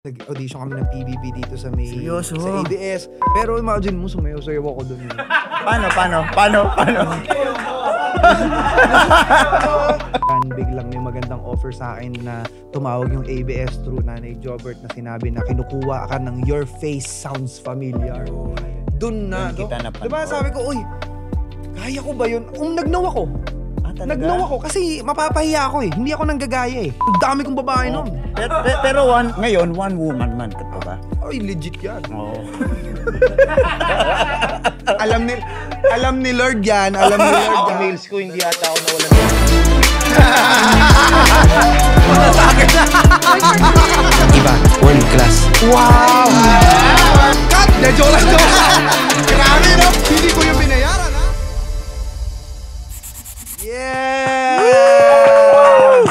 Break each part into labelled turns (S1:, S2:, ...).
S1: nag-audition kami ng PBB dito sa may Seryoso? sa ABS. Pero imagine mo sumayaw-sayaw ako doon. Eh. paano paano paano paano? And biglang may magandang offer sa akin na tumawag yung ABS through Nanay Jobert na sinabi na kinukuha ka ng Your Face Sounds Familiar. Doon na. Doon kita no? napanood. Diba sabi ko, uy, kaya ko ba yun? Um, nagnaw ako. Talaga? Nag-no ako kasi mapapahiya ako eh. Hindi ako nanggagaya eh. Ang dami kong babae oh. noon. Pero,
S2: pero one, ngayon,
S1: one woman man ka ba?
S2: Ay, legit yan. Oo. Oh.
S1: alam ni alam ni Lord yan. Alam ni Lord yan. Nails ko, hindi ata ako nawala. Iba, one class. Wow! Cut! De, joke lang, joke Grabe, no? Hindi ko yung binayaran. Yeah!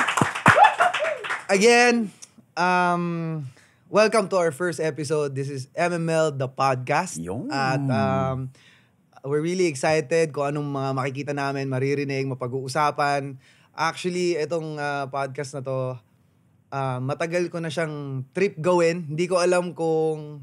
S1: Again, um, welcome to our first episode. This is MML, the podcast. Yung. At um, we're really excited kung anong mga makikita namin, maririnig, mapag-uusapan. Actually, itong uh, podcast na to, uh, matagal ko na siyang trip gawin. Hindi ko alam kung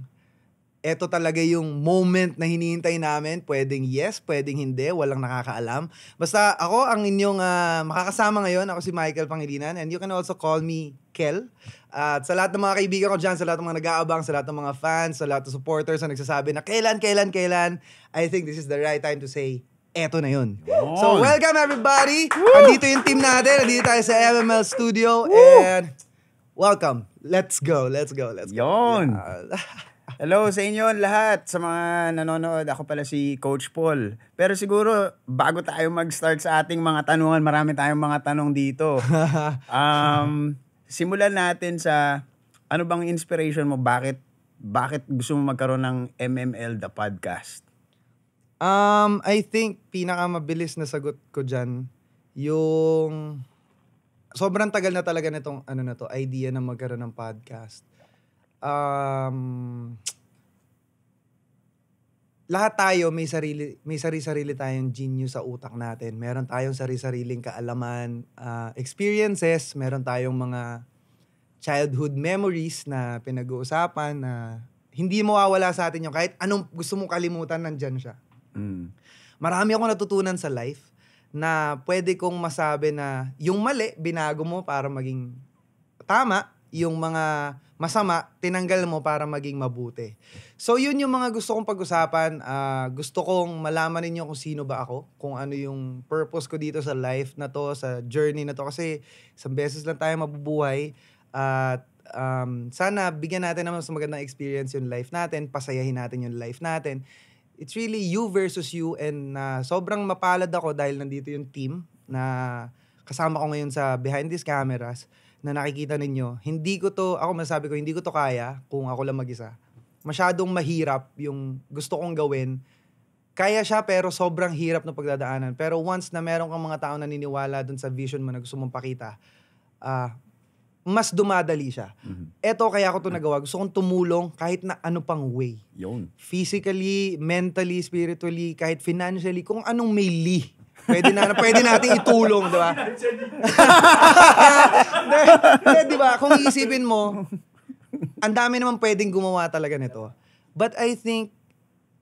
S1: eto talaga yung moment na hinihintay namin. Pwedeng yes, pwedeng hindi, walang nakakaalam. Basta ako ang inyong uh, makakasama ngayon. Ako si Michael Pangilinan and you can also call me Kel. At uh, sa lahat ng mga kaibigan ko dyan, sa lahat ng mga nag-aabang, sa lahat ng mga fans, sa lahat ng supporters na nagsasabi na kailan, kailan, kailan, I think this is the right time to say eto na yun. Wow. So welcome everybody! Andito yung team natin, andito tayo sa MML Studio Woo! and welcome. Let's go, let's go, let's
S2: go. Yon! Yeah. Hello sa inyo lahat, sa mga nanonood. Ako pala si Coach Paul. Pero siguro, bago tayo mag-start sa ating mga tanungan, marami tayong mga tanong dito. um, simulan natin sa ano bang inspiration mo? Bakit bakit gusto mo magkaroon ng MML the podcast?
S1: Um, I think pinakamabilis na sagot ko diyan yung sobrang tagal na talaga nitong ano na to idea na magkaroon ng podcast. Um, lahat tayo may sarili may sari sarili tayong genius sa utak natin. Meron tayong sari sariling kaalaman, uh, experiences, meron tayong mga childhood memories na pinag-uusapan na hindi mawawala sa atin yung kahit anong gusto mong kalimutan nandiyan siya. Mm. Marami akong natutunan sa life na pwede kong masabi na yung mali binago mo para maging tama, yung mga masama tinanggal mo para maging mabuti. So yun yung mga gusto kong pag-usapan. Uh, gusto kong malaman ninyo kung sino ba ako, kung ano yung purpose ko dito sa life na to, sa journey na to. Kasi isang beses lang tayo mabubuhay. At uh, um, sana bigyan natin naman sa magandang experience yung life natin, pasayahin natin yung life natin. It's really you versus you and uh, sobrang mapalad ako dahil nandito yung team na kasama ko ngayon sa behind these cameras na nakikita ninyo. Hindi ko to, ako masabi ko, hindi ko to kaya kung ako lang mag-isa masyadong mahirap yung gusto kong gawin. Kaya siya pero sobrang hirap na pagdadaanan. Pero once na meron kang mga tao na niniwala dun sa vision mo na gusto mong pakita, uh, mas dumadali siya. Mm-hmm. kaya ko to nagawa. Gusto kong tumulong kahit na ano pang way. Yun. Physically, mentally, spiritually, kahit financially, kung anong may li. Pwede na pwede nating itulong, di ba? di ba? Kung iisipin mo, ang dami naman pwedeng gumawa talaga nito. But I think,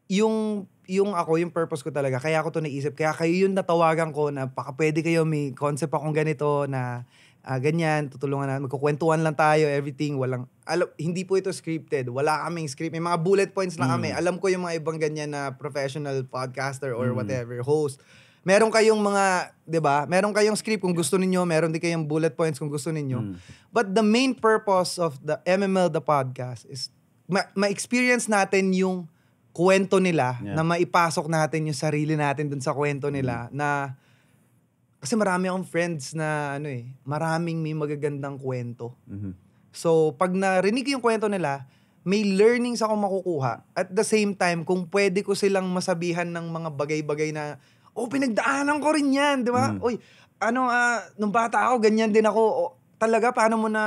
S1: yung yung ako, yung purpose ko talaga, kaya ako to naisip, kaya kayo yung natawagan ko na baka pwede kayo, may concept akong ganito na uh, ganyan, tutulungan na, magkukwentuhan lang tayo, everything, walang, alam, hindi po ito scripted, wala kaming script, may mga bullet points lang mm. kami, alam ko yung mga ibang ganyan na professional podcaster or mm. whatever, host, meron kayong mga, 'di ba? Meron kayong script kung gusto niyo, meron din kayong bullet points kung gusto niyo. Mm. But the main purpose of the MML the podcast is ma- ma-experience natin yung kwento nila yeah. na maipasok natin yung sarili natin dun sa kwento nila mm. na kasi marami akong friends na ano eh, maraming may magagandang kwento. Mm-hmm. So pag narinig yung kwento nila, may learnings ako makukuha. At the same time, kung pwede ko silang masabihan ng mga bagay-bagay na oh, pinagdaanan ko rin yan, di ba? Mm. Oy, ano, uh, nung bata ako, ganyan din ako. O, oh, talaga, paano mo na,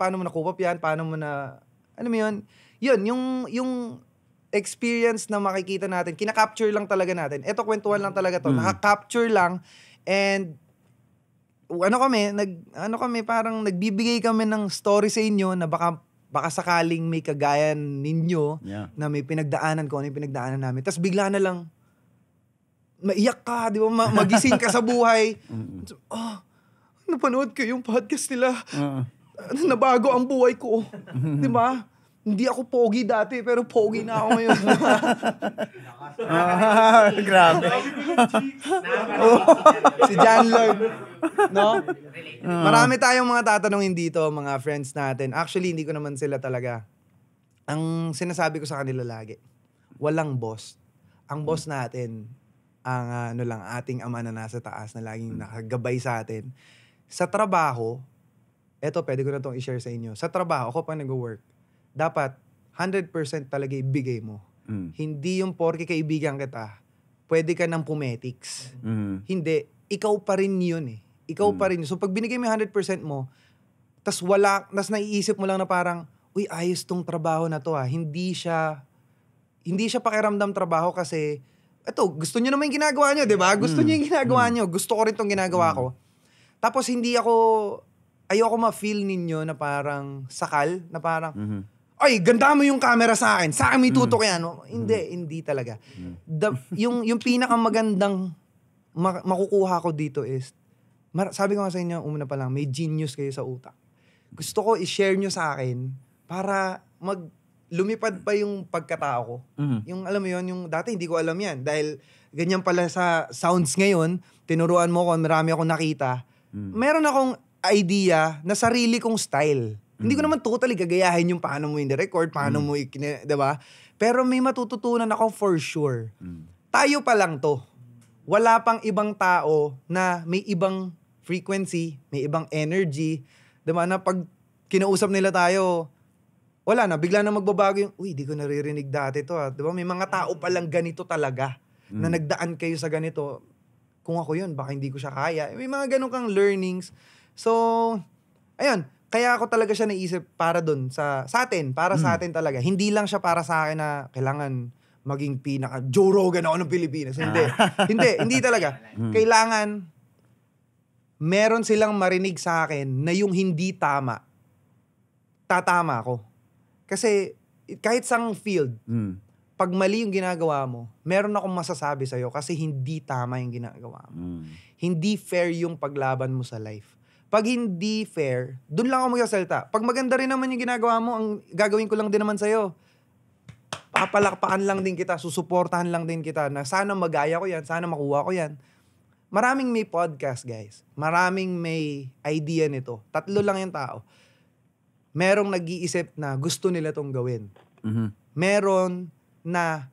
S1: paano mo nakupap yan? Paano mo na, ano mo yun? Yun, yung, yung experience na makikita natin, kinakapture lang talaga natin. Ito, kwentuhan lang talaga to. Mm. Nakakapture lang. And, ano kami, nag, ano kami, parang nagbibigay kami ng story sa inyo na baka baka sakaling may kagayan ninyo yeah. na may pinagdaanan ko, ano yung pinagdaanan namin. Tapos bigla na lang, maiyak ka, di ba? Ma- magising ka sa buhay.
S3: So, oh,
S1: napanood ko yung podcast nila. Uh-huh. Nabago ang buhay ko. di ba? Hindi ako pogi dati, pero pogi na ako ngayon. Ah, grabe. si John Lloyd. No? Uh-huh. Marami tayong mga tatanungin dito, mga friends natin. Actually, hindi ko naman sila talaga. Ang sinasabi ko sa kanila lagi, walang boss. Ang boss natin, ang uh, ano lang ating ama na nasa taas na laging hmm. nakagabay sa atin. Sa trabaho, eto pwede ko na tong i-share sa inyo. Sa trabaho, ako pa nag-work, dapat 100% talaga ibigay mo. Mm. Hindi yung porke kaibigan kita, pwede ka ng pumetics. Mm. Hindi, ikaw pa rin yun eh. Ikaw mm. pa hmm. rin. yun. So pag binigay mo 100% mo, tas wala, tas naiisip mo lang na parang, uy, ayos tong trabaho na to ah. Hindi siya, hindi siya pakiramdam trabaho kasi eto, gusto niyo naman yung ginagawa niyo, 'di ba? Gusto mm. niyo yung ginagawa mm. niyo. Gusto ko rin 'tong ginagawa mm. ko. Tapos hindi ako ayoko ma-feel ninyo na parang sakal, na parang mm-hmm. Ay, ganda mo yung camera sa akin. Sa akin may tutok mm. yan. Mm. Hindi, mm-hmm. hindi talaga. Mm. The, yung yung pinakamagandang ma- makukuha ko dito is mar- sabi ko nga sa inyo umuna pa lang, may genius kayo sa utak. Gusto ko i-share nyo sa akin para mag lumipad pa yung pagkatao ko. Mm-hmm. Yung alam mo yun, yung dati hindi ko alam yan. Dahil ganyan pala sa sounds ngayon, tinuruan mo ko, marami akong nakita. Mm-hmm. Meron akong idea na sarili kong style. Mm-hmm. Hindi ko mm. naman totally gagayahin yung paano mo in record, paano mm-hmm. mo, ikine, diba? Pero may matututunan ako for sure. Mm-hmm. Tayo pa lang to. Wala pang ibang tao na may ibang frequency, may ibang energy, diba? Na pag kinausap nila tayo, wala na, bigla na magbabago yung, uy, di ko naririnig dati to. Ha. Ah. Diba? May mga tao mm. palang ganito talaga mm. na nagdaan kayo sa ganito. Kung ako yun, baka hindi ko siya kaya. May mga ganun kang learnings. So, ayun, kaya ako talaga siya naisip para doon sa, sa atin, para mm. sa atin talaga. Hindi lang siya para sa akin na kailangan maging pinaka Joe Rogan ako ng Pilipinas. Hindi. Ah. hindi, hindi talaga. Mm. Kailangan meron silang marinig sa akin na yung hindi tama tatama ako. Kasi kahit sang field, mm. pag mali yung ginagawa mo, meron akong masasabi sa'yo kasi hindi tama yung ginagawa mo. Mm. Hindi fair yung paglaban mo sa life. Pag hindi fair, doon lang ako magsasalta. Pag maganda rin naman yung ginagawa mo, ang gagawin ko lang din naman sa'yo papalakpaan lang din kita, susuportahan lang din kita na sana magaya ko yan, sana makuha ko yan. Maraming may podcast, guys. Maraming may idea nito. Tatlo lang yung tao merong nag-iisip na gusto nila tong gawin. Mm-hmm. Meron na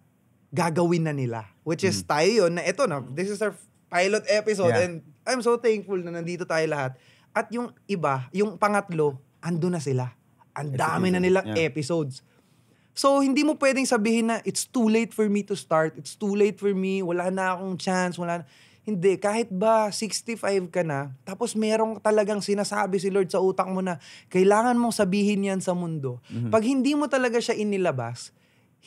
S1: gagawin na nila. Which is mm-hmm. tayo yun na ito na, this is our pilot episode yeah. and I'm so thankful na nandito tayo lahat. At yung iba, yung pangatlo, ando na sila. Ang dami na nilang yeah. episodes. So, hindi mo pwedeng sabihin na it's too late for me to start. It's too late for me. Wala na akong chance. Wala na. Hindi, kahit ba 65 ka na, tapos merong talagang sinasabi si Lord sa utak mo na kailangan mong sabihin yan sa mundo. Mm-hmm. Pag hindi mo talaga siya inilabas,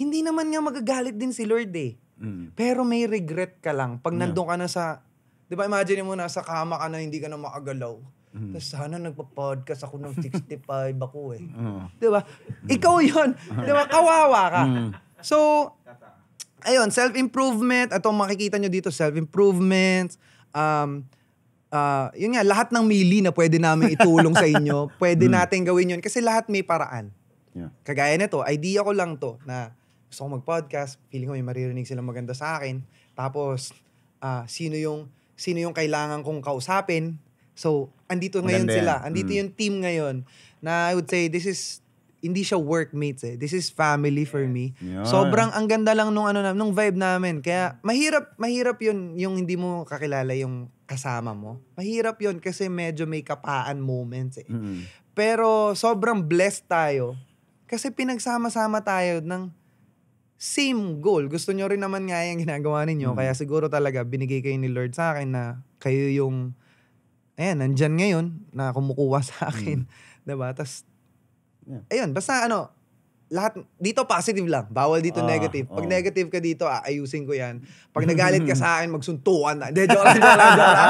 S1: hindi naman nga magagalit din si Lord eh. Mm-hmm. Pero may regret ka lang. Pag yeah. nandun ka na sa, di ba imagine mo na sa kama ka na hindi ka na makagalaw. Mm. Tapos sana nagpa-podcast ako ng 65 ako eh. Mm. Di ba? Ikaw yun. Di ba? Kawawa ka. Mm. So, ayun, self-improvement. At makikita nyo dito, self-improvement. Um, uh, yun nga, lahat ng mili na pwede namin itulong sa inyo, pwede mm. natin gawin yun. Kasi lahat may paraan. Yeah. Kagaya nito, idea ko lang to na gusto ko mag-podcast, feeling ko may maririnig silang maganda sa akin. Tapos, uh, sino yung sino yung kailangan kong kausapin. So, andito ngayon Maganda sila. Andito mm. yung team ngayon na I would say this is hindi siya workmates eh. This is family for me. Yun. Sobrang ang ganda lang nung ano nung vibe namin. Kaya mahirap mahirap 'yun yung hindi mo kakilala yung kasama mo. Mahirap 'yun kasi medyo may kapaan moments eh. Mm-hmm. Pero sobrang blessed tayo kasi pinagsama-sama tayo ng same goal. Gusto nyo rin naman nga yung ginagawa ninyo. Mm-hmm. Kaya siguro talaga binigay kayo ni Lord sa akin na kayo yung ayan, nandyan ngayon na kumukuha sa akin. Mm-hmm. 'Di ba? Tapos Yeah. Ayun, basta ano, lahat, dito positive lang. Bawal dito ah, negative. Pag oh. negative ka dito, aayusin ko yan. Pag nagalit ka sa akin, magsuntuan na. Hindi, joke lang, joke lang, joke lang.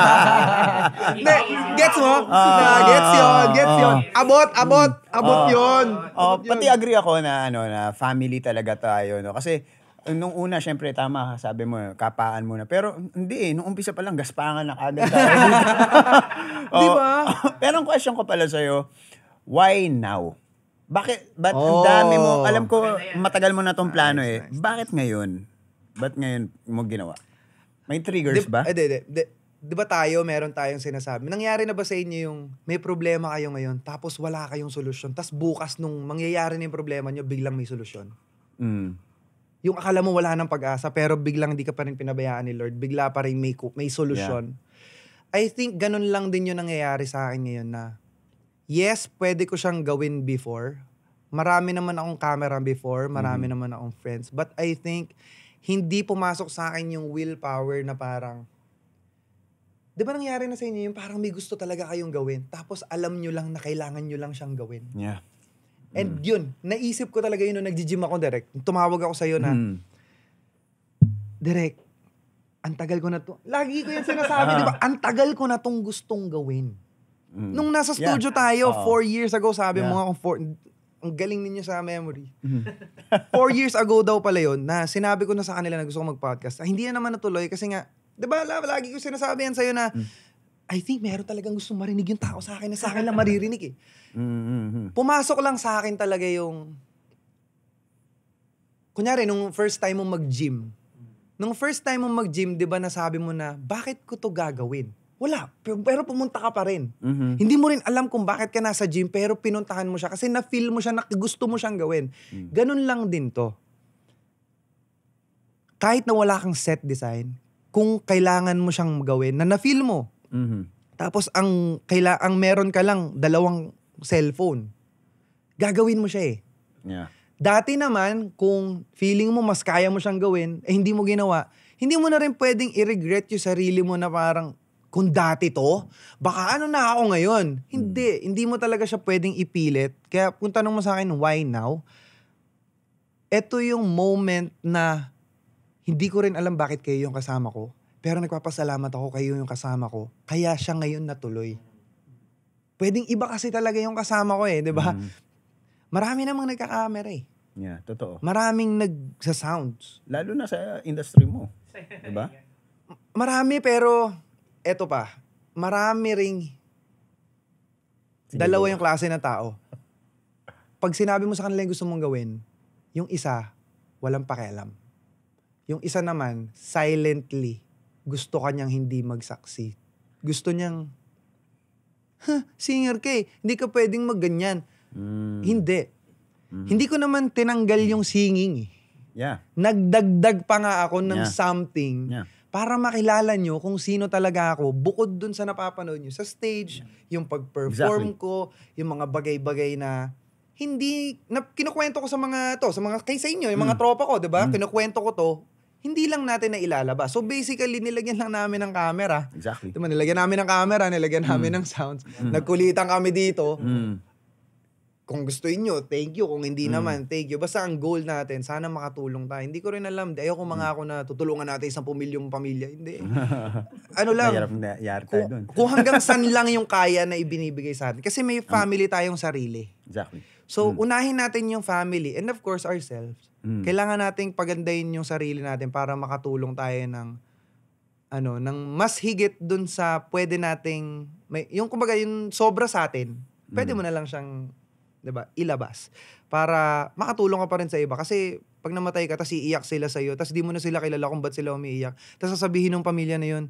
S1: Hindi, gets mo? Ah, na, gets yon gets yon ah. Abot, abot, mm. abot oh, ah. yon Oh, abot yun. pati agree ako na,
S2: ano, na family talaga tayo. No? Kasi, nung una, syempre, tama, sabi mo, kapaan muna. Pero, hindi eh. Nung umpisa pa lang, gaspangan na agad tayo. oh, Di ba? Pero ang question ko pala sa'yo, why now? Bakit? Ba't oh. ang dami mo? Alam ko, ano matagal mo na tong ah, plano nice, eh. Nice. Bakit ngayon? Ba't ngayon mo ginawa?
S1: May triggers di, ba? Eh, di, di, ba tayo, meron tayong sinasabi. Nangyari na ba sa inyo yung may problema kayo ngayon, tapos wala kayong solusyon, tapos bukas nung mangyayari na yung problema nyo, biglang may solusyon? Mm. Yung akala mo wala ng pag-asa, pero biglang hindi ka pa rin pinabayaan ni Lord, bigla pa rin may, may solusyon. Yeah. I think ganun lang din yung nangyayari sa akin ngayon na yes, pwede ko siyang gawin before. Marami naman akong camera before, marami mm-hmm. naman akong friends. But I think, hindi pumasok sa akin yung willpower na parang, di ba nangyari na sa inyo yung parang may gusto talaga kayong gawin, tapos alam nyo lang na kailangan nyo lang siyang gawin. Yeah. And mm. yun, naisip ko talaga yun nung nag-gym ako, Derek. Tumawag ako sa'yo na, mm. Derek, ang tagal ko na to. Lagi ko yan sinasabi, di ba? Ang tagal ko na tong gustong gawin.
S3: Mm. Nung nasa studio yeah. tayo, uh, four years
S1: ago, sabi yeah. mo ako, four, ang galing ninyo sa memory. Mm. four years ago daw pala yon na sinabi ko na sa kanila na gusto ko mag-podcast. Ah, hindi na naman natuloy kasi nga, di ba, lagi ko sinasabi yan sa'yo na, mm. I think meron talagang gusto marinig yung tao sa akin na sa akin lang maririnig eh.
S3: Mm-hmm.
S1: Pumasok lang sa akin talaga yung... Kunyari, nung first time mong mag-gym. Nung first time mong mag-gym, di ba nasabi mo na, bakit ko to gagawin? Wala. Pero pumunta ka pa rin. Mm-hmm. Hindi mo rin alam kung bakit ka nasa gym, pero pinuntahan mo siya kasi na-feel mo siya, na gusto mo siyang gawin. Mm. Ganun lang din to. Kahit na wala kang set design, kung kailangan mo siyang gawin, na na-feel mo.
S3: Mm-hmm.
S1: Tapos ang, kaila- ang meron ka lang, dalawang cellphone. Gagawin mo siya eh. Yeah. Dati naman, kung feeling mo mas kaya mo siyang gawin, eh hindi mo ginawa, hindi mo na rin pwedeng i-regret yung sarili mo na parang, kung dati to, baka ano na ako ngayon. Hindi, hmm. hindi mo talaga siya pwedeng ipilit. Kaya kung tanong mo sa akin, why now? Ito yung moment na hindi ko rin alam bakit kayo yung kasama ko. Pero nagpapasalamat ako kayo yung kasama ko. Kaya siya ngayon natuloy. Pwedeng iba kasi talaga yung kasama ko eh, di ba? Hmm. Marami namang nagka-camera eh. Yeah, totoo. Maraming nagsa-sounds. Lalo
S2: na sa industry mo. di ba?
S1: Marami pero eto pa, marami ring Sige. dalawa yung klase na tao. Pag sinabi mo sa kanila yung gusto mong gawin, yung isa, walang pakialam. Yung isa naman, silently, gusto kanyang hindi mag-succeed. Gusto niyang, huh, singer ka eh, hindi ka pwedeng magganyan. Mm. Hindi. Mm-hmm. Hindi ko naman tinanggal yung singing eh. Yeah. Nagdagdag pa nga ako ng yeah. something yeah para makilala nyo kung sino talaga ako bukod dun sa napapanood nyo sa stage, mm. yung pag-perform exactly. ko, yung mga bagay-bagay na hindi na kinukuwento ko sa mga to, sa mga kay sa inyo, yung mga mm. tropa ko, 'di ba? Mm. Kinukuwento ko to, hindi lang natin na ilalabas. So basically, nilagyan lang namin ng camera. Exactly. Diba, nilagyan namin ng camera, nilagyan namin mm. ng sounds. Mm. Nagkulitan kami dito. Mm kung gusto niyo thank you. Kung hindi mm. naman, thank you. Basta ang goal natin, sana makatulong tayo. Hindi ko rin alam. Ayoko mga mm. ako na tutulungan natin isang pumilyong pamilya. Hindi. ano lang. Mahirap kung, kung hanggang saan lang yung kaya na ibinibigay sa atin. Kasi may family tayong sarili. Exactly. So, mm. unahin natin yung family and of course ourselves. Mm. Kailangan nating pagandahin yung sarili natin para makatulong tayo ng ano, ng mas higit dun sa pwede nating may, yung kumbaga yung sobra sa atin. Pwede mm. mo na lang siyang 'di ba? Ilabas para makatulong ka pa rin sa iba kasi pag namatay ka tapos iiyak sila sa iyo, tapos di mo na sila kilala kung bakit sila umiiyak. Tapos sasabihin ng pamilya na 'yon,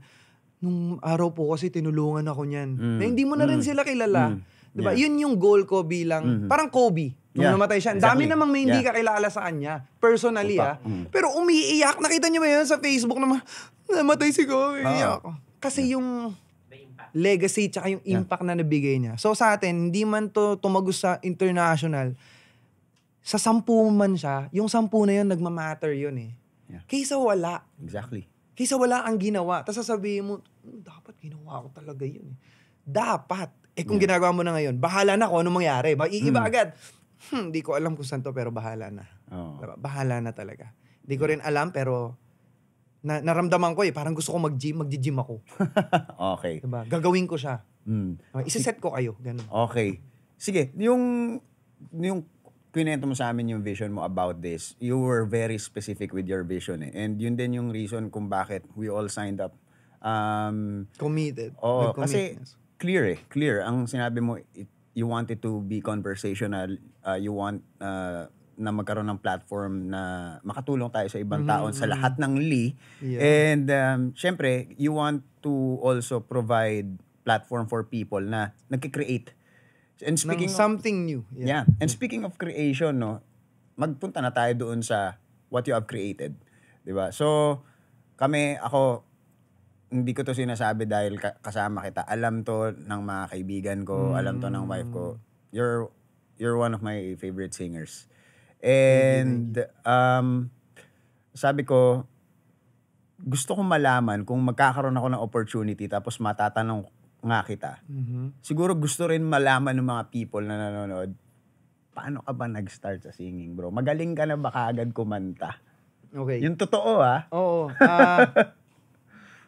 S1: nung araw po kasi tinulungan ako niyan. Mm. Na hindi mo na rin mm. sila kilala. Mm. 'Di ba? Yeah. 'Yun yung goal ko bilang mm-hmm. parang Kobe. Nung yeah. namatay siya, exactly. dami namang may hindi yeah. kilala sa kanya, personally Upa. ah. Mm. Pero umiiyak, nakita niyo ba 'yun sa Facebook naman, namatay si Kobe. Uh-huh. Kasi yeah. yung legacy tsaka yung impact yeah. na nabigay niya. So sa atin, hindi man to tumagos sa international, sa sampu man siya, yung sampu na yun, nagmamatter yun eh. Yeah. Kaysa wala. Exactly. Kaysa wala ang ginawa. Tapos sasabihin mo, hmm, dapat ginawa ko talaga yun. Eh. Dapat. Eh kung yeah. ginagawa mo na ngayon, bahala na kung ano mangyari. Maiiba hmm. agad. Hmm, ko alam kung saan to pero bahala na. Oh. Bahala na talaga. Di ko rin alam pero na, naramdaman ko eh, parang gusto ko mag-gym, mag-gym ako. okay. Diba? Gagawin ko siya. Mm. Okay, diba? Isa-set
S2: ko kayo, ganun. Okay. Sige, yung, yung kinento mo sa amin yung vision mo about this, you were very specific with your vision eh. And yun din yung reason kung bakit we all signed up. Um, Committed. Oo, kasi clear eh. Clear. Ang sinabi mo, it, you wanted to be conversational. Uh, you want uh, na magkaroon ng platform na makatulong tayo sa ibang mm-hmm. taon sa mm-hmm. lahat ng Lee. Yeah. And um, syempre, you want to also provide platform for people na nagki-create. And speaking ng something of, new. Yeah. yeah. And yeah. speaking of creation, no, magpunta na tayo doon sa what you have created. 'Di ba? So kami ako hindi ko to sinasabi dahil kasama kita. Alam to ng mga kaibigan ko, mm. alam to ng wife ko. Mm. You're you're one of my favorite singers. And um, sabi ko, gusto kong malaman kung magkakaroon ako ng opportunity tapos matatanong nga kita. Mm-hmm. Siguro gusto rin malaman ng mga people na nanonood, paano ka ba nag-start sa singing, bro? Magaling ka na ba
S1: kaagad kumanta? Okay. Yung totoo, ah. Oo. Uh,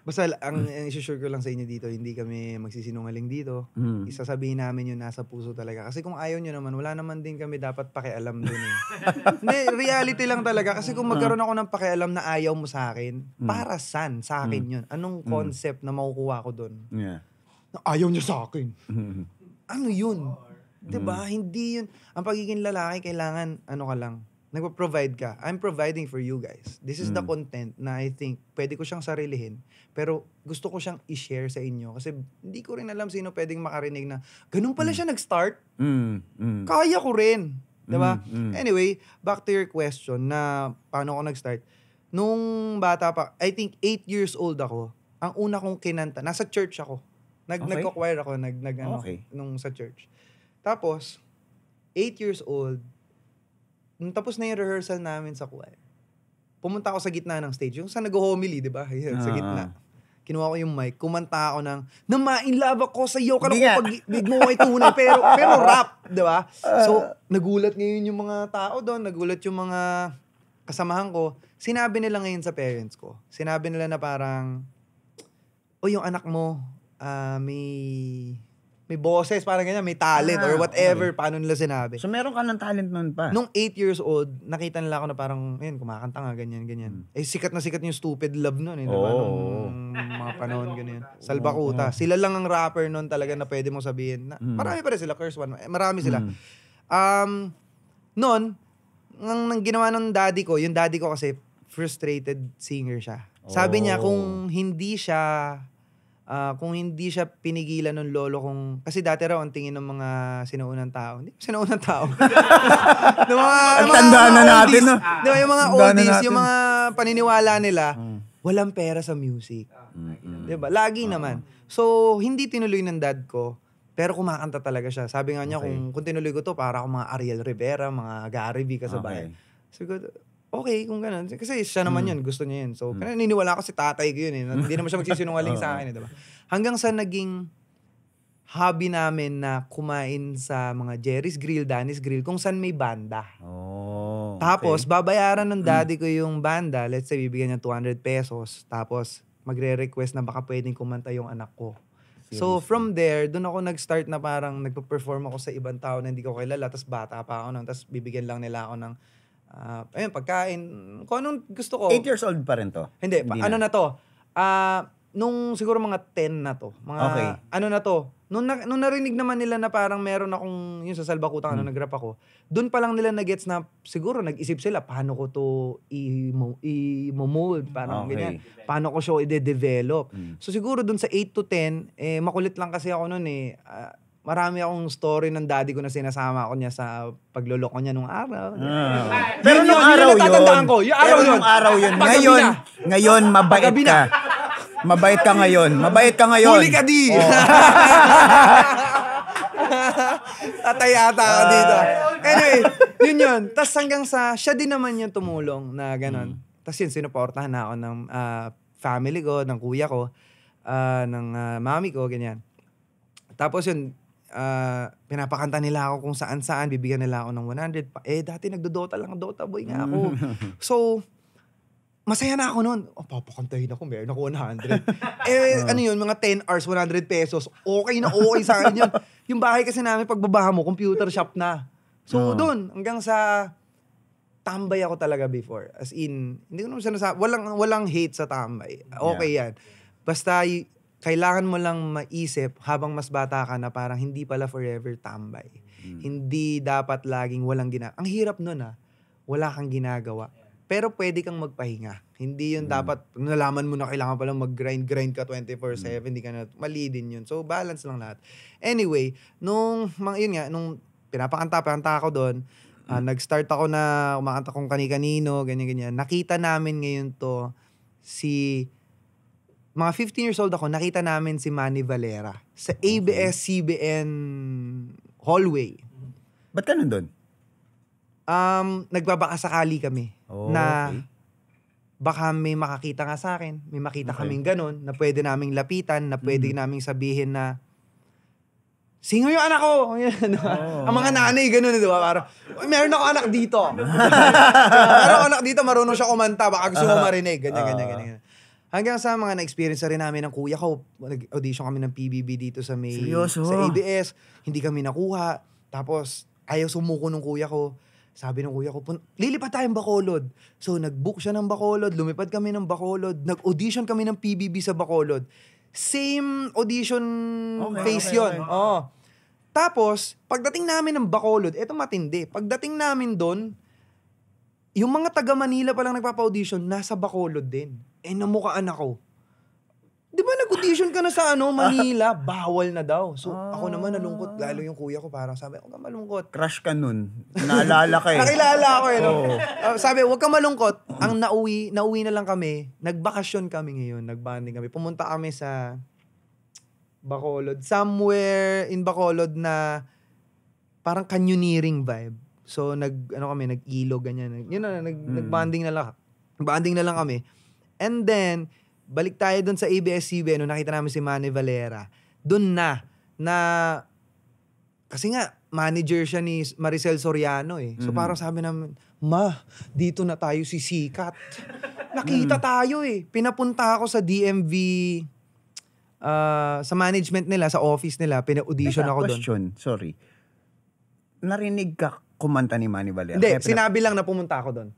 S1: Basta ang, hmm. ang isusure ko lang sa inyo dito, hindi kami magsisinungaling dito. Mm. Isasabihin namin yung nasa puso talaga. Kasi kung ayaw nyo naman, wala naman din kami dapat pakialam dun eh.
S3: Hindi, reality
S1: lang talaga. Kasi kung magkaroon ah. ako ng pakialam na ayaw mo sa akin, mm. para saan sa akin mm. yun? Anong hmm. concept mm. na makukuha ko dun?
S3: Yeah. Na ayaw niya sa akin. Hmm.
S1: ano yun? 'Di ba? Mm. Hindi yun. Ang pagiging lalaki kailangan ano ka lang, nagpo-provide ka, I'm providing for you guys. This is mm. the content na I think pwede ko siyang sarilihin, pero gusto ko siyang i-share sa inyo kasi hindi ko rin alam sino pwedeng makarinig na ganun pala mm. siya nag-start. Mm. Mm. Kaya ko rin. 'Di ba? Mm. Mm. Anyway, back to your question na paano ako nag-start. Nung bata pa, I think 8 years old ako. Ang una kong kinanta, nasa church ako. Nag okay. nagko-choir ako, nag nag ano, okay. nung sa church. Tapos 8 years old, Nung tapos na yung rehearsal namin sa Kuwait, pumunta ako sa gitna ng stage. Yung sa nag-homily, di ba? Yan, uh-huh. sa ah, gitna. Ah. Kinuha ko yung mic, kumanta ako ng, namain love ako sa iyo, kala ko pag mo ay tunay, eh, pero, pero rap, di ba? So, ah. nagulat ngayon yung mga tao doon, nagulat yung mga kasamahan ko. Sinabi nila ngayon sa parents ko, sinabi nila na parang, o yung anak mo, uh, may may boses, parang ganyan, may talent ah, or whatever, okay. paano nila sinabi. So meron ka ng talent noon pa? Nung 8 years old, nakita nila ako na parang, ayun, kumakanta nga, ganyan, ganyan. Hmm. Eh, sikat na sikat yung Stupid Love noon, eh, oh. diba? Nung mga panahon, ganyan. Salbakuta. Oh. Sila lang ang rapper noon talaga na pwede mong sabihin. Na, hmm. Marami pa rin sila, Curse One. Eh, marami sila. Hmm. Um, noon, ang, ang ginawa ng daddy ko, yung daddy ko kasi frustrated singer siya. Sabi niya oh. kung hindi siya Uh, kung hindi siya pinigilan ng lolo kong... Kasi dati raw ang tingin ng mga sinuunang tao. Hindi, sinuunang tao. ng mga, tandaan na natin. No? Di ba, yung mga oldies, yung mga paniniwala nila, hmm. walang pera sa music.
S3: Mm-hmm. Di ba? Lagi uh-huh. naman.
S1: So, hindi tinuloy ng dad ko. Pero kumakanta talaga siya. Sabi nga niya, okay. kung, kung tinuloy ko to, para akong mga Ariel Rivera, mga Gary V kasabay. Okay. so good okay kung ganun. Kasi siya naman hmm. yun, gusto niya yun. So, mm. kaya niniwala ko si tatay ko yun eh. Hindi naman siya magsisinungaling sa akin eh, diba? Hanggang sa naging hobby namin na kumain sa mga Jerry's Grill, Danny's Grill, kung saan may banda. Oh, okay. Tapos, babayaran ng hmm. daddy ko yung banda. Let's say, bibigyan niya 200 pesos. Tapos, magre-request na baka pwedeng kumanta yung anak ko. So from there, doon ako nag-start na parang nagpo-perform ako sa ibang tao na hindi ko kilala. Tapos bata pa ako noon. Tapos bibigyan lang nila ako ng Uh, ayun, pagkain. Kung anong gusto ko. 8 years old pa rin to? Hindi. Hindi pa, ano na to? Uh, nung siguro mga 10 na to. Mga, okay. Ano na to? Nung, na, nung narinig naman nila na parang meron akong yung sa Salbakutan, ano, hmm. ano nag-rap ako, doon pa lang nila na gets na siguro nag-isip sila paano ko to i-mold, parang okay. ganyan. Paano ko siya i-develop. Hmm. So siguro doon sa 8 to 10, eh, makulit lang kasi ako noon eh. Uh, marami akong story ng daddy ko na sinasama ko niya sa pagloloko niya nung araw. Uh, pero nung araw yun. Natatandaan ko. Yung araw pero yun. araw yun. Ngayon, ngayon, mabait ka.
S2: Mabait ka ngayon. Mabait ka ngayon. Huli ka di! Oh.
S1: Tatay ata ako dito. Ah. Anyway, yun yun. Tapos hanggang sa, siya din naman yung tumulong na ganun. Hmm. Tapos yun, sinuportahan na ako ng uh, family ko, ng kuya ko, uh, ng uh, mami ko, ganyan. Tapos yun, uh, pinapakanta nila ako kung saan-saan, bibigyan nila ako ng 100. Eh, dati nagdo-Dota lang, Dota boy nga ako. so, masaya na ako noon. Oh, papakantahin ako, meron ako 100. eh, uh. ano yun, mga 10 hours, 100 pesos. Okay na okay sa akin yun. Yung bahay kasi namin, pagbaba mo, computer shop na. So, uh. Ah. doon, hanggang sa tambay ako talaga before. As in, hindi ko naman sinasabi, walang, walang hate sa tambay. Okay yeah. yan. Basta, y- kailangan mo lang maisip habang mas bata ka na parang hindi pala forever tambay. Mm. Hindi dapat laging walang ginagawa. Ang hirap nun ah, wala kang ginagawa. Pero pwede kang magpahinga. Hindi yun mm. dapat, nalaman mo na kailangan palang mag-grind, grind ka 24-7, mm. ka na, mali din yun. So, balance lang lahat. Anyway, nung, yun nga, nung pinapakanta-kanta ako doon, ah, mm. uh, nag-start ako na umakanta kong kani-kanino, ganyan-ganyan. Nakita namin ngayon to si mga 15 years old ako, nakita namin si Manny Valera sa ABS-CBN hallway. Ba't ka nandun? Um, nagbabakasakali kami
S3: oh, na okay.
S1: baka may makakita nga sa akin, may makita okay. kaming ganun, na pwede naming lapitan, na pwede mm. naming sabihin na Singer yung anak ko. oh. Ang mga nanay, ganun, di ba? Parang, meron ako anak dito. meron ako anak dito, marunong siya kumanta, baka gusto mo uh-huh. marinig. Ganyan, uh, ganyan, ganyan. ganyan uh-huh. Hanggang sa mga na-experience rin namin ng kuya ko, nag-audition kami ng PBB dito sa may... Seryoso? Sa ABS. Hindi kami nakuha. Tapos, ayaw sumuko nung kuya ko. Sabi ng kuya ko, lilipat tayo ng Bacolod. So, nag-book siya ng Bacolod. Lumipad kami ng Bacolod. Nag-audition kami ng PBB sa Bacolod. Same audition okay, face okay, yun. Okay. Oo. Tapos, pagdating namin ng Bacolod, eto matindi. Pagdating namin doon, yung mga taga Manila pa lang nagpapa-audition, nasa Bacolod din eh namukaan ako. Di ba nag-audition ka na sa ano, Manila? Bawal na daw. So ah. ako naman nalungkot. Lalo yung kuya ko parang sabi, huwag ka malungkot.
S2: Crush ka nun. Naalala ka eh. Nakilala ako eh. No? Oh. Uh,
S1: sabi, huwag kang malungkot. Ang nauwi, nauwi na lang kami. Nagbakasyon kami ngayon. Nagbanding kami. Pumunta kami sa Bacolod. Somewhere in Bacolod na parang canyoneering vibe. So nag ano kami, nag-ilo ganyan. Yun na, nag hmm. nagbanding na lang. Banding na lang kami. And then, balik tayo dun sa ABS-CBN, ano, nung nakita namin si Manny Valera, dun na, na, kasi nga, manager siya ni Maricel Soriano eh. So mm-hmm. parang sabi namin, Ma, dito na tayo si Sikat. Nakita mm. tayo eh. Pinapunta ako sa DMV, uh, ah, sa management nila, sa office nila, pina-audition Teka, ako doon. question,
S2: dun. sorry. Narinig ka kumanta ni Manny Valera? Hindi, pina- sinabi
S1: lang na pumunta ako doon.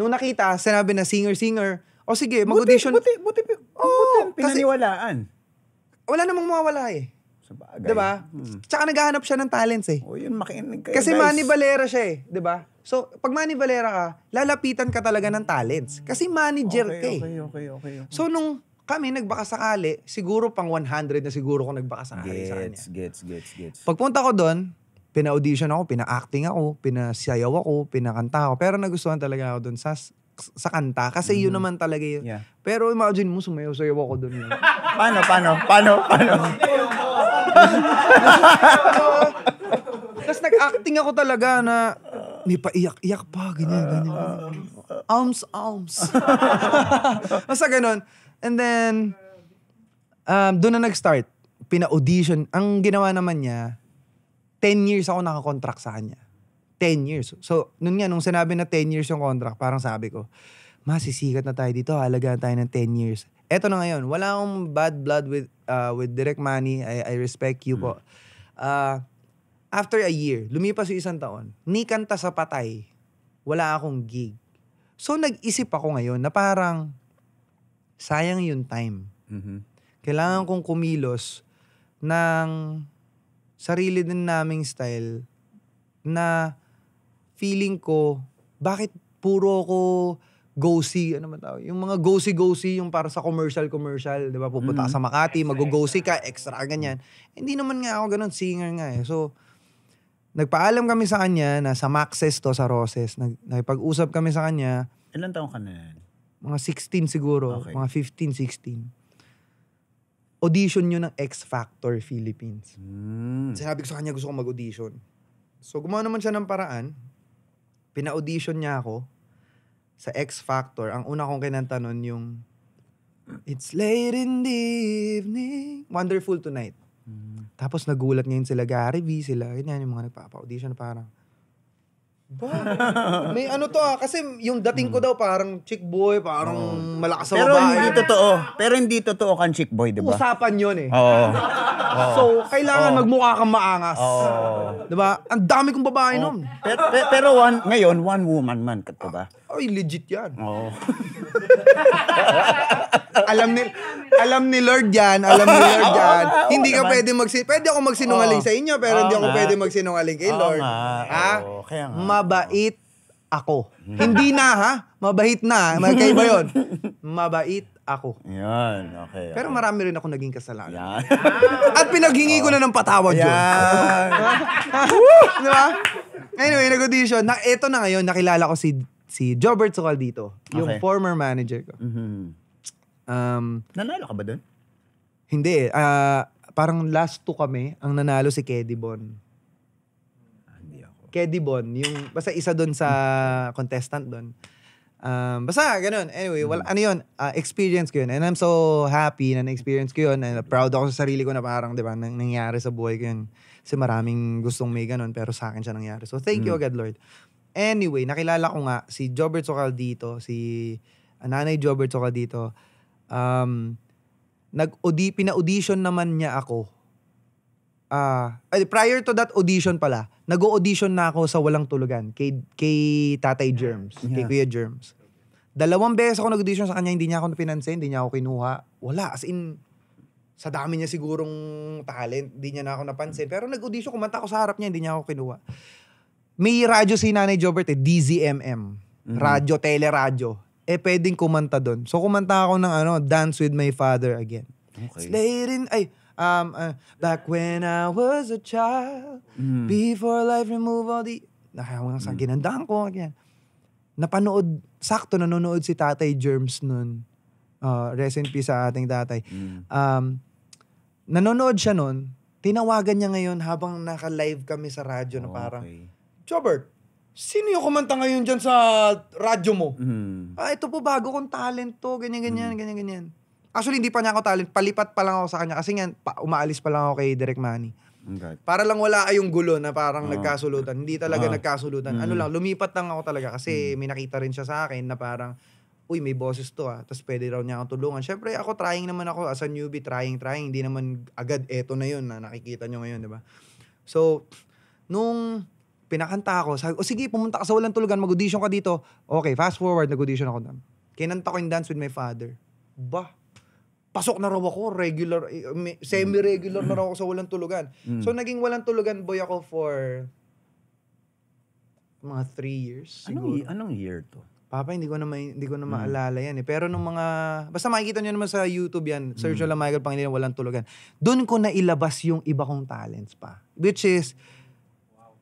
S1: Nung nakita, sinabi na singer-singer, o sige, mag-audition. Buti, buti, buti, oh, buti pinaniwalaan. Kasi, wala namang mawawala eh. Sa bagay. Diba? Hmm. Tsaka naghahanap siya ng talents eh.
S2: O yun, makinig kayo Kasi guys. Manny
S1: Valera siya eh. Diba? So, pag Manny Valera ka, lalapitan ka talaga ng talents. Kasi manager okay, ka eh. Okay,
S2: okay, okay, okay.
S1: So, nung kami nagbakasakali, siguro pang 100 na siguro ko nagbakasakali gets, sa kanya. Gets, gets, gets. Pagpunta ko doon, pina-audition ako, pina-acting ako, pina-sayaw ako, pina pinakanta ako. Pero nagustuhan talaga ako doon sa sa kanta. Kasi mm yun mm-hmm. naman talaga yun. Yeah. Pero imagine mo, sumayaw-sayaw ako doon. paano, paano, paano, paano? Tapos nag-acting ako talaga na may paiyak-iyak pa, ganyan, ganyan. Alms, alms. Basta ganun. And then, um, doon na nag-start. Pina-audition. Ang ginawa naman niya, 10 years ako nakakontract sa kanya. 10 years. So, nun nga, nung sinabi na 10 years yung contract, parang sabi ko, masisikat na tayo dito, halagaan tayo ng 10 years. Eto na ngayon, wala akong bad blood with uh, with Direct Money. I, I respect you mm. po. Uh, after a year, lumipas yung isang taon, ni kanta sa patay, wala akong gig. So, nag-isip ako ngayon na parang sayang yung time. Mm-hmm. Kailangan kong kumilos ng sarili din naming style na feeling ko, bakit puro ko go-see, ano man tawag, yung mga go-see-go-see, yung para sa commercial-commercial, di ba, pupunta mm. sa Makati, mag-go-see ka, extra, ganyan. Hindi naman nga ako ganun, singer nga eh. So, nagpaalam kami sa kanya na sa Maxes to, sa Roses, nag, nagpag usap kami sa kanya.
S2: Ilan taong ka na yan?
S1: Mga 16 siguro, okay. mga 15, 16 audition nyo ng X Factor Philippines. Mm. Sinabi ko sa kanya, gusto ko mag-audition. So, gumawa naman siya ng paraan. Pina-audition niya ako sa X Factor. Ang una kong kinanta nun yung It's late in the evening, wonderful tonight. Mm. Tapos nagulat ngayon sila Gary V, sila, ganyan yung mga nagpapa-audition parang ba? May ano to ah, kasi yung dating ko hmm. daw parang chick boy, parang hmm. malakas sa Pero hindi babae. totoo. Pero hindi
S2: totoo kan chick boy, di ba? Usapan
S1: yun eh. Oo.
S2: So, kailangan magmukha kang maangas. Oo.
S1: ba? Ang dami kong babae nun. Pero, pero one, ngayon, one
S2: woman man, kat- di
S1: ba? Ay, legit yan. Oo. alam ni alam ni Lord yan, alam ni Lord yan. hindi ka naman. pwede magsin pwede ako magsinungaling Oo. sa inyo pero hindi ako nga. pwede magsinungaling kay Oo Lord. nga, Ha? kaya nga. Mabait ako. Mm. hindi na ha, mabait na, magkaiba yun? mabait ako. Yan, okay. okay. Pero marami rin ako naging kasalanan. Yan. At pinaghingi ko na ng patawad yun. Yan. Di Anyway, nag-audition. Na, ito na ngayon, nakilala ko si si Jobert Sokal dito, yung Okay. former manager ko. Mhm. Um, Nanalo ka ba doon? hindi eh. Ah, parang last two kami, ang nanalo si Kedibon. Ah, hindi ako. Kedibon, yung basta isa doon sa contestant doon. Um, basta ganun. Anyway, well, mm-hmm. ano yun, ah, experience ko yun. And I'm so happy na na-experience ko yun. And proud ako sa sarili ko na parang, di ba, nang, nangyari sa buhay ko yun. Kasi maraming gustong may ganun, pero sa akin siya nangyari. So thank you mm-hmm. agad, Lord. Anyway, nakilala ko nga si Jobert Sokal dito, si ah, Nanay Jobert Sokal dito. Um, nag pina-audition naman niya ako. Ah, uh, prior to that audition pala, nag-audition na ako sa Walang Tulugan kay kay Tatay Germs, yeah. kay Kuya Germs. Dalawang beses ako nag-audition sa kanya, hindi niya ako pinansin, hindi niya ako kinuha. Wala, as in sa dami niya sigurong talent, hindi niya na ako napansin. Pero nag-audition, kumanta ako sa harap niya, hindi niya ako kinuha. May radyo si Nanay Jobert eh, DZMM. Mm-hmm. Radyo, teleradyo. Eh, pwedeng kumanta doon. So, kumanta ako ng ano, Dance With My Father Again. Okay. Slating, ay, um, uh, back when I was a child, mm. before life removed all the... Nakawa sa mm. ginandaan ko, ganyan. Napanood, sakto nanonood si Tatay Germs noon. Uh, rest in peace sa ating tatay. Mm. Um, nanonood siya noon, tinawagan niya ngayon habang naka-live kami sa radyo oh, na parang, okay. Jobert, sino yung kumanta ngayon dyan sa radyo mo? Mm. Ah, ito po bago kong talent to, ganyan, ganyan, mm. ganyan, ganyan. Actually, hindi pa niya ako talent. Palipat pa lang ako sa kanya. Kasi nga, pa, umaalis pa lang ako kay Direk Manny. Okay. Para lang wala kayong gulo na parang uh, nagkasulutan. Hindi talaga uh, nagkasulutan. Ano mm. Ano lang, lumipat lang ako talaga. Kasi mm. may nakita rin siya sa akin na parang, uy, may boses to ah. Tapos pwede raw niya akong tulungan. Siyempre, ako trying naman ako as a newbie, trying, trying. Hindi naman agad eto na yun na nakikita nyo ngayon, di ba? So, nung pinakanta ako. Sabi, o sige, pumunta ka sa walang tulugan, mag-audition ka dito. Okay, fast forward, nag-audition ako doon. Kinanta ko yung dance with my father. Ba? pasok na raw ako, regular, eh, semi-regular na raw ako sa walang tulugan. Mm. So, naging walang tulugan boy ako for mga three years. Siguro. Anong, anong year to? Papa, hindi ko na may, hindi ko na mm. maalala yan eh. Pero nung mga basta makikita niyo naman sa YouTube yan, search mm. lang Michael Pangilinan walang tulugan. Doon ko na ilabas yung iba kong talents pa. Which is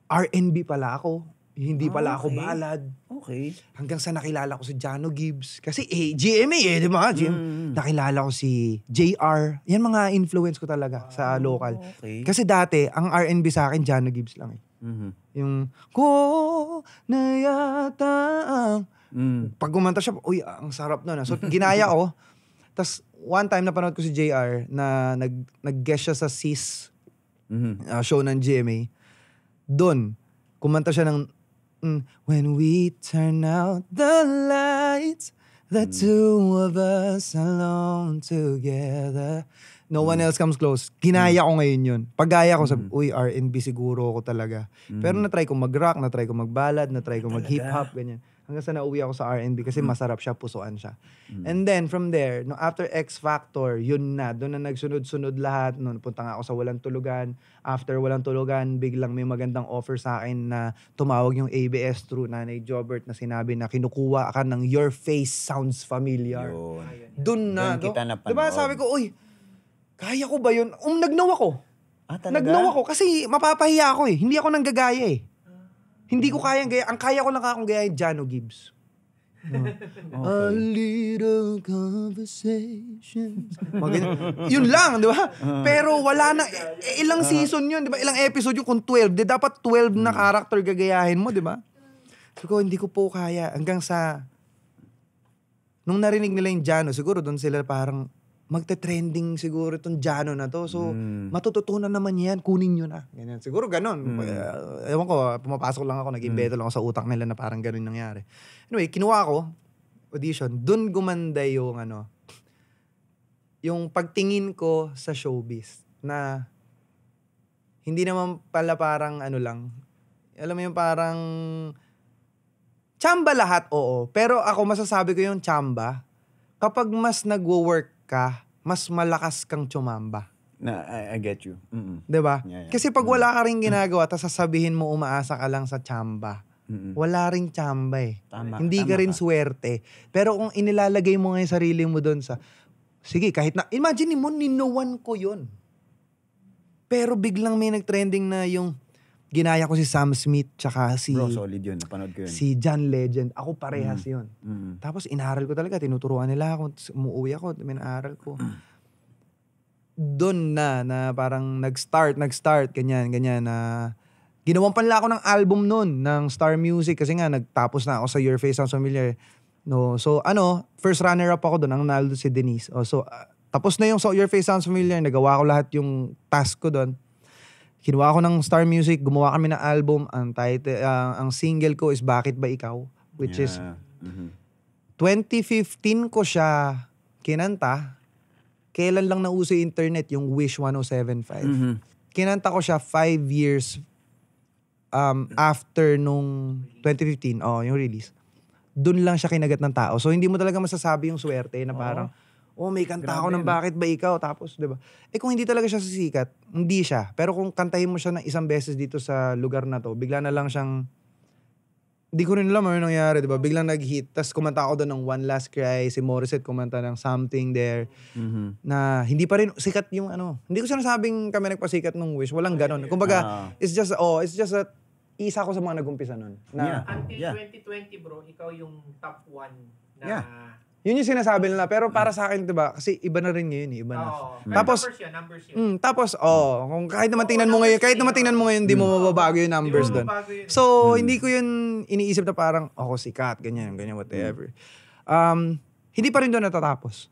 S1: R&B pala ako. Hindi pala ah, okay. ako ballad. Okay. Hanggang sa nakilala ko si Jano Gibbs. Kasi eh, GMA eh, di ba? Mm. Nakilala ko si JR. Yan mga influence ko talaga ah, sa local. Okay. Kasi dati, ang R&B sa akin, Jano Gibbs lang eh. Mm-hmm. Yung, ko na yata ang... Mm. Pag gumanta siya, uy, ang sarap nun. Ah. So, ginaya ko. Tapos, one time na panood ko si JR na nag, nag-guest siya sa SIS mm-hmm. uh, show ng GMA doon, kumanta siya ng, mm, When we turn out the lights, the mm. two of us alone together. No mm. one hmm. else comes close. Ginaya mm. ko ngayon yun. Pagaya ko, sabi, mm. uy, R&B siguro ako talaga. Mm. Pero hmm. natry ko mag-rock, natry ko mag-ballad, natry ko ah, mag-hip-hop, ganyan hanggang sa nauwi ako sa R&B kasi mm. masarap siya, pusuan siya. Mm. And then from there, no after X Factor, yun na, doon na nagsunod-sunod lahat. No, punta nga ako sa Walang Tulugan. After Walang Tulugan, biglang may magandang offer sa akin na tumawag yung ABS through Nanay Jobert na sinabi na kinukuha ka ng Your Face Sounds Familiar. Doon na. Doon kita napanood. Diba sabi ko, uy, kaya ko ba yun? Um, nagnaw ako. Ah, talaga? Nagnaw ako kasi mapapahiya ako eh. Hindi ako nanggagaya eh. Hindi ko kayang gaya. Ang kaya ko lang akong gayahin, Jano Gibbs.
S3: Oh, okay.
S1: A little conversation. Mga yun lang, di ba? Ah. Pero wala na, eh, ilang ah. season yun, di ba? Ilang episode yun kung 12. Di dapat 12 na hmm. character gagayahin mo, di ba? Sabi ko, hindi ko po kaya. Hanggang sa, nung narinig nila yung Jano, siguro doon sila parang, magte-trending siguro itong Jano na to. So, mm. matututunan naman yan, kunin nyo na. Ganyan. Siguro ganun. Mm. Uh, ewan ko, pumapasok lang ako, naging mm. lang ako sa utak nila na parang ganun nangyari. Anyway, kinuha ko, audition, Doon gumanda yung ano, yung pagtingin ko sa showbiz na hindi naman pala parang ano lang, alam mo yung parang chamba lahat, oo. Pero ako masasabi ko yung chamba, kapag mas nagwo-work ka, mas malakas kang tsumamba.
S2: Na, I, I get you. mm -hmm. 'Di ba? Yeah, yeah. Kasi pag wala ka
S1: rin ginagawa, tapos sasabihin mo umaasa ka lang sa tsamba. Mm-mm. Wala rin tsamba eh. Tama, Hindi tama ka rin ka. swerte. Pero kung inilalagay mo nga yung sarili mo doon sa, sige, kahit na, imagine mo, ninuwan ko yon Pero biglang may nag-trending na yung, ginaya ko si Sam Smith tsaka si Bro, solid yun. Napanood ko yun. si John Legend. Ako parehas mm. yun. Mm. Tapos inaral ko talaga. Tinuturuan nila ako. Tapos umuwi ako. Minaral ko. Doon na, na parang nag-start, nag-start, ganyan, ganyan, na ginawan pa nila ako ng album noon ng Star Music kasi nga nagtapos na ako sa Your Face Sounds Familiar. No, so ano, first runner up ako doon, ang nalo si Denise. Oh, so uh, tapos na yung So Your Face Sounds Familiar, nagawa ko lahat yung task ko doon Kinuha ko ng Star Music, gumawa kami ng album. Ang title, uh, ang single ko is Bakit Ba Ikaw? Which yeah. is, mm-hmm. 2015 ko siya kinanta. Kailan lang nauso internet yung Wish 1075. Mm-hmm. Kinanta ko siya five years um, after nung 2015. Oh, yung release. Doon lang siya kinagat ng tao. So, hindi mo talaga masasabi yung swerte na parang, oh oh, may kanta Grabe ako ng bakit ba ikaw? Tapos, di ba? Eh kung hindi talaga siya sisikat, hindi siya. Pero kung kantahin mo siya ng isang beses dito sa lugar na to, bigla na lang siyang, di ko rin alam ano nangyari, di ba? Biglang nag-hit. Tapos kumanta ako doon ng One Last Cry, si Morissette kumanta ng Something There, mm-hmm. na hindi pa rin, sikat yung ano. Hindi ko sinasabing kami nagpasikat ng Wish, walang ganon. Kumbaga, uh, it's just, oh, it's just a, isa ko sa mga nagumpisa noon. Na, yeah. Until yeah. 2020 bro, ikaw yung
S3: top one
S1: na yeah yun yung sinasabi nila. Pero para mm. sa akin, di ba? Kasi iba na rin ngayon. Eh, iba na. Oo. Mm. Tapos, numbers yun, numbers yun. Mm, tapos, oh, kung kahit naman tingnan mo ngayon, kahit naman tingnan mo ngayon, di mo mm. mababago yung numbers doon. mababago yun So, mm. hindi ko yun iniisip na parang ako sikat, ganyan, ganyan, whatever. Um, hindi pa rin doon natatapos.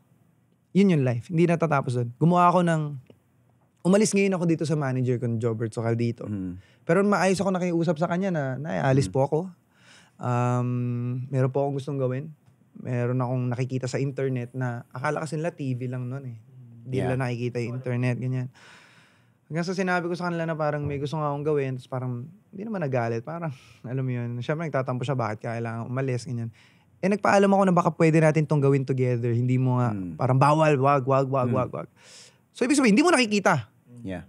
S1: Yun yung life. Hindi natatapos doon. Gumawa ako ng... Umalis ngayon ako dito sa manager ko, Jobert Sokal dito. Pero maayos ako nakiusap sa kanya na, naalis po ako. Um, meron po akong gustong gawin meron akong nakikita sa internet na akala kasi eh. nila TV lang noon eh. Hindi yeah. nila nakikita yung internet, ganyan. Hanggang sa sinabi ko sa kanila na parang may gusto nga akong gawin, tapos parang hindi naman nagalit, parang alam mo yun. Siyempre nagtatampo siya bakit kailangan umalis, ganyan. Eh nagpaalam ako na baka pwede natin tong gawin together, hindi mo nga, mm. parang bawal, wag, wag, wag, mm. wag, wag. So ibig sabihin, hindi mo nakikita. Yeah.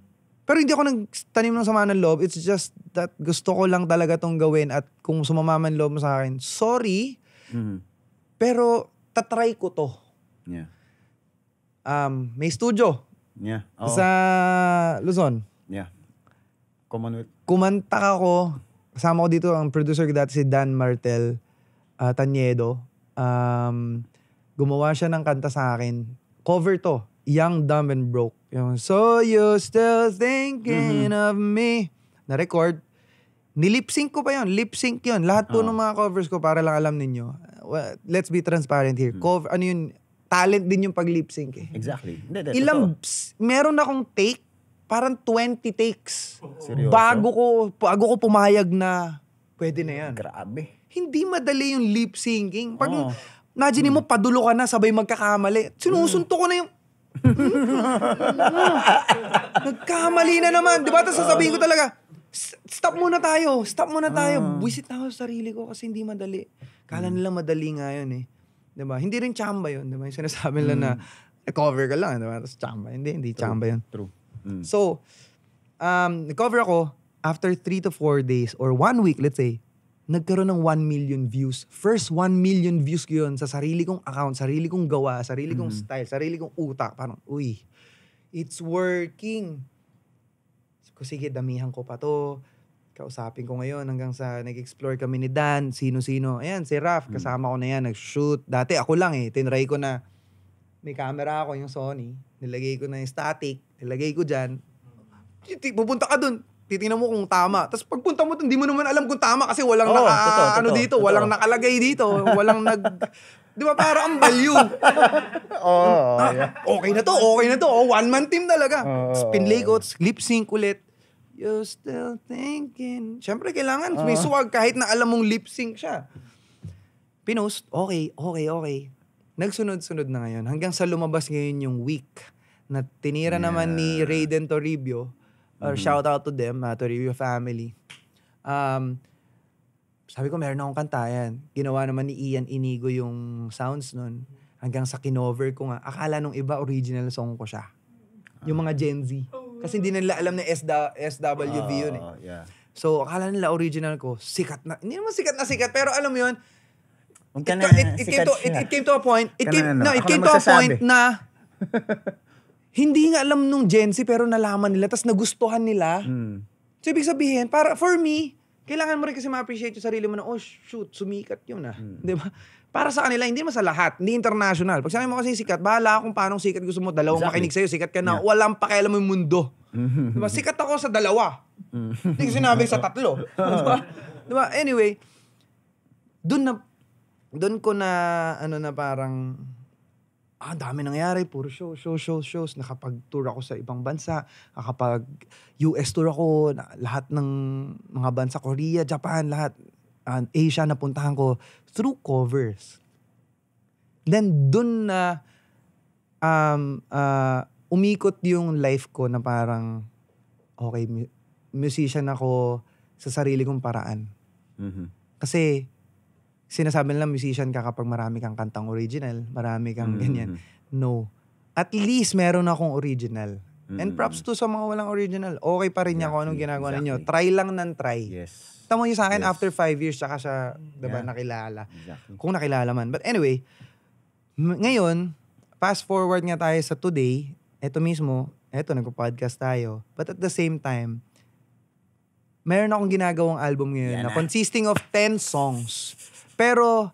S1: Pero hindi ako nagtanim ng sama ng loob. It's just that gusto ko lang talaga tong gawin at kung sumama man loob mo sa akin, sorry, mm-hmm pero tatry ko to. Yeah. Um, may studio. Yeah. Oo. Sa Luzon. Yeah. Commonwealth. Kumanta ako. Kasama ko dito ang producer ko dati si Dan Martel uh, Tanyedo. Um, gumawa siya ng kanta sa akin. Cover to. Young, Dumb, and Broke. Yung, so you still thinking mm-hmm. of me. Na-record. Nilip-sync ko pa yon Lip-sync yon Lahat po oh. ng mga covers ko para lang alam ninyo well, let's be transparent here. Hmm. Cover, ano yun, talent din yung pag lip sync eh. Exactly. Hindi, hindi, Ilang, pss, meron akong take, parang 20 takes. Seryoso? Bago ko, bago ko pumayag na, pwede na yan. Grabe. Hindi madali yung lip syncing. Pag, oh. imagine mo, padulo ka na, sabay magkakamali. Sinusunto ko na yung, hmm?
S3: Nagkamali na naman. Di ba? Tapos sasabihin ko
S1: talaga, stop muna tayo. Stop muna tayo. Uh. Buisit na ako sa sarili ko kasi hindi madali. Kala mm. nila madali nga yun eh. Diba? Hindi rin chamba yun. Diba? Yung sinasabi nila mm. na cover ka lang. Diba? Tapos chamba. Hindi, hindi true, chamba yun. True. Mm. So, um, cover ako after 3 to 4 days or 1 week, let's say, nagkaroon ng 1 million views. First 1 million views ko yun sa sarili kong account, sarili kong gawa, sarili kong mm. style, sarili kong utak. Parang, uy, it's working. Sige, damihan ko pa to kausapin ko ngayon hanggang sa nag-explore kami ni Dan, sino-sino. Ayan, si Raf, hmm. kasama ko na yan, nag-shoot. Dati ako lang eh, tinry ko na may camera ako, yung Sony. Nilagay ko na yung static, nilagay ko dyan. Pupunta ka dun, titingnan mo kung tama. Tapos pagpunta mo dun, di mo naman alam kung tama kasi walang oh, naka, totoo, ano dito, totoo. walang nakalagay dito, walang nag... di ba para ang value? oh, ah, yeah. Okay na to, okay na to. Oh, one man team talaga. Oh. Tapos pinlay lip sync ulit. You're still thinking. Siyempre, kailangan. Uh-huh. May suwag kahit na alam mong lip sync siya. Pinost, okay, okay, okay. Nagsunod-sunod na ngayon. Hanggang sa lumabas ngayon yung week na tinira yeah. naman ni Raiden Toribio. Or mm-hmm. shout out to them, uh, Toribio family. Um, sabi ko, meron akong kantayan. Ginawa naman ni Ian Inigo yung sounds nun. Hanggang sa kinover ko nga. Akala nung iba, original song ko siya. Yung mga Gen Z. Oh kasi hindi nila alam na SW, SWV ah, yun eh. yeah. So, akala nila original ko, sikat na. Hindi naman sikat na sikat, pero alam mo yun, it, na, it, it, came to, it, it came to a point, it came, na, ano. no, it came to a point na, hindi nga alam nung Gen Z, pero nalaman nila, tapos nagustuhan nila. Mm. So, ibig sabihin, para, for me, kailangan mo rin kasi ma-appreciate yung sarili mo na, oh, shoot, sumikat yun ah. Mm. Di ba? para sa kanila, hindi naman sa lahat, hindi international. Pag sabi mo kasi sikat, bahala kung paano sikat gusto mo, dalawang exactly. makinig sa'yo, sikat ka na, yeah. walang pakialam mo yung mundo. Mm-hmm. diba? Sikat ako sa dalawa. hindi ko sinabi sa tatlo. diba? diba? Anyway, doon na, doon ko na, ano na parang, ah, dami nangyari, puro show, show, show, shows. Nakapag-tour ako sa ibang bansa, nakapag-US tour ako, lahat ng mga bansa, Korea, Japan, lahat, uh, Asia, napuntahan ko through covers. Then dun na uh, um, uh, umikot yung life ko na parang okay, mu- musician ako sa sarili kong paraan.
S3: Mm-hmm.
S1: Kasi sinasabi nila musician ka kapag marami kang kantang original, marami kang mm-hmm. ganyan. No. At least meron akong original. Mm-hmm. And props to sa mga walang original. Okay pa rin yeah, niya anong ginagawa exactly. ninyo. Try lang ng try. Yes. Tama niyo sa akin, yes. after five years, saka sa diba, yeah. nakilala. Exactly. Kung nakilala man. But anyway, ngayon, fast forward nga tayo sa today, eto mismo, eto, nagpo-podcast tayo. But at the same time, meron akong ginagawang album ngayon yeah na. na consisting of 10 songs. Pero,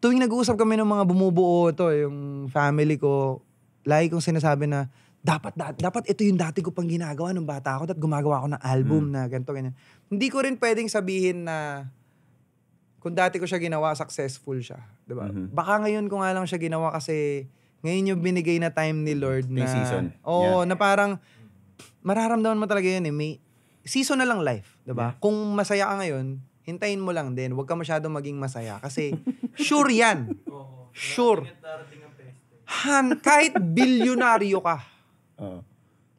S1: tuwing nag-uusap kami ng mga bumubuo to, yung family ko, lagi kong sinasabi na, dapat, dapat, dapat ito yung dati ko pang ginagawa nung bata ako, dapat gumagawa ako ng album mm. na ganito, ganyan. Hindi ko rin pwedeng sabihin na kung dati ko siya ginawa, successful siya.
S3: Diba? Mm-hmm. Baka
S1: ngayon ko nga lang siya ginawa kasi ngayon yung binigay na time ni Lord na... season. Oh, yeah. na parang mararamdaman mo talaga yun eh. May season na lang life, 'di ba? Yeah. Kung masaya ka ngayon, hintayin mo lang din. Huwag ka masyadong maging masaya kasi sure 'yan. Oo. Sure. Eh. Han, kahit bilyonaryo ka,
S3: Uh,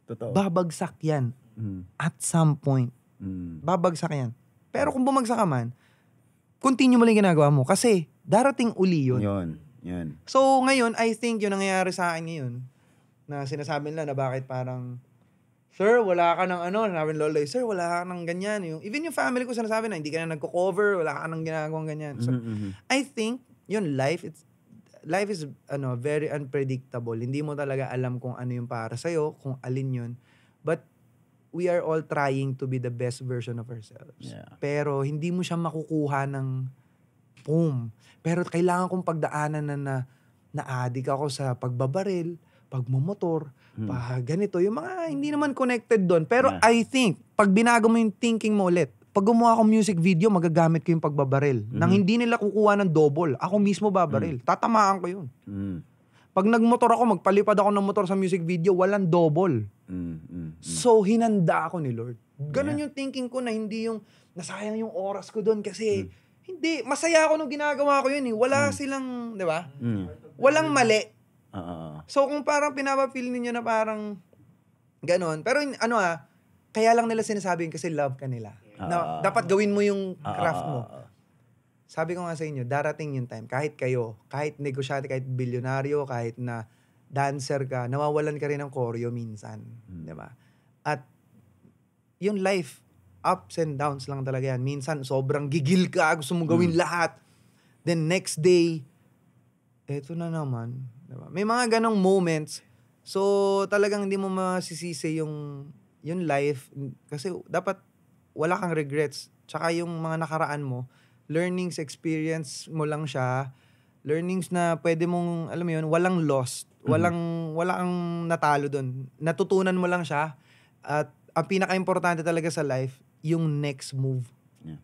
S3: totoo.
S1: Babagsak yan. Mm. At some point. Mm. Babagsak yan. Pero kung bumagsak ka man, continue mo lang ginagawa mo. Kasi darating uli yun. Yun. Yan. So ngayon, I think yun nangyayari sa akin ngayon. Na sinasabi nila na bakit parang, Sir, wala ka ng ano, sabi ni Lola, Sir, wala ka ng ganyan. Yung, even yung family ko sinasabi na, hindi ka na nagko-cover, wala ka ng ginagawang ganyan. So, mm-hmm, mm-hmm. I think, yun, life, it's, life is ano very unpredictable. Hindi mo talaga alam kung ano yung para sa iyo, kung alin 'yun. But we are all trying to be the best version of ourselves. Yeah. Pero hindi mo siya makukuha ng boom. Pero kailangan kong pagdaanan na na, na addict ako sa pagbabaril, pagmomotor hmm. pag ganito. Yung mga hindi naman connected doon. Pero yeah. I think, pag binago mo yung thinking mo ulit, pag gumawa akong music video, magagamit ko yung pagbabaril. Mm-hmm. Nang hindi nila kukuha ng double, ako mismo babaril. Mm-hmm. Tatamaan ko yun. Mm-hmm. Pag nagmotor ako, magpalipad ako ng motor sa music video, walang double. Mm-hmm. So, hinanda ako ni Lord. Ganon yeah. yung thinking ko na hindi yung, nasayang yung oras ko doon kasi, mm-hmm. hindi, masaya ako nung ginagawa ko yun eh. Wala mm-hmm. silang, di ba? Mm-hmm. Walang mali. Uh-uh. So, kung parang pinapapil ninyo na parang, ganon. Pero ano ah, kaya lang nila sinasabing kasi love ka nila. Uh, dapat gawin mo yung ah, ah, craft mo. Sabi ko nga sa inyo, darating yung time, kahit kayo, kahit negosyante, kahit bilyonaryo, kahit na dancer ka, nawawalan ka rin ng koryo minsan. Hmm. Di ba? At yung life, ups and downs lang talaga yan. Minsan, sobrang gigil ka, gusto mong gawin hmm. lahat. Then next day, eto na naman. Diba? May mga ganong moments. So, talagang hindi mo masisisi yung, yung life. Kasi dapat wala kang regrets. Tsaka yung mga nakaraan mo, learnings, experience mo lang siya, learnings na pwede mong, alam mo yun, walang lost, mhm. walang, mm-hmm. wala kang natalo doon. Natutunan mo lang siya at ang pinaka-importante talaga sa life, yung next move. Yeah.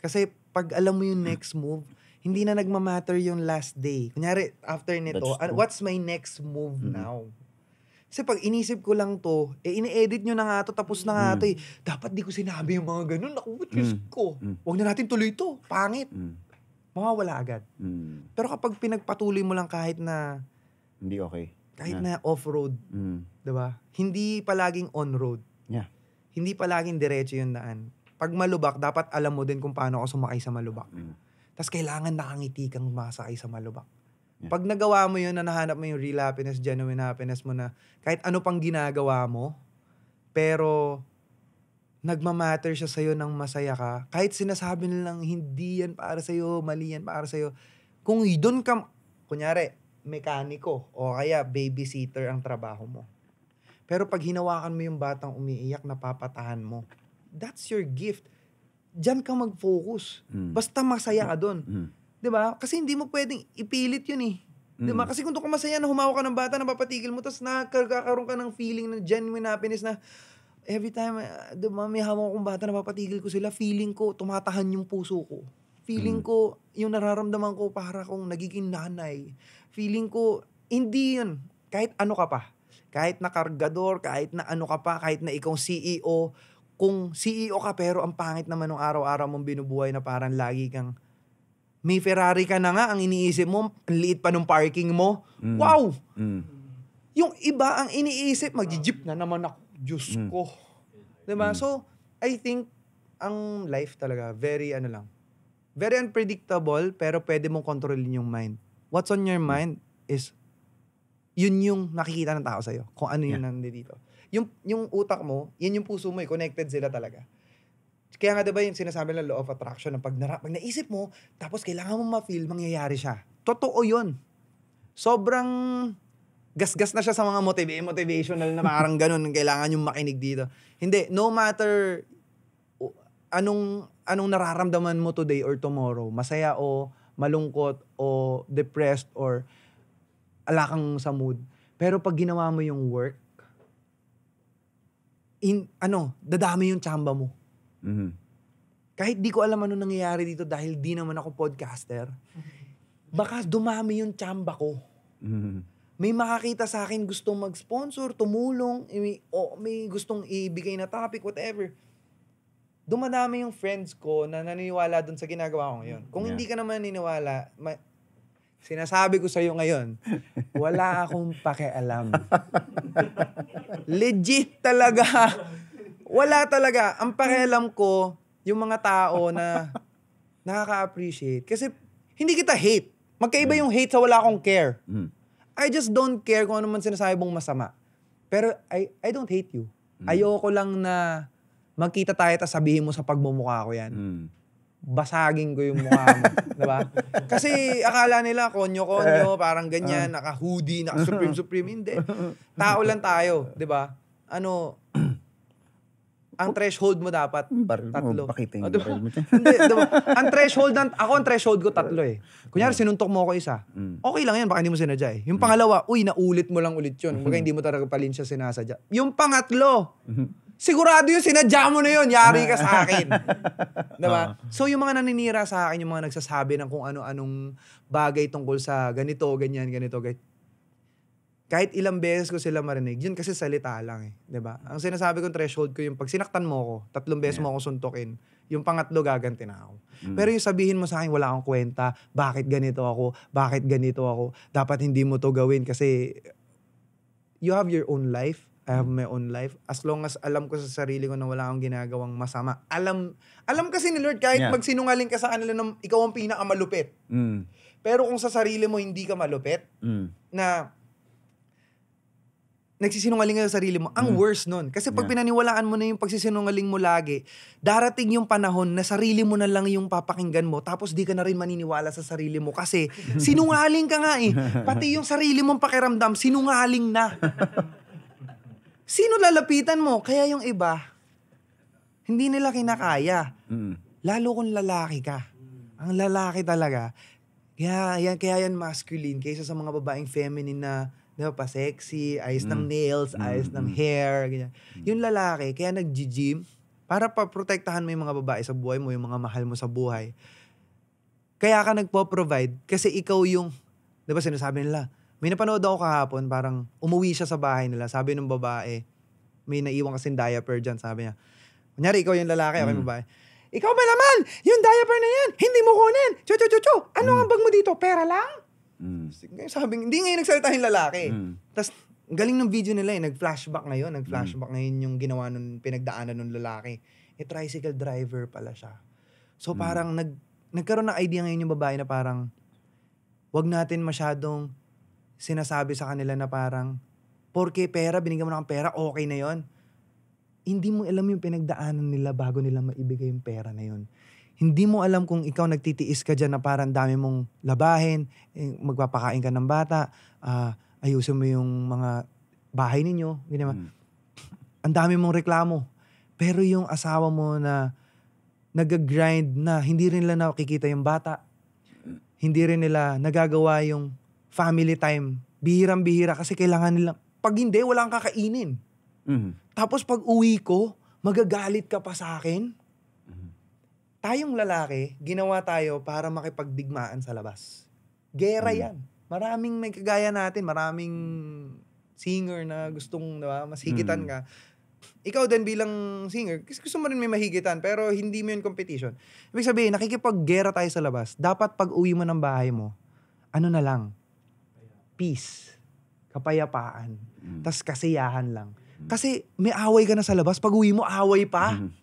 S1: Kasi pag alam mo yung mm. next move, hindi na nagmamatter yung last day. Kunyari, after nito, what's my next move mm-hmm. now? Kasi pag inisip ko lang to, eh, ini-edit nyo na nga to, tapos na nga mm. to eh. Dapat di ko sinabi yung mga ganun.
S3: Naku, Diyos mm.
S1: ko. Mm. Huwag na natin tuloy to. Pangit. Mm. Mawawala agad. Mm. Pero kapag pinagpatuloy mo lang kahit na... Hindi okay. Kahit yeah. na off-road. Mm. Diba? Hindi palaging on-road. Yeah. Hindi palaging diretso yung daan. Pag malubak, dapat alam mo din kung paano ako sumakay sa malubak. Mm. Tapos kailangan nakangiti kang masakay sa malubak. Yeah. Pag nagawa mo yun, na nahanap mo yung real happiness, genuine happiness mo na kahit ano pang ginagawa mo, pero nagmamatter siya sa'yo ng masaya ka, kahit sinasabi nilang hindi yan para sa'yo, mali yan para sa'yo, kung doon ka, kunyari, mekaniko o kaya babysitter ang trabaho mo. Pero pag hinawakan mo yung batang umiiyak, napapatahan mo. That's your gift. Diyan ka mag-focus. Mm. Basta masaya ka doon. Mm. 'Di ba? Kasi hindi mo pwedeng ipilit 'yun eh. Mm. 'Di ba? Mm. Kasi kung doon ka masaya na humawak ka ng bata na papatigil mo tapos nakakaroon ka ng feeling ng genuine happiness na every time, uh, di ba, may hawak akong bata, na napapatigil ko sila, feeling ko, tumatahan yung puso ko. Feeling mm. ko, yung nararamdaman ko, para kong nagiging nanay. Feeling ko, hindi yun. Kahit ano ka pa. Kahit na kargador, kahit na ano ka pa, kahit na ikaw CEO, kung CEO ka pero ang pangit naman ng araw-araw mong binubuhay na parang lagi kang may Ferrari ka na nga, ang iniisip mo, ang liit pa nung parking mo. Mm. Wow! Mm. Yung iba ang iniisip, magji-jeep na naman ako. Diyos mm. ko. Diba? Mm. So, I think, ang life talaga, very ano lang, very unpredictable, pero pwede mong kontrolin yung mind. What's on your mm. mind is, yun yung nakikita ng tao sa'yo, kung ano yeah. yung yeah. nandito. Yung, yung utak mo, yun yung puso mo, eh, connected sila talaga. Kaya nga 'di ba yung sinasabi ng law of attraction ng pag, nara- pag naisip mo, tapos kailangan mo ma-feel, mangyayari siya. Totoo 'yun. Sobrang gasgas na siya sa mga motive, motivational na parang ganun, kailangan yung makinig dito. Hindi, no matter anong anong nararamdaman mo today or tomorrow, masaya o malungkot o depressed or alakang sa mood. Pero pag ginawa mo yung work, in, ano, dadami yung tsamba mo. Mm-hmm. Kahit di ko alam ano nangyayari dito dahil di naman ako podcaster, mm-hmm. baka dumami yung chamba ko. Mm-hmm. May makakita sa akin gustong mag-sponsor, tumulong, may, o may gustong ibigay na topic, whatever. Dumadami yung friends ko na naniniwala doon sa ginagawa ko ngayon. Kung yeah. hindi ka naman naniniwala, ma- sinasabi ko sa iyo ngayon, wala akong pakialam. Legit talaga. Wala talaga. Ang pakialam ko, yung mga tao na nakaka-appreciate. Kasi hindi kita hate. Magkaiba yung hate sa wala akong care. Mm. I just don't care kung ano man sinasabi mong masama. Pero I, I don't hate you. Mm. Ayoko lang na magkita tayo tapos sabihin mo sa pagmumukha ko yan. Mm. Basagin ko yung mukha mo. diba? Kasi akala nila konyo-konyo, parang ganyan, ah. naka-hoodie, naka-supreme-supreme. Hindi. Tao lang tayo. ba diba? Ano, ang threshold mo dapat, baril hmm. tatlo. Mo,
S3: pakita yung oh, baril diba? mo. Hindi,
S1: diba? ang threshold, ng, ako ang threshold ko tatlo eh. Kunyari, hmm. sinuntok mo ako isa. Hmm. Okay lang yan, baka hindi mo sinadya eh. Yung pangalawa, uy, naulit mo lang ulit yun. Baka hindi mo talaga palin siya sinasadya. Yung pangatlo, sigurado yung sinadya mo na yun, yari ka sa akin.
S3: diba? uh
S1: So, yung mga naninira sa akin, yung mga nagsasabi ng kung ano-anong bagay tungkol sa ganito, ganyan, ganito, ganito kahit ilang beses ko sila marinig, yun kasi salita lang eh. ba? Diba? Ang sinasabi kong threshold ko yung pag sinaktan mo ako, tatlong beses yeah. mo ako suntukin, yung pangatlo gaganti na ako. Mm. Pero yung sabihin mo sa akin, wala akong kwenta, bakit ganito ako, bakit ganito ako, dapat hindi mo to gawin kasi you have your own life, I have my own life. As long as alam ko sa sarili ko na wala akong ginagawang masama. Alam alam kasi ni Lord, kahit yeah. magsinungaling ka sa kanila na ikaw ang pinakamalupit. Mm. Pero kung sa sarili mo hindi ka malupit, mm. na nagsisinungaling ka sa sarili mo, ang mm. worst nun. Kasi pag yeah. pinaniwalaan mo na yung pagsisinungaling mo lagi, darating yung panahon na sarili mo na lang yung papakinggan mo, tapos di ka na rin maniniwala sa sarili mo. Kasi sinungaling ka nga eh. Pati yung sarili mong pakiramdam, sinungaling na. Sino lalapitan mo? Kaya yung iba, hindi nila kinakaya. Mm. Lalo kung lalaki ka. Ang lalaki talaga, kaya, yan, kaya yan masculine kaysa sa mga babaeng feminine na di ba, pa-sexy, ayos mm. ng nails, mm. ayos mm. ng hair, ganyan. Mm. Yung lalaki, kaya nag-gym para paprotektahan mo yung mga babae sa buhay mo, yung mga mahal mo sa buhay. Kaya ka nagpo-provide kasi ikaw yung, di ba sinasabi nila, may napanood ako kahapon, parang umuwi siya sa bahay nila, sabi ng babae, may naiwan kasing diaper dyan, sabi niya. Kunyari, ikaw yung lalaki, mm. ako babae. Ikaw malaman! Yung diaper na yan! Hindi mo kunin! Chu, chu, chu, chu! Ano mm. ang bag mo dito? Pera lang? Mm. Sabi, hindi ngayon nagsalita yung lalaki. Mm. Tapos, galing ng video nila eh. Nag-flashback ngayon. Nag-flashback mm. ngayon yung ginawa nung pinagdaanan ng lalaki. Eh, tricycle driver pala siya. So, mm. parang nag, nagkaroon ng idea ngayon yung babae na parang wag natin masyadong sinasabi sa kanila na parang porke pera, binigyan mo na ng pera, okay na yon hindi mo alam yung pinagdaanan nila bago nila maibigay yung pera na yon hindi mo alam kung ikaw nagtitiis ka dyan na parang dami mong labahin, eh, magpapakain ka ng bata, uh, ayusin mo yung mga bahay ninyo, ganyan mm. Ang dami mong reklamo. Pero yung asawa mo na nag-grind na hindi rin nila nakikita yung bata, hindi rin nila nagagawa yung family time. Bihirang-bihira kasi kailangan nila, pag hindi, wala kang kakainin. mm Tapos pag uwi ko, magagalit ka pa sa akin tayong lalaki, ginawa tayo para makipagdigmaan sa labas. Gera hmm. yan. Maraming may kagaya natin, maraming singer na gustong, di ba, mas higitan hmm. ka. Ikaw din bilang singer, gusto mo rin may mahigitan, pero hindi mo yun competition. Ibig sabihin, nakikipaggera tayo sa labas. Dapat pag uwi mo ng bahay mo, ano na lang, peace, kapayapaan, mm. tas kasiyahan lang. Hmm. Kasi may away ka na sa labas, pag uwi mo, away pa. Mm-hmm.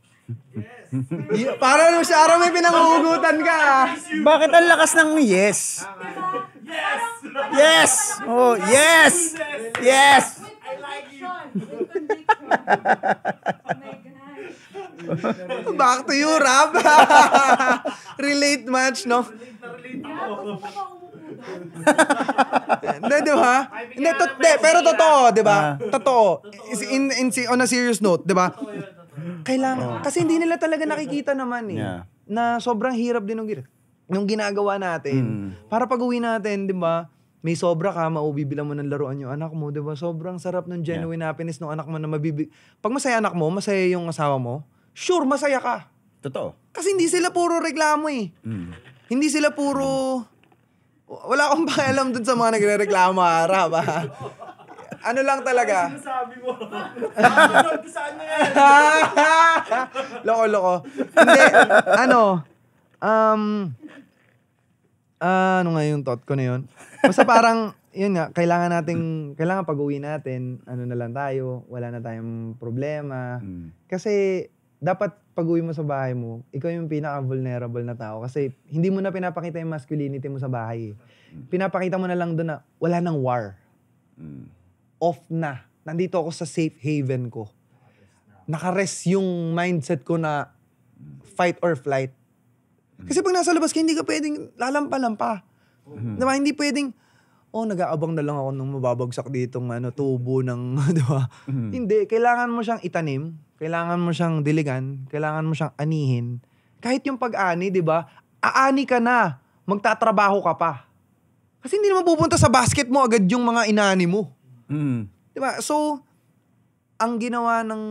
S1: Yes. Para nung sa araw may pinangugutan ka. Bakit ang lakas ng yes?
S3: Yes! Yes! Oh, yes! Yes! I like you. oh my gosh. Back to you, Rab. Relate much, no? Kaya ako
S1: Hindi, di ba? Hindi, pero totoo, di ba? Ah. Totoo. In, in, on a serious note, di ba? Kailangan. Oh. Kasi hindi nila talaga nakikita naman eh. Yeah. Na sobrang hirap din nung, nung ginagawa natin. Mm. Para pag-uwi natin, di ba, may sobra ka, maubibilang mo ng laruan yung anak mo, di ba? Sobrang sarap ng genuine yeah. happiness ng anak mo na mabibig... Pag masaya anak mo, masaya yung asawa mo, sure, masaya ka. Totoo. Kasi hindi sila puro reklamo eh. Mm. Hindi sila puro... Wala akong pakialam dun sa mga nagre-reklamo harap, ha? ano lang talaga. Ano
S3: sinasabi mo. Ano loko, loko. Hindi, ano,
S1: um, uh, ano nga yung thought ko na yun? Basta parang, yun nga, kailangan nating, kailangan pag-uwi natin, ano na lang tayo, wala na tayong problema. Hmm. Kasi, dapat pag-uwi mo sa bahay mo, ikaw yung pinaka-vulnerable na tao. Kasi, hindi mo na pinapakita yung masculinity mo sa bahay. Hmm. Pinapakita mo na lang doon na, wala nang war. Hmm off na. Nandito ako sa safe haven ko. Nakarest yung mindset ko na fight or flight. Kasi pag nasa labas ka, hindi ka pwedeng lalampa-lampa. Mm-hmm. Diba? Hindi pwedeng, oh, nag-aabang na lang ako nung mababagsak ditong ano, tubo ng, di ba? Mm-hmm. Hindi. Kailangan mo siyang itanim. Kailangan mo siyang diligan. Kailangan mo siyang anihin. Kahit yung pag-ani, di ba? Aani ka na. Magtatrabaho ka pa. Kasi hindi naman pupunta sa basket mo agad yung mga inani mo. Mm. Di ba? So, ang ginawa ng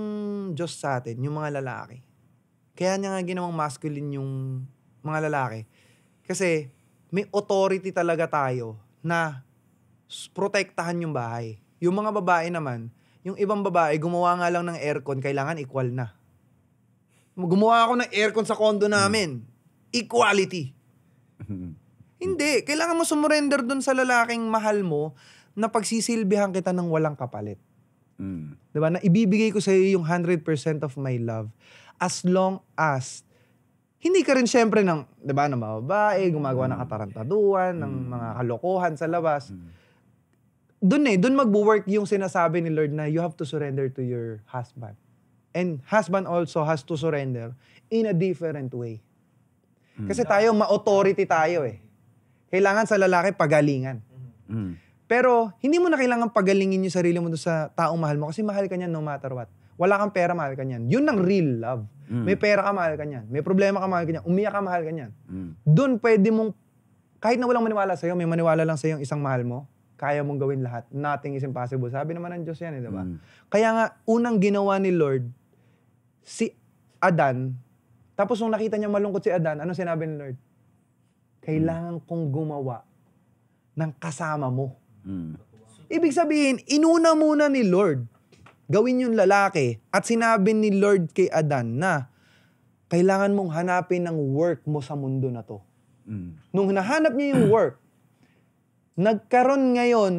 S1: Diyos sa atin, yung mga lalaki. Kaya niya nga ginawang masculine yung mga lalaki. Kasi may authority talaga tayo na protektahan yung bahay. Yung mga babae naman, yung ibang babae, gumawa nga lang ng aircon, kailangan equal na. Gumawa ako ng aircon sa condo mm. namin. Equality. Mm. Hindi. Kailangan mo sumurrender dun sa lalaking mahal mo na pagsisilbihan kita ng walang kapalit. Mm. Diba? Na ibibigay ko sa iyo yung 100% of my love. As long as hindi ka rin syempre ng, 'di ba, ng mga gumagawa mm. ng katarantaduan, mm. ng mga kalokohan sa labas. Mm. Doon eh, doon magwo-work yung sinasabi ni Lord na you have to surrender to your husband. And husband also has to surrender in a different way. Mm. Kasi tayo ma-authority tayo eh. Kailangan sa lalaki pagalingan. Mm. Pero hindi mo na kailangan pagalingin yung sarili mo sa taong mahal mo kasi mahal ka niyan no matter what. Wala kang pera, mahal ka niyan. Yun ang real love. Mm. May pera ka, mahal ka niyan. May problema ka, mahal ka niyan. Umiyak ka, mahal ka niyan. Mm. Doon pwede mong, kahit na walang maniwala sa'yo, may maniwala lang sa'yo yung isang mahal mo, kaya mong gawin lahat. Nothing is impossible. Sabi naman ng Diyos yan eh, ba? Mm. Kaya nga, unang ginawa ni Lord, si Adan, tapos nung nakita niya malungkot si Adan, ano sinabi ni Lord? Mm. Kailangan kong gumawa ng kasama mo Mm. Ibig sabihin, inuna muna ni Lord gawin yung lalaki at sinabi ni Lord kay Adan na kailangan mong hanapin ang work mo sa mundo na to. Mm. Nung nahanap niya yung work, nagkaroon ngayon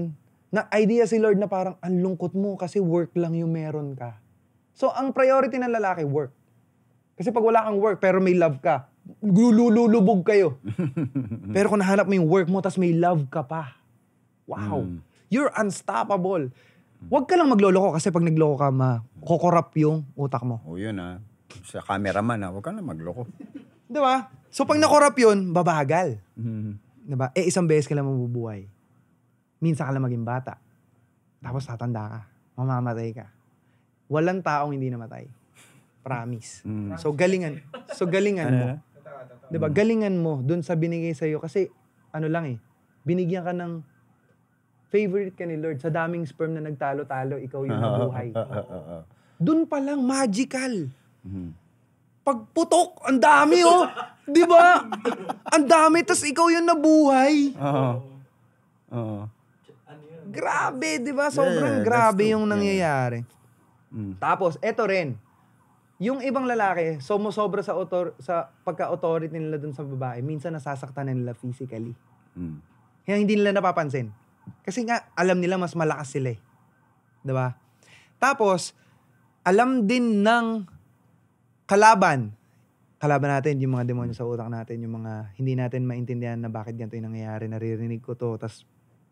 S1: na idea si Lord na parang ang lungkot mo kasi work lang yung meron ka. So ang priority ng lalaki, work. Kasi pag wala kang work pero may love ka, lululubog kayo. pero kung nahanap mo yung work mo tapos may love ka pa, Wow. Mm. You're unstoppable. Huwag ka lang magloloko kasi pag nagloko ka, makukorap yung utak mo.
S2: O oh, yun ah. Sa cameraman ah, huwag ka lang magloko.
S1: Di ba? So pag nakorap yun, babagal. Mm. Di ba? Eh isang beses ka lang mabubuhay. Minsan ka lang maging bata. Tapos tatanda ka. Mamamatay ka. Walang taong hindi namatay. Promise. Mm. So galingan. So galingan mo. 'Di ba? Mm. Galingan mo dun sa binigay sa iyo kasi ano lang eh. Binigyan ka ng favorite ka ni Lord. Sa daming sperm na nagtalo-talo, ikaw yung nabuhay. Doon pa lang, magical. Mm-hmm. Pagputok, ang dami oh. 'Di ba? ang dami tas ikaw yung nabuhay.
S3: Oo. Oo.
S1: Grabe, 'di ba? Sobrang yeah, grabe yung nangyayari. Yeah. Mm. Tapos eto rin. Yung ibang lalaki, sumosobra sa autor sa pagka-authority nila dun sa babae, minsan nasasaktan na nila physically. Mm. Kaya hindi nila napapansin. Kasi nga, alam nila mas malakas sila eh. ba? Diba? Tapos, alam din ng kalaban. Kalaban natin, yung mga demonyo sa utak natin, yung mga hindi natin maintindihan na bakit ganito yung nangyayari, naririnig ko to, tapos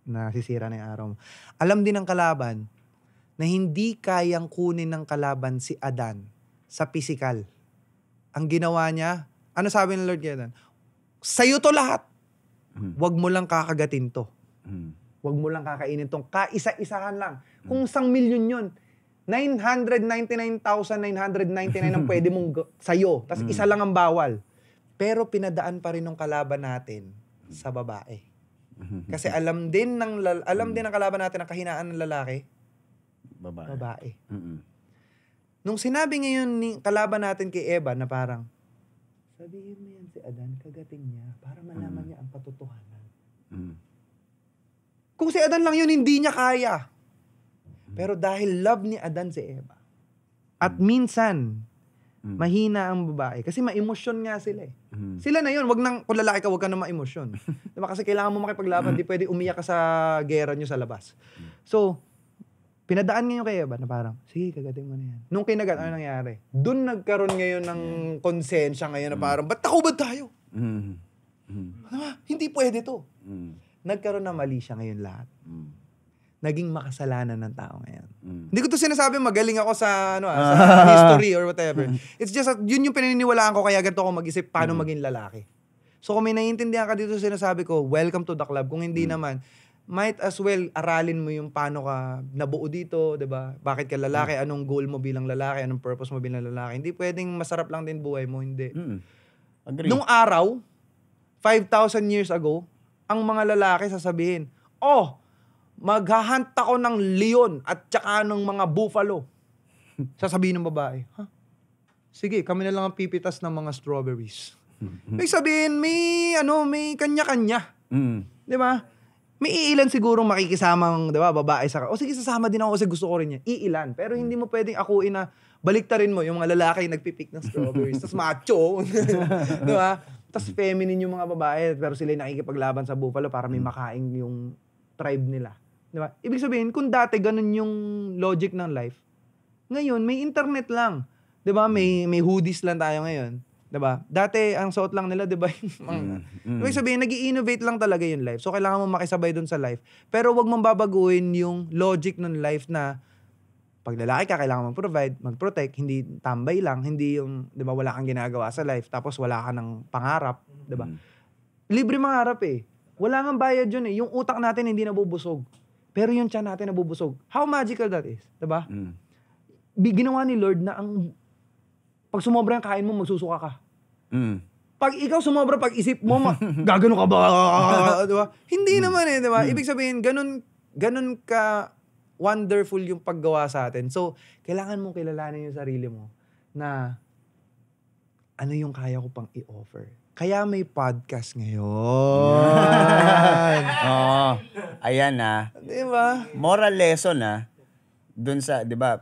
S1: nasisira na yung araw Alam din ng kalaban na hindi kayang kunin ng kalaban si Adan sa physical. Ang ginawa niya, ano sabi ng Lord Gideon? Adan? Sa'yo to lahat. Hmm. Huwag mo lang kakagatin to. Mm. Huwag mo lang kakainin tong kaisa-isahan lang. Hmm. Kung isang milyon yun, 999,999 ang pwede mong sa'yo. Tapos hmm. isa lang ang bawal. Pero pinadaan pa rin ng kalaban natin sa babae. Kasi alam din ng alam din ng kalaban natin ang kahinaan ng lalaki. Babae. Babae. Mm-mm. Nung sinabi ngayon ni kalaban natin kay Eva na parang sabihin mo yan si Adan, kagating niya para malaman mm. niya ang katotohanan. Mm. Kung si Adan lang yun, hindi niya kaya. Pero dahil love ni Adan si Eva. At mm. minsan, mm. mahina ang babae. Kasi ma-emosyon nga sila eh. Mm. Sila na yun. Wag nang, kung lalaki ka, wag ka na ma-emosyon. diba? Kasi kailangan mo makipaglaban. Mm. Di pwede umiyak ka sa gera nyo sa labas. Mm. So, pinadaan ngayon kay Eva na parang, sige, kagatin mo na yan. Nung kinagat, ano nangyari? Doon nagkaroon ngayon ng konsensya ngayon na parang, ba't takubad tayo? Mm. Mm. Ano, hindi pwede to. Mm nagkaroon na mali siya ngayon lahat. Mm. Naging makasalanan ng tao ngayon. Mm. Hindi ko to sinasabi magaling ako sa ano ah, sa history or whatever. Hmm. It's just that yun yung pinaniniwalaan ko kaya ganito ako mag-isip paano mm. maging lalaki. So kung may naiintindihan ka dito sinasabi ko, welcome to the club. Kung hindi mm. naman, might as well aralin mo yung paano ka nabuo dito, 'di ba? Bakit ka lalaki? Mm. Anong goal mo bilang lalaki? Anong purpose mo bilang lalaki? Hindi pwedeng masarap lang din buhay mo, hindi. Mm. Agree. Nung araw, 5,000 years ago, ang mga lalaki sasabihin, Oh, maghahanta ako ng leon at tsaka ng mga buffalo. Sasabihin ng babae, ha? Sige, kami na lang ang pipitas ng mga strawberries. May sabihin, may ano, may kanya-kanya. Mm. Di ba? May iilan siguro makikisamang, di ba, babae sa O sige, sasama din ako kasi gusto ko rin yan. Iilan. Pero hindi mo pwedeng akuin na baliktarin mo yung mga lalaki yung nagpipick ng strawberries. Tapos macho. di ba? Tapos mm-hmm. feminine yung mga babae, pero sila yung nakikipaglaban sa buffalo para may mm-hmm. makain yung tribe nila. Di ba? Ibig sabihin, kung dati ganun yung logic ng life, ngayon may internet lang. 'Di ba? May mm-hmm. may hoodies lang tayo ngayon. 'Di ba? Dati ang suot lang nila, 'di ba? mm. Ibig sabihin, nag-innovate lang talaga yung life. So kailangan mo makisabay doon sa life. Pero 'wag mong babaguhin yung logic ng life na pag lalaki ka, kailangan mag-provide, mag-protect, hindi tambay lang, hindi yung, di ba, wala kang ginagawa sa life, tapos wala ka ng pangarap, di ba? Mm. Libre mangarap eh. Wala nang bayad yun eh. Yung utak natin hindi nabubusog. Pero yung tiyan natin nabubusog. How magical that is, di ba? Mm. Ginawa ni Lord na ang, pag sumobra yung kain mo, magsusuka ka. Mm pag ikaw sumobra pag isip mo, ma- gagano ka ba? di ba? Hindi hmm. naman eh, 'di ba? Mm. Ibig sabihin, ganun ganun ka wonderful yung paggawa sa atin. So, kailangan mong kilalanin yung sarili mo na ano yung kaya ko pang i-offer. Kaya may podcast ngayon. Oo.
S2: Ayan na. Ah.
S1: Di ba?
S2: Moral lesson na. Ah. Doon sa, di ba,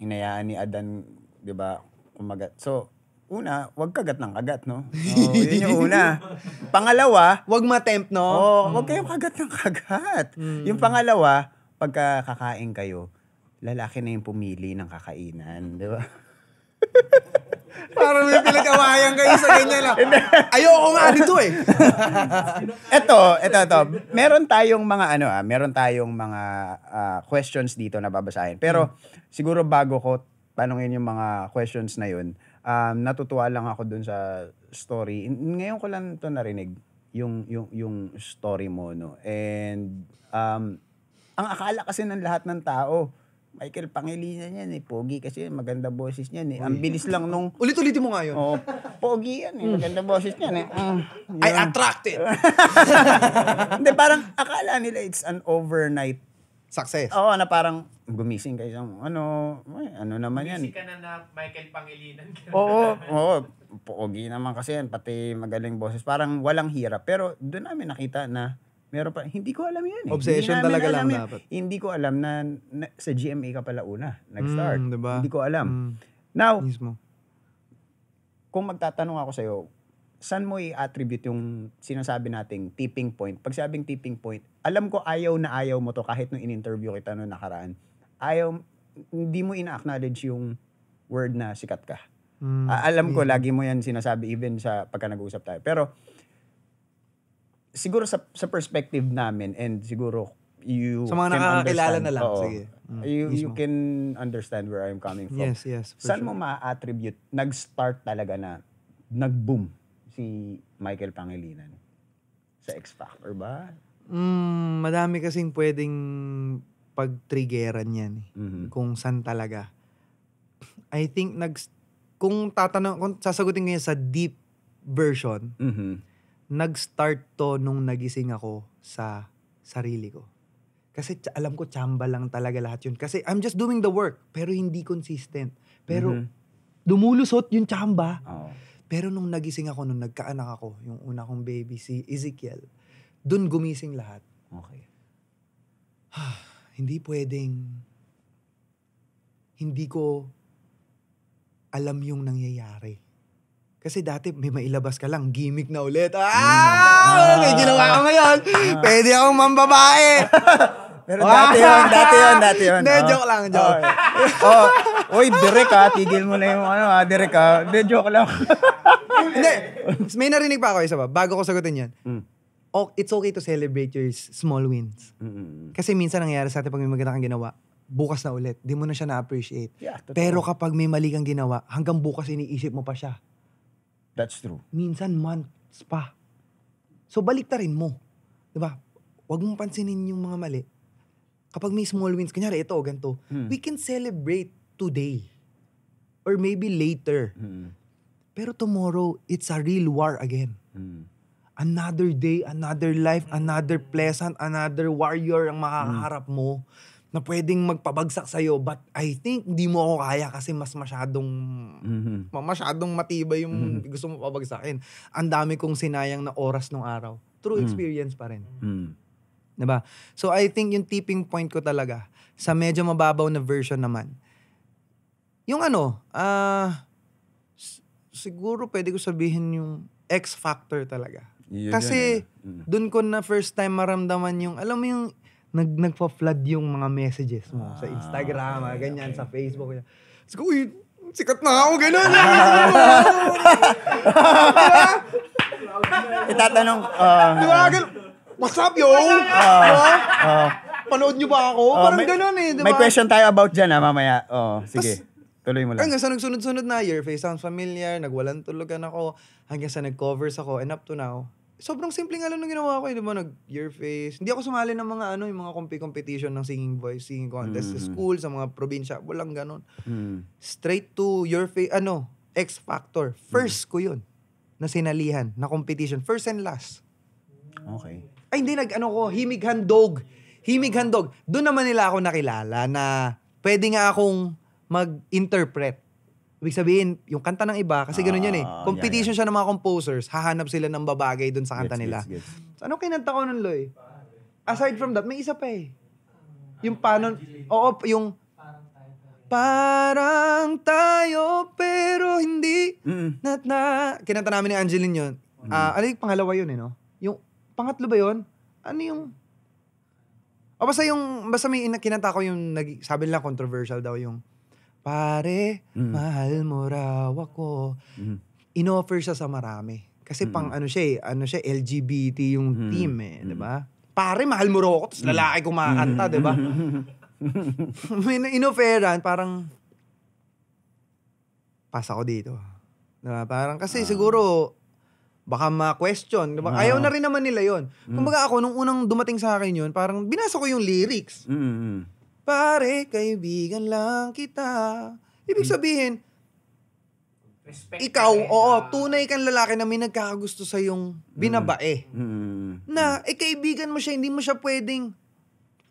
S2: inayaan ni Adan, di ba, kumagat. So, una, wag kagat ng kagat,
S3: no? Oh, yun yung una.
S2: Pangalawa, wag matempt, no? Oo, oh, wag kayong kagat ng kagat. Mm. Yung pangalawa, pagka kakain kayo, lalaki na yung pumili ng kakainan, di ba?
S3: Parang may pinag-awayan kayo sa ganyan
S1: lang. Ayoko nga dito eh.
S2: ito, ito, ito. Meron tayong mga ano ah, meron tayong mga uh, questions dito na babasahin. Pero siguro bago ko tanongin yung mga questions na yun, um, natutuwa lang ako dun sa story. Ngayon ko lang to narinig yung yung yung story mo no. And um ang akala kasi ng lahat ng tao, Michael Pangilinan yan eh. Pogi kasi maganda boses niyan eh. Ang bilis lang nung... Ulit-ulitin mo nga Oo. Oh, pogi yan eh. Maganda boses niyan eh. Mm, yun. I attracted. Hindi, parang akala nila it's an overnight Success. Oo, na parang gumising kayo sa ano, ay, ano naman gumising yan. Gumising ka na na Michael Pangilinan. oo, oo. Pogi naman kasi yan. Pati magaling boses. Parang walang hirap. Pero doon namin nakita na Meron pa, hindi ko alam yan eh. Obsession talaga lang dapat. Hindi ko alam na, na sa GMA ka pala una, nag-start. Mm, diba? Hindi ko alam. Mm. Now, Mismo. kung magtatanong ako sa'yo, saan mo i-attribute yung sinasabi nating tipping point? Pag sabing tipping point, alam ko ayaw na ayaw mo to kahit nung in-interview kita nung nakaraan. Ayaw, hindi mo ina-acknowledge yung word na sikat ka.
S3: Mm, uh, alam ko,
S2: lagi mo yan sinasabi even sa pagka nag-uusap tayo. Pero, siguro sa, sa perspective namin and siguro you Sa mga nakakakilala na lang. Oo, Sige. Mm, you, mismo. you can understand where I'm coming from. Yes, yes. Saan sure. mo ma-attribute, nag-start talaga na, nag-boom si Michael Pangilinan? Sa X-Factor ba?
S1: Mm, madami kasing pwedeng pag-triggeran yan. Eh, mm-hmm. Kung saan talaga. I think, nag, kung tatanong, kung sasagutin ko yan sa deep version, mm-hmm nag-start to nung nagising ako sa sarili ko. Kasi alam ko, chamba lang talaga lahat yun. Kasi I'm just doing the work, pero hindi consistent. Pero mm-hmm. dumulusot yung chamba. Oh. Pero nung nagising ako, nung nagkaanak ako, yung una kong baby, si Ezekiel, dun gumising lahat. Okay. Ah, hindi pwedeng, hindi ko alam yung nangyayari. Kasi dati may mailabas ka lang, gimmick na ulit. Ah! ah may ginawa ko ngayon. Ah, Pwede akong mambabae. Pero oh, dati yun, dati yun, dati yun. Ne, oh. Ah. joke lang, joke. Oh, oh. Uy, direk ha, ah, tigil mo na yung ano ha, direk ha. De, joke lang. Hindi, may narinig pa ako isa ba, bago ko sagutin yan. Mm. Oh, it's okay to celebrate your small wins. Mm-hmm. Kasi minsan nangyayari sa atin pag may maganda kang ginawa, bukas na ulit. Di mo na siya na-appreciate. Yeah, Pero kapag may mali kang ginawa, hanggang bukas iniisip mo pa siya. That's true. Minsan months pa. So baliktarin mo. 'Di ba? Huwag mong pansinin yung mga mali. Kapag may small wins, kunyari ito, ganito, hmm. we can celebrate today. Or maybe later. Hmm. Pero tomorrow, it's a real war again. Hmm. Another day, another life, another pleasant, another warrior ang makakaharap hmm. mo na pwedeng magpabagsak sa sa'yo but I think hindi mo ako kaya kasi mas masyadong mm-hmm. masyadong matibay yung mm-hmm. gusto mo pabagsakin. Ang dami kong sinayang na oras ng araw. True mm. experience mm-hmm. pa rin. Mm-hmm. 'Di ba? So I think yung tipping point ko talaga sa medyo mababaw na version naman. Yung ano, ah uh, siguro pwede ko sabihin yung X factor talaga.
S3: Yun, Kasi
S1: yun, yun. Mm. doon ko na first time maramdaman yung alam mo yung nag nagfa-flood yung mga messages mo ah, sa Instagram, ah, okay, ganyan, okay. sa Facebook. Ganyan. So, uy, sikat na ako, gano'n. diba?
S2: Itatanong,
S1: uh, diba,
S2: what's up, yo? Uh, diba? Uh,
S1: Panood nyo ba ako? Uh, Parang may, ganun eh, diba? May question
S2: tayo about dyan, ha, mamaya. oh, sige. Tas, Tuloy mo lang. Hanggang
S1: sa nagsunod-sunod na, your face sounds familiar, nagwalan tulugan ako, hanggang sa nag-covers ako, and up to now, sobrang simple nga lang ng ginawa ko, eh, di ba, nag your face. Hindi ako sumali ng mga ano, yung mga comp- competition ng singing voice, singing contest mm. sa school, sa mga probinsya, walang ganun. Mm. Straight to your face, ano, X Factor. First mm. ko yun na sinalihan, na competition. First and last. Okay. Ay, hindi, nag, ano ko, himig handog. Himig handog. Doon naman nila ako nakilala na pwede nga akong mag-interpret Ibig sabihin, yung kanta ng iba, kasi ganun yun eh. Ah, Competition yeah, yeah. siya ng mga composers, hahanap sila ng babagay dun sa kanta gets, nila. Gets, gets. So, ano kinanta ko nun, Loy? Aside from that, may isa pa eh. Yung paano, oo, yung Parang tayo pero hindi mm. na, na kinanta namin ni Angeline yun. Mm. Uh, ah, ano yung pangalawa yun eh, no? Yung pangatlo ba yun? Ano yung O oh, basta yung basta may kinanta ko yung sabi nila controversial daw yung pare, Mm. mahal mo raw ako. Mhm. Inoffer siya sa marami. Kasi Mm. pang ano siya eh, ano siya, LGBT yung Mm. team eh, mm. di ba? Pare, mahal mo raw ako, tapos mm. lalaki kumakanta, di ba? Inofferan, parang, pasa ko dito. Di Parang, kasi ah. siguro, baka ma-question. Di ba? Ah. Ayaw na rin naman nila yon mm. Kumbaga ako, nung unang dumating sa akin yun, parang binasa ko yung lyrics. Mm, mm. Pare, kaibigan lang kita. Ibig hmm. sabihin, Respect ikaw, rin, oo, uh, tunay kang lalaki na may nagkakagusto sa yung binabae. Mm, na, eh, kaibigan mo siya, hindi mo siya pwedeng,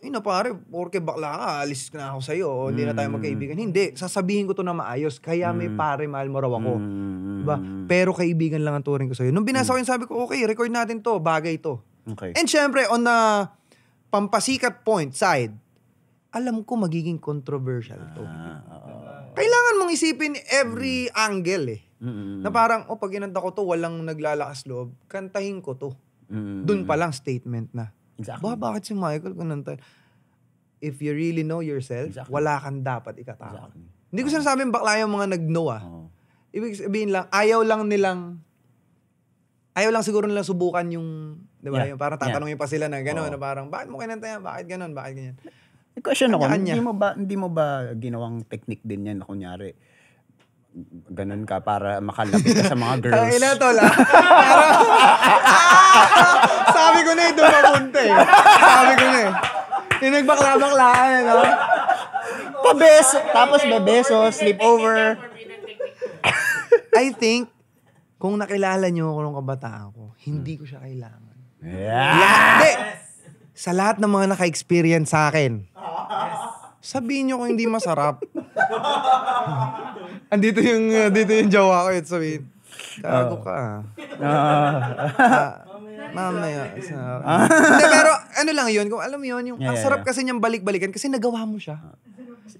S1: eh na pare, porke bakla ka, alis na ako sa'yo, mm, hindi na tayo hmm. magkaibigan. Hindi, sasabihin ko to na maayos, kaya may pare, mahal mo raw ako. Mm, diba? Pero kaibigan lang ang turing ko sa'yo. Nung binasa ko yun, sabi ko, okay, record natin to, bagay to. Okay. And syempre, on the pampasikat point, side, alam ko magiging controversial to. Ah, Kailangan mong isipin every mm. angle eh. Mm-hmm. Na parang, oh, pag inanta ko to, walang naglalakas loob, kantahin ko to.
S3: Mm-hmm. Doon pa lang
S1: statement na. Exactly. Ba, bakit si Michael kunanta? If you really know yourself, exactly. wala kang dapat ikatakot. Exactly. Hindi ko sinasabi bakla yung mga nag-know ah. Oh. Ibig sabihin lang, ayaw lang nilang ayaw lang siguro nilang subukan yung, di ba? Yeah. Yung parang tatanungin yeah. pa sila na gano'n, oh. na parang, bakit mo kinanta yan? Bakit gano'n? Bakit ganyan? May question ako, kanya hindi
S2: mo ba hindi mo ba ginawang technique din yan na kunyari ganun ka para makalapit ka sa mga girls. Ay, na to Sabi ko na eh, doon Sabi
S1: ko na eh. Yung nagbakla-baklaan, ano? Pabeso, tapos bebeso, sleepover. I think, kung nakilala niyo ako nung kabataan ko, hindi ko siya kailangan.
S3: Yeah! Yes
S1: sa lahat ng mga naka-experience sa akin, yes. sabihin nyo kung hindi masarap. andito yung, uh, dito yung jawa ko yun, sabihin. Kago ka. Uh, uh, mamaya. pero ano lang yun, kung alam mo yun, yung, yeah, ang sarap kasi niyang balik-balikan kasi nagawa mo siya.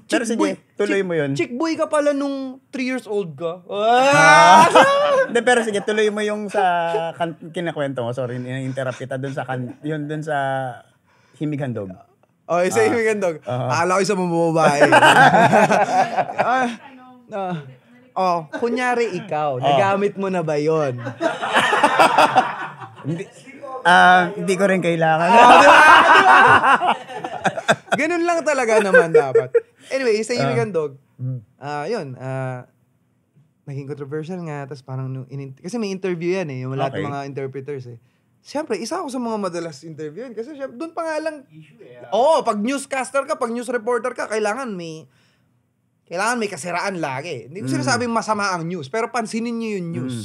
S3: Pero chick sige, boy, tuloy
S1: chick, mo yun. Chick boy ka pala nung 3 years old ka. Ah! De, pero sige, tuloy mo
S2: yung sa kan- kinakwento mo. Sorry, interrupt kita dun sa kan- yun dun sa Himig himighandog. Oh, isa ah. Himig himighandog. Uh-huh. Akala ko isa mababae.
S1: ah, uh, oh, kunyari ikaw, oh. nagamit mo na ba yon?
S2: hindi, uh, hindi ko rin kailangan. oh, diba?
S1: Ganun lang talaga naman dapat anyway, sa Imigan ah. uh, Dog, uh, mm. ah, yun, uh, naging controversial nga, tapos parang, nung in- kasi may interview yan eh, yung lahat okay. ng mga interpreters eh. Siyempre, isa ako sa mga madalas interviewin kasi siyempre, doon pa nga lang, Issue, yeah. Eh, oo, oh, pag newscaster ka, pag news reporter ka, kailangan may, kailangan may kasiraan lagi. Hindi ko mm. sinasabing masama ang news, pero pansinin niyo yung mm. news.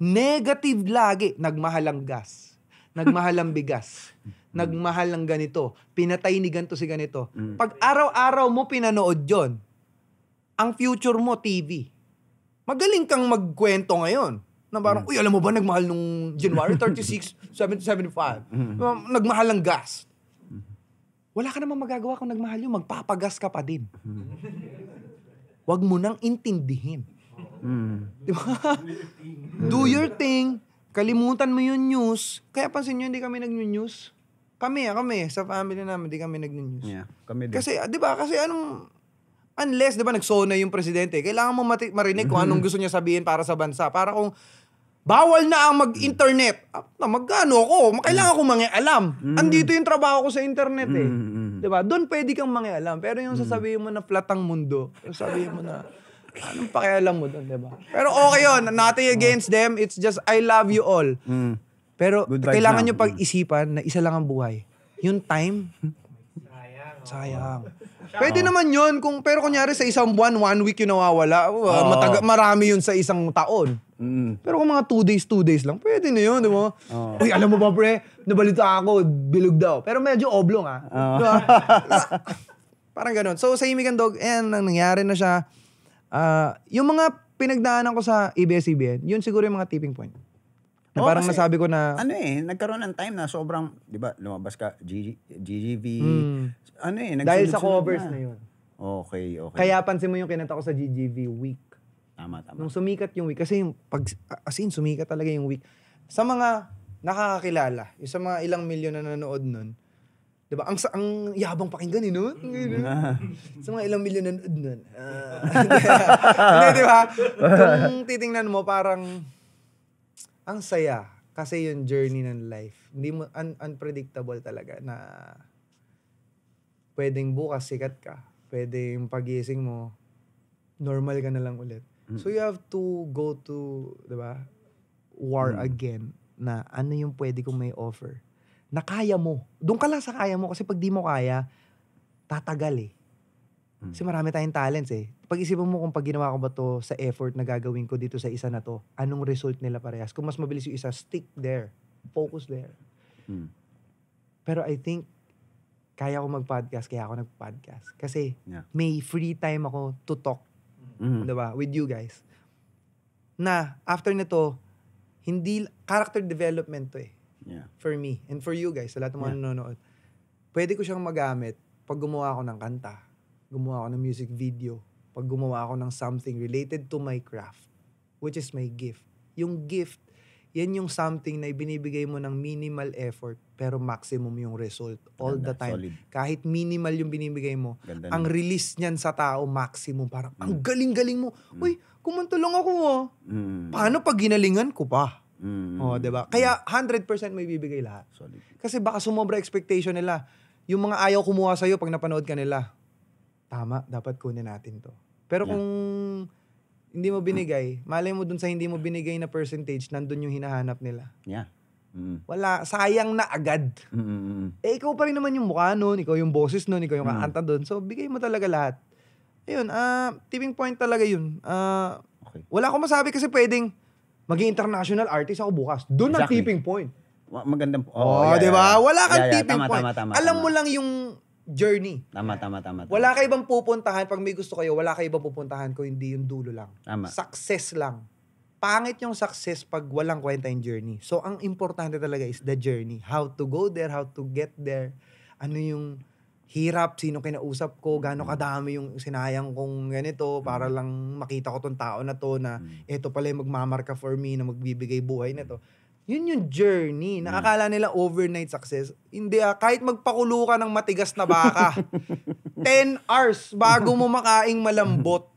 S1: Negative lagi. Nagmahal ang gas. Nagmahal ang bigas. Mm. nagmahal ng ganito, pinatay ni ganito si ganito. Mm. Pag araw-araw mo pinanood yon, ang future mo TV. Magaling kang magkwento ngayon. Na parang, mm. uy, alam mo ba, nagmahal nung January 36, 775. Mm. Nagmahal ng gas. Mm. Wala ka namang magagawa kung nagmahal yun. Magpapagas ka pa din. Huwag mo nang intindihin. Mm. Di Do your thing. Kalimutan mo yung news. Kaya pansin nyo, hindi kami nag-news. Kami, ah, kami, sa family namin, di kami nag-news.
S3: Yeah, kami din. Kasi, ah, di ba, kasi anong,
S1: unless, di ba, nagsona yung presidente, kailangan mo mati- marinig kung mm-hmm. anong gusto niya sabihin para sa bansa. Para kung, bawal na ang mag-internet. Ah, magkano ako? Kailangan mm. ko mangialam. Mm-hmm. Andito yung trabaho ko sa internet eh. Mm. 'Di ba? Doon pwede kang mangialam. Pero yung sasabihin mo na flatang mundo, sasabihin mo na anong pakialam mo doon, 'di ba? Pero okay yun. Nothing against them. It's just I love you all. Mm. Pero kailangan nyo pag-isipan na isa lang ang buhay. Yung time, sayang. Pwede naman yun. Kung, pero kunyari sa isang buwan, one week yung nawawala. Uh, oh. mataga, marami yun sa isang taon. Mm. Pero kung mga two days, two days lang, pwede na yun, di ba? Oh. Uy, alam mo ba, pre? Nabalita ako, bilog daw. Pero medyo oblong, ha? Ah. Oh. Diba? Parang ganun. So, sa Himigan Dog, ayan, nang nangyari na siya. Uh, yung mga pinagdaanan ko sa ABS-CBN, yun siguro yung mga tipping point. Na oh, parang kasi, nasabi ko na... Ano
S2: eh, nagkaroon ng time na sobrang, di ba, lumabas ka, GGV, mm. ano eh, Dahil sa covers na. na yun. Okay, okay. Kaya
S1: pansin mo yung kinanta ko sa GGV week. Tama, tama. Nung sumikat yung week, kasi yung pag, as in, sumikat talaga yung week. Sa mga nakakakilala, yung sa mga ilang milyon na nanood nun, di ba, ang, ang yabang pakinggan eh, no? Hmm. sa mga ilang milyon na nanood nun. Uh, di ba? Kung titingnan mo, parang ang saya kasi yung journey ng life. Hindi mo un- unpredictable talaga na pwedeng bukas sikat ka. Pwedeng pagising mo normal ka na lang ulit. Mm. So you have to go to, 'di ba? War mm. again na ano yung pwede kong may offer na kaya mo. Doon ka lang sa kaya mo kasi pag di mo kaya, tatagal eh. Mm. Kasi marami tayong talents eh. Pag-isipan mo kung pag ginawa ko ba to sa effort na gagawin ko dito sa isa na to, anong result nila parehas? Kung mas mabilis yung isa, stick there. Focus there. Mm. Pero I think, kaya ko mag-podcast, kaya ako nag-podcast. Kasi yeah. may free time ako to talk. Mm. Diba? With you guys. Na, after nito, hindi, character development to eh. Yeah. For me. And for you guys, sa lahat ng mga yeah. nanonood. Pwede ko siyang magamit pag gumawa ako ng kanta gumawa ako ng music video, pag gumawa ako ng something related to my craft, which is my gift. Yung gift, yan yung something na ibinibigay mo ng minimal effort pero maximum yung result all Ganda, the time. Solid. Kahit minimal yung binibigay mo, Ganda ang na. release niyan sa tao maximum. Parang, mm. ang galing-galing mo. Mm. Uy, kumantulong ako oh. Mm. Paano pag ginalingan ko pa? Mm. Oh, 'di ba? Kaya 100% may bibigay lahat. Solid. Kasi baka sumobra expectation nila. Yung mga ayaw kumuha sa iyo pag napanood ka nila tama, dapat kunin natin to. Pero yeah. kung hindi mo binigay, malay mo dun sa hindi mo binigay na percentage, nandun yung hinahanap nila.
S3: Yeah. Mm.
S1: Wala, sayang na agad.
S3: Mm-hmm.
S1: Eh, ikaw pa rin naman yung mukha nun, ikaw yung boses nun, ikaw yung mm. kakanta dun. So, bigay mo talaga lahat. Ayun, uh, tipping point talaga yun. Uh, okay. Wala akong masabi kasi pwedeng maging international artist ako bukas. Doon exactly. ang tipping point. Magandang, oh, oh yeah, di ba? Wala kang yeah, yeah. tipping tama, point. Tama, tama, Alam tama. mo lang yung journey. Tama, tama, tama, tama. Wala kayo ibang pupuntahan. Pag may gusto kayo, wala kayo ibang pupuntahan ko hindi yung dulo lang. Tama. Success lang. Pangit yung success pag walang kwenta yung journey. So, ang importante talaga is the journey. How to go there, how to get there. Ano yung hirap, sino kinausap ko, gaano mm. kadami yung sinayang kong ganito para mm. lang makita ko tong tao na to na ito mm. pala yung magmamarka for me na magbibigay buhay na to. Yun yung journey. Hmm. Nakakala nila overnight success. Hindi ah, kahit magpakulo ka ng matigas na baka. 10 hours bago mo makaing malambot.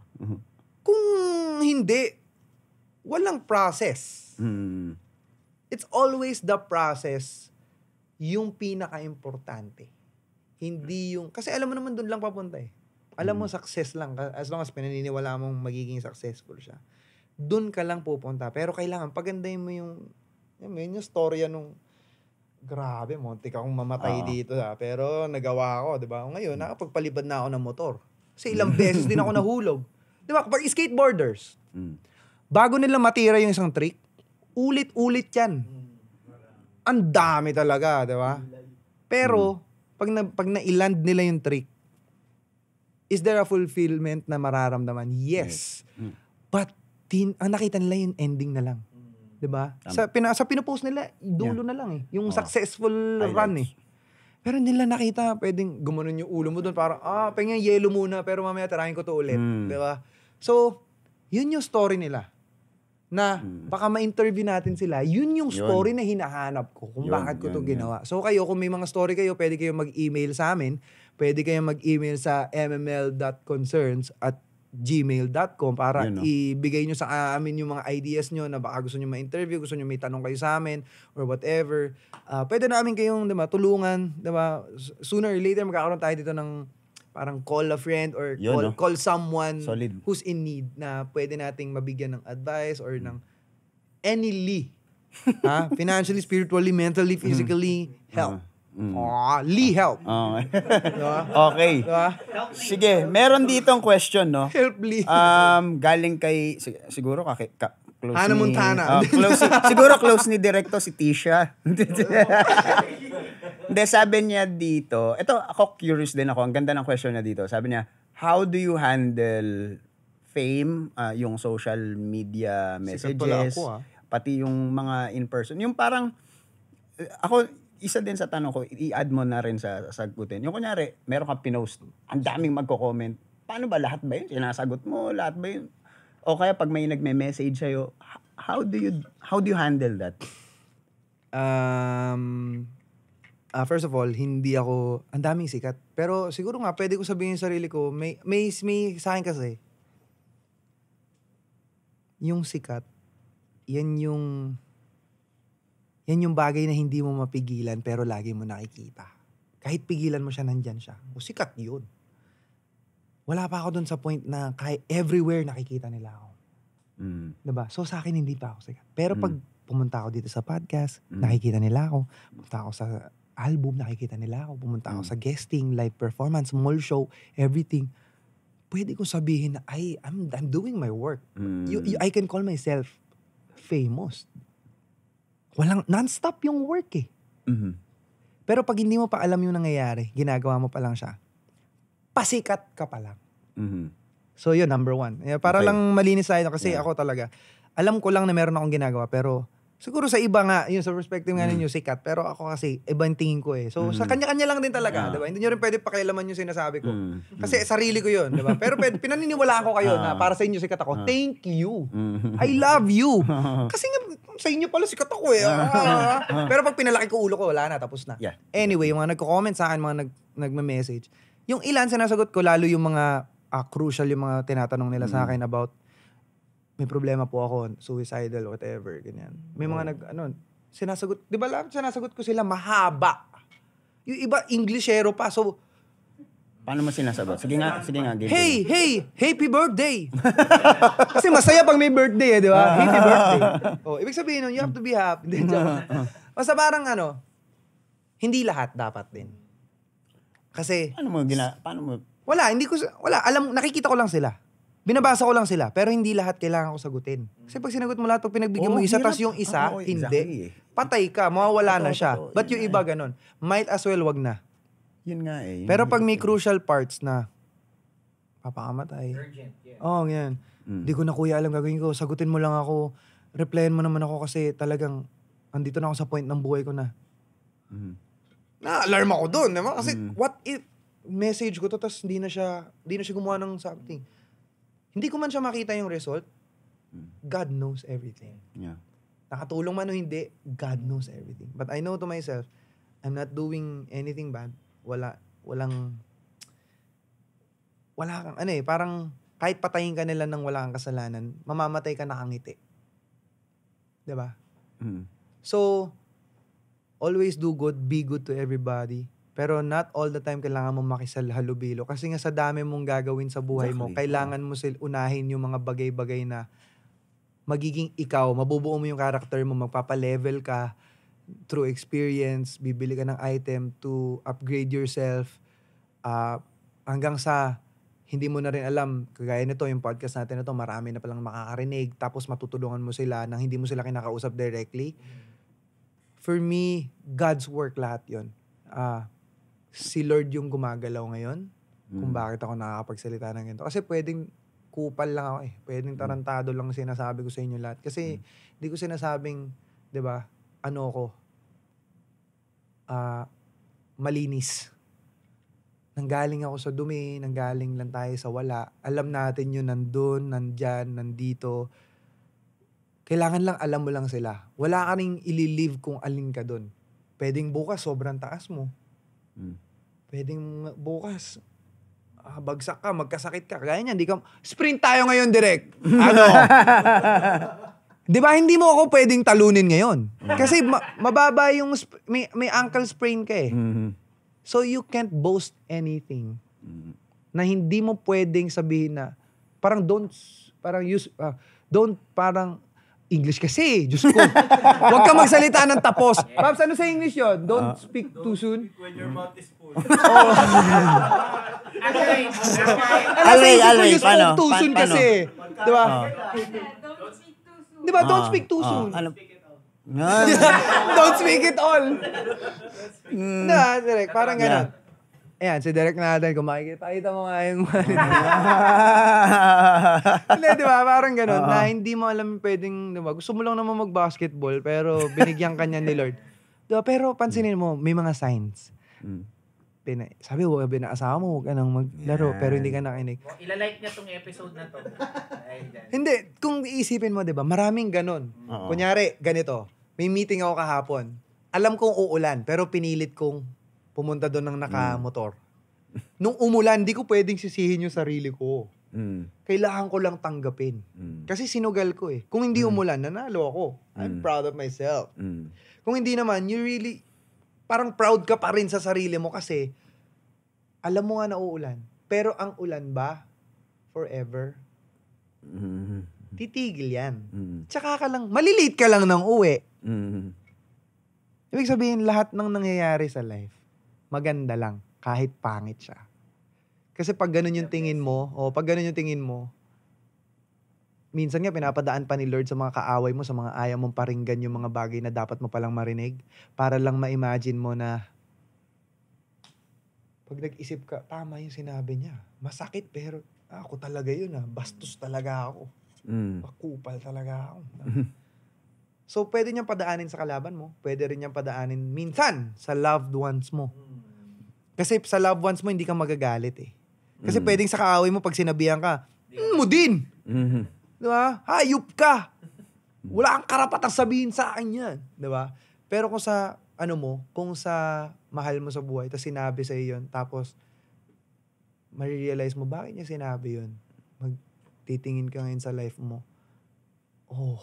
S1: Kung hindi, walang process.
S3: Hmm.
S1: It's always the process yung pinaka-importante. Hindi yung... Kasi alam mo naman doon lang papunta eh. Alam mo, hmm. success lang. As long as pinaniniwala mong magiging successful siya doon ka lang pupunta. Pero kailangan pagandahin mo yung, yung, yun yung storya nung, grabe, monti ka akong mamatay uh-huh. dito. Ha? Ah. Pero nagawa ako, di ba? Ngayon, hmm. nakapagpalibad na ako ng motor. Kasi ilang hmm. beses din ako nahulog. Di ba? Kapag skateboarders, mm. bago nila matira yung isang trick, ulit-ulit yan. Hmm. Ang dami talaga, di ba? Pero, pag, na, pag na-land nila yung trick, is there a fulfillment na mararamdaman? Yes. yes. Mm tin ang ah, nakita nila yung ending na lang. Mm. 'Di ba? Sa pina, sa pinopost nila, dulo yeah. na lang eh, yung oh. successful Highlights. run eh. Pero nila nakita, pwedeng gumanon yung ulo mo doon para ah, pengen yellow muna pero mamaya tarahin ko to ulit, mm. 'di ba? So, yun yung story nila na mm. baka ma-interview natin sila, yun yung story na hinahanap ko kung yun, bakit ko yun, to ginawa. So kayo, kung may mga story kayo, pwede kayong mag-email sa amin. Pwede kayong mag-email sa mml.concerns at gmail.com para Yun, no? ibigay nyo sa amin yung mga ideas nyo na baka gusto nyo ma-interview, gusto nyo may tanong kayo sa amin or whatever. Uh, pwede namin kayong diba, tulungan. Diba? Sooner or later, magkakaroon tayo dito ng parang call a friend or Yun, call, no? call someone Solid. who's in need na pwede nating mabigyan ng advice or ng any lee. ha? Financially, spiritually, mentally, hmm. physically, mm. help. Uh-huh. Mm. Oh, Lee help. Oh. diba? Okay. Diba? Sige, meron dito
S2: ang question, no? Help Lee. Um, galing kay, siguro kay, ka, close Hannah ni, Montana. Oh, close, siguro close ni Direkto si Tisha. De sabi niya dito, ito ako curious din ako, ang ganda ng question niya dito. Sabi niya, how do you handle fame, uh, yung social media messages, ako, ah. pati yung mga in-person. Yung parang, eh, ako, isa din sa tanong ko, i-add mo na rin sa sagutin. Yung kunyari, meron kang pinost, ang daming magko-comment. Paano ba lahat ba yun? Sinasagot mo, lahat ba yun? O kaya pag may nagme-message sa'yo, how
S1: do you how do you handle that? Um, uh, first of all, hindi ako, ang daming sikat. Pero siguro nga, pwede ko sabihin sa sarili ko, may, may, may sa akin kasi, yung sikat, yan yung yan yung bagay na hindi mo mapigilan pero lagi mo nakikita. Kahit pigilan mo siya, nandyan siya. O sikat yun. Wala pa ako dun sa point na kahit everywhere nakikita nila ako. Mm. Diba? So sa akin, hindi pa ako sikat. Pero pag mm. pumunta ako dito sa podcast, mm. nakikita nila ako. Pumunta ako sa album, nakikita nila ako. Pumunta mm. ako sa guesting, live performance, mall show, everything. Pwede kong sabihin na, I, I'm, I'm doing my work. Mm. You, you, I can call myself famous walang, non-stop yung work eh. Mm-hmm. Pero pag hindi mo pa alam yung nangyayari, ginagawa mo pa lang siya, pasikat ka pa lang. Mm-hmm. So yun, number one. Eh, para okay. lang malinis tayo kasi yeah. ako talaga, alam ko lang na meron akong ginagawa pero Siguro sa iba nga, yun sa perspective nga mm. ninyo, sikat. Pero ako kasi, iba yung tingin ko eh. So, mm. sa kanya-kanya lang din talaga, yeah. di ba? Hindi nyo rin pwede pakialaman yung sinasabi ko. Mm. Kasi mm. sarili ko yun, di ba? Pero pwede, pinaniniwala ko kayo na ah. para sa inyo sikat ako. Ah. Thank you. Mm. I love you. kasi nga, sa inyo pala sikat ako eh. Ah. ah. pero pag pinalaki ko ulo ko, wala na, tapos na. Yeah. Anyway, yung mga nagko-comment sa akin, mga nag, nagme-message, yung ilan sinasagot ko, lalo yung mga uh, crucial yung mga tinatanong nila mm. sa akin about may problema po ako, suicidal, whatever, ganyan. May mga oh. nag, ano, sinasagot, di ba lang, sinasagot ko sila mahaba. Yung iba, Englishero pa, so, Paano mo sinasagot?
S2: Sige nga, sige nga. Give hey,
S1: hey, happy birthday! Kasi masaya pag may birthday eh, di ba? Happy birthday. Oh, ibig sabihin nun, you have to be happy. Hindi, Basta parang ano, hindi lahat dapat din. Kasi... Paano mo gina... Paano mo... Wala, hindi ko... Wala, alam, nakikita ko lang sila. Binabasa ko lang sila, pero hindi lahat kailangan ko sagutin. Kasi pag sinagot mo lahat, pag pinagbigyan oh, mo isa, hirap. tapos yung isa, oh, oh, exactly. hindi. Eh. Patay ka, mawawala totoo, na siya. Totoo, But yung iba eh. ganun, might as well wag na. Yun nga eh. Yun pero pag eh. may crucial parts na, papakamatay. Urgent, yeah. oh, yan. Mm. Hindi mm. ko na kuya alam gagawin ko. Sagutin mo lang ako. Replyan mo naman ako kasi talagang andito na ako sa point ng buhay ko na. Mm. Na-alarm ako doon, naman. Kasi mm. what if message ko to tapos hindi na siya, hindi na siya gumawa ng something. Hindi ko man siya makita yung result, God knows everything. Yeah. Nakatulong man o hindi, God knows everything. But I know to myself, I'm not doing anything bad. Wala, walang, wala kang, ano eh, parang kahit patayin ka nila ng wala kang kasalanan, mamamatay ka nakangiti. ba? Diba? Mm. So, always do good, be good to everybody. Pero not all the time kailangan mo makisalhalubilo. Kasi nga sa dami mong gagawin sa buhay exactly. mo, kailangan mo sil unahin yung mga bagay-bagay na magiging ikaw, mabubuo mo yung character mo, magpapa-level ka through experience, bibili ka ng item to upgrade yourself uh, hanggang sa hindi mo na rin alam, kagaya nito, yung podcast natin na to, marami na palang makakarinig, tapos matutulungan mo sila nang hindi mo sila kinakausap directly. Mm. For me, God's work lahat yon. Uh, ah, si Lord yung gumagalaw ngayon. Mm. Kung hmm. bakit ako nakakapagsalita ng ganito. Kasi pwedeng kupal lang ako eh. Pwedeng hmm. tarantado lang sinasabi ko sa inyo lahat. Kasi hindi hmm. mm. ko sinasabing, di ba, ano ko, uh, ah, malinis. Nanggaling ako sa dumi, nanggaling lang tayo sa wala. Alam natin yun, nandun, nandyan, nandito. Kailangan lang alam mo lang sila. Wala ka rin ililive kung alin ka dun. Pwedeng bukas, sobrang taas mo Mm. Pwedeng bukas, ah, bagsak ka, magkasakit ka. Kaya niya, hindi ka, sprint tayo ngayon direct. Ano? Di ba, hindi mo ako pwedeng talunin ngayon. Hmm. Kasi ma- mababa yung, sp- may, may ankle sprain ka eh. Mm-hmm. So you can't boast anything mm na hindi mo pwedeng sabihin na, parang don't, parang use, uh, don't, parang English kasi. Diyos ko. Huwag ka magsalita ng tapos. Babs, ano sa English yon? Don't ah. speak too soon?
S3: When your mouth is full.
S1: Oh. Alay, alay. Alay, Paano? Too soon kasi. Diba? Ah.
S3: diba? Don't ah. speak too soon. Diba? Don't speak too soon. Ano? Don't speak it all. Don't speak it all. Diba?
S1: Direct. Parang ganun. Ayan, si Derek Nathan, kung makikita, pakita mo nga yung Hindi, di ba? Parang ganun, na hindi mo alam pwedeng, di ba? Gusto mo lang naman mag-basketball, pero binigyan kanya ni Lord. Diba? Pero pansinin mo, may mga signs. Mm. Pina, sabi, huwag ka mo, huwag ka nang maglaro, yeah. pero hindi ka nakinig. Well, oh,
S2: ilalike niya tong episode na to.
S1: hindi, kung iisipin mo, di ba, maraming ganun. Uh-oh. Kunyari, ganito, may meeting ako kahapon. Alam kong uulan, pero pinilit kong pumunta doon ng nakamotor. Mm. Nung umulan, hindi ko pwedeng sisihin yung sarili ko. Mm. Kailangan ko lang tanggapin. Mm. Kasi sinugal ko eh. Kung hindi mm. umulan, nanalo ako. Mm. I'm proud of myself. Mm. Kung hindi naman, you really, parang proud ka pa rin sa sarili mo kasi alam mo nga na uulan. Pero ang ulan ba? Forever?
S3: Mm.
S1: Titigil yan. Mm. Tsaka ka lang, malilate ka lang ng uwi. Mm. Ibig sabihin, lahat ng nangyayari sa life, maganda lang kahit pangit siya. Kasi pag ganun yung tingin mo, o pag ganun yung tingin mo, minsan nga pinapadaan pa ni Lord sa mga kaaway mo, sa mga ayaw mong paringgan yung mga bagay na dapat mo palang marinig para lang ma-imagine mo na pag nag-isip ka, tama yung sinabi niya. Masakit pero ako talaga yun ah. Bastos talaga ako. Mm. Makupal talaga ako. So, pwede niyang padaanin sa kalaban mo. Pwede rin niyang padaanin minsan sa loved ones mo. Kasi sa loved ones mo, hindi ka magagalit eh. Kasi mm. pwedeng sa kaaway mo, pag sinabihan ka, mm, mo din! Mm-hmm. Di ba? Hayop ka! Wala kang karapatang sabihin sa akin yan. Di ba? Pero kung sa, ano mo, kung sa mahal mo sa buhay, tapos sinabi sa yon tapos marirealize mo, bakit niya sinabi yon Magtitingin ka ngayon sa life mo. Oh,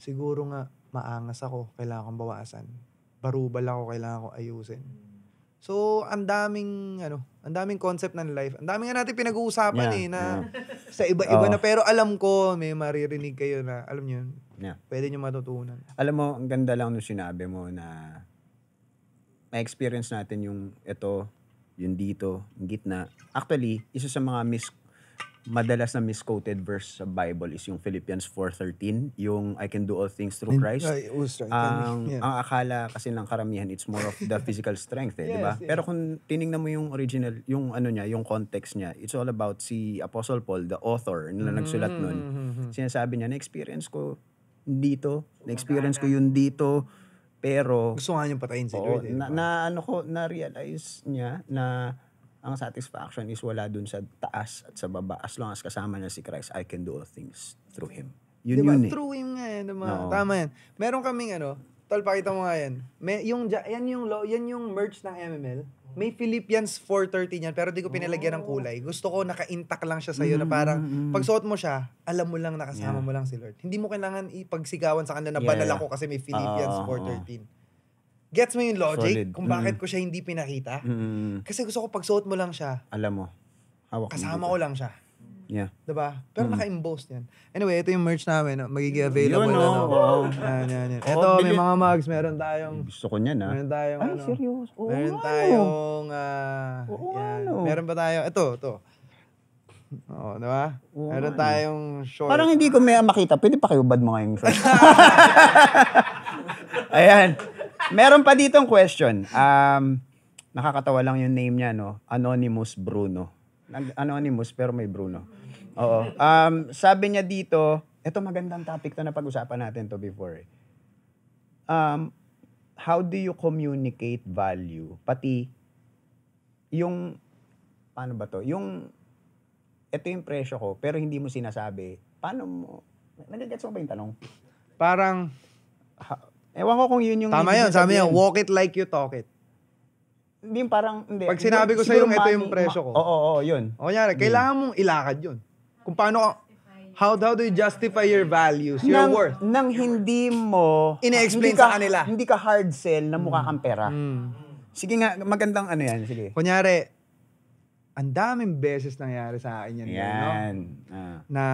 S1: Siguro nga, maangas ako, kailangan kong bawasan. Barubal ako, kailangan ko ayusin. So, ang daming, ano, ang daming concept ng life. Ang daming nga natin pinag-uusapan yeah, eh, na yeah. sa iba-iba oh. na. Pero alam ko, may maririnig kayo na, alam nyo, yeah. pwede nyo matutunan.
S2: Alam mo, ang ganda lang nung sinabi mo na na-experience natin yung ito, yung dito, yung gitna. Actually, isa sa mga miss madalas na misquoted verse sa Bible is yung Philippians 4.13, yung I can do all things through Christ. Ay,
S1: oh, sorry. Ang, yeah.
S2: ang akala kasi lang karamihan, it's more of the physical strength, eh, yes, di ba? Yes. Pero kung tiningnan mo yung original, yung ano niya, yung context niya, it's all about si Apostle Paul, the author, na mm-hmm. nagsulat nun. Mm-hmm. Sinasabi niya, na-experience ko dito, na-experience ko yun dito, pero... Gusto nga niyang patayin si Lord. Eh, na, na, ano ko, na-realize niya na ang satisfaction is wala dun sa taas at sa baba. As long as kasama na si Christ, I can do all things through Him. Yun diba? yun eh.
S1: Through Him nga yan. Eh, diba? No. Tama yan. Meron kaming ano, tol, pakita mo nga yan. May, yung, yan, yung, yan yung merch ng MML. May Philippians 4.13 yan, pero di ko pinalagyan ng oh. kulay. Gusto ko naka-intact lang siya sa'yo mm, na mm-hmm, parang mm-hmm. pag suot mo siya, alam mo lang nakasama yeah. mo lang si Lord. Hindi mo kailangan ipagsigawan sa kanila na yeah. banal ako kasi may Philippians uh, 4.13. Gets mo yung logic Solid. kung bakit mm. ko siya hindi pinakita? Mm. Kasi gusto ko pagsuot mo lang siya. Alam mo. Hawak kasama ko lang siya. Yeah. Diba? Pero mm. naka-emboss yan. Anyway, ito yung merch namin. No? Magiging available. Yun, no? Ano. Wow. Yan, yan, yan. Ito, may mga mugs. Meron tayong... Gusto ko niyan, ha? Ah. Meron tayong... Ay, ano, serious? Oh, meron ano. tayong... Uh, oh, yan. Meron ba tayo... Ito, ito. Oo, di ba? Oh, Meron tayong short. Parang
S2: hindi ko may makita. Pwede pa kayo bad mga yung short. Ayan. Meron pa ditong question. Um, nakakatawa lang yung name niya, no? Anonymous Bruno. Anonymous, pero may Bruno. Oo. Um, sabi niya dito, eto magandang topic to na pag-usapan natin to before. Eh. Um, how do you communicate value? Pati yung, paano ba to? Yung, eto yung presyo ko, pero hindi mo sinasabi. Paano mo, nagagets mo ba yung tanong? Parang, Ewan ko kung yun yung... Tama yun, sabi niya, walk
S1: it like you talk it.
S2: Hindi, parang, hindi. Pag sinabi ko sa sa'yo, ito yung presyo
S1: ko. Oo, oo, yun. O, kunyari, kailangan mong ilakad yun. Kung paano, how, how do you justify your values, your nang, worth? Nang hindi mo... Ine-explain sa kanila. Hindi ka hard sell na mukha kang pera. Mm. mm. Sige nga, magandang ano yan, sige. Kunyari, ang daming beses nangyari sa akin yan. Yan. No? Ah. Na,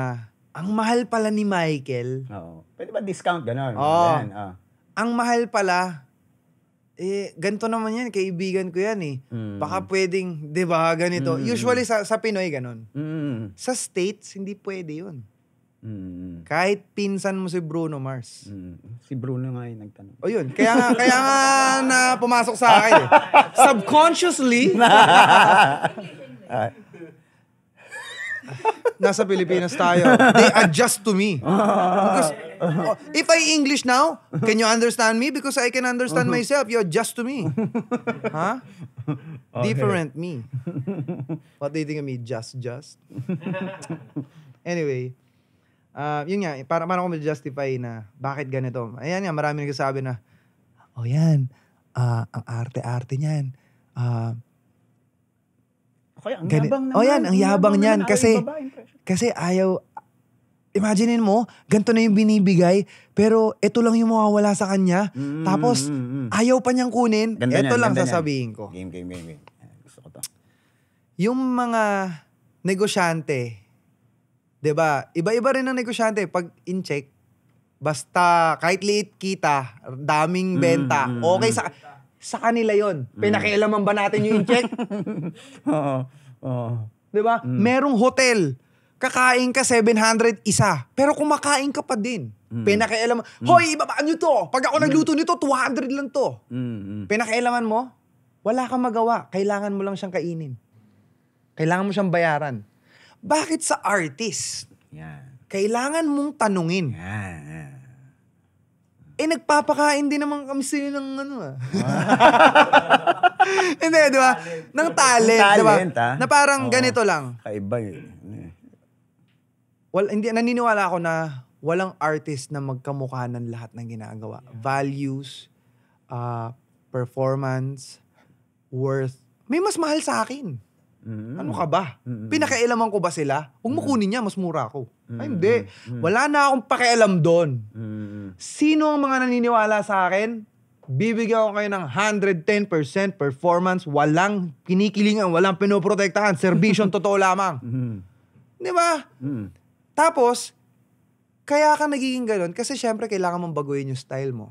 S1: ang mahal pala ni Michael. Oo. Pwede ba discount, gano'n? Oo. Oh. oh ang mahal pala, eh, ganito naman yan, kaibigan ko yan eh. Mm. Baka pwedeng, di ba, ganito. Mm. Usually sa, sa Pinoy, ganun. Mm. Sa States, hindi pwede yun. Mm. Kahit pinsan mo si Bruno Mars. Mm.
S2: Si Bruno nga yung nagtanong.
S1: O yun, kaya nga, kaya nga na pumasok sa akin eh. Subconsciously. Ah nasa Pilipinas tayo. They adjust to me. Because oh, if I English now, can you understand me? Because I can understand myself. You adjust to me. Huh? Okay. Different me. What do you think of me? Just, just? anyway, uh, yun nga, para, para ko ma-justify na bakit ganito. Ayan nga, marami nagsasabi na, oh yan, uh, ang arte-arte niyan. Uh, kaya ang Gani- yabang naman. Oh yan, ang yabang, yabang niyan. Kasi, babae, kasi ayaw, imaginein mo, ganito na yung binibigay, pero ito lang yung mawawala sa kanya. Mm, Tapos, mm, mm. ayaw pa niyang kunin. Ganda ito yan, lang sasabihin
S2: yan. ko. Game, game, game, game. Gusto ko
S1: to. Yung mga negosyante, di ba? Iba-iba rin ang negosyante. Pag in-check, basta kahit liit kita, daming mm, benta, mm, okay sa... Sa kanila yon. Mm. Pinakialaman ba natin yung in-check? Oo. Oh. 'Di ba? Mm. Merong hotel. Kakain ka 700 isa. Pero kumakain ka pa din.
S3: Mm. Pinakialaman.
S1: Mm. Hoy, ibabaan nyo to. Pag ako mm. nagluto nito, 200 lang to. Mm, mm. Pinakialaman mo, wala kang magawa. Kailangan mo lang siyang kainin. Kailangan mo siyang bayaran. Bakit sa artist? Yeah. Kailangan mong tanungin. Yeah, yeah. Eh, nagpapakain din naman kami sa'yo ng ano ah. Hindi, di ba? Ng talent, talent di ba? Ah. Na parang Oo. ganito lang. Kaiba yun. Eh. Well, hindi, naniniwala ako na walang artist na magkamukha ng lahat ng ginagawa. Values, uh, performance, worth. May mas mahal sa akin. Mm-hmm. Ano ka ba? Mm-hmm. Pinakailaman ko ba sila? Huwag mo mm-hmm. kunin niya, mas mura ako. Mm-hmm. Ay, hindi. Mm-hmm. Wala na akong pakialam doon. Mm-hmm. Sino ang mga naniniwala sa akin? bibigyan ko kayo ng 110% performance, walang kinikilingan, walang pinoprotektahan, servisyon totoo lamang. Mm-hmm. Di ba? Mm-hmm. Tapos, kaya ka nagiging ganun kasi syempre kailangan mong baguhin yung style mo.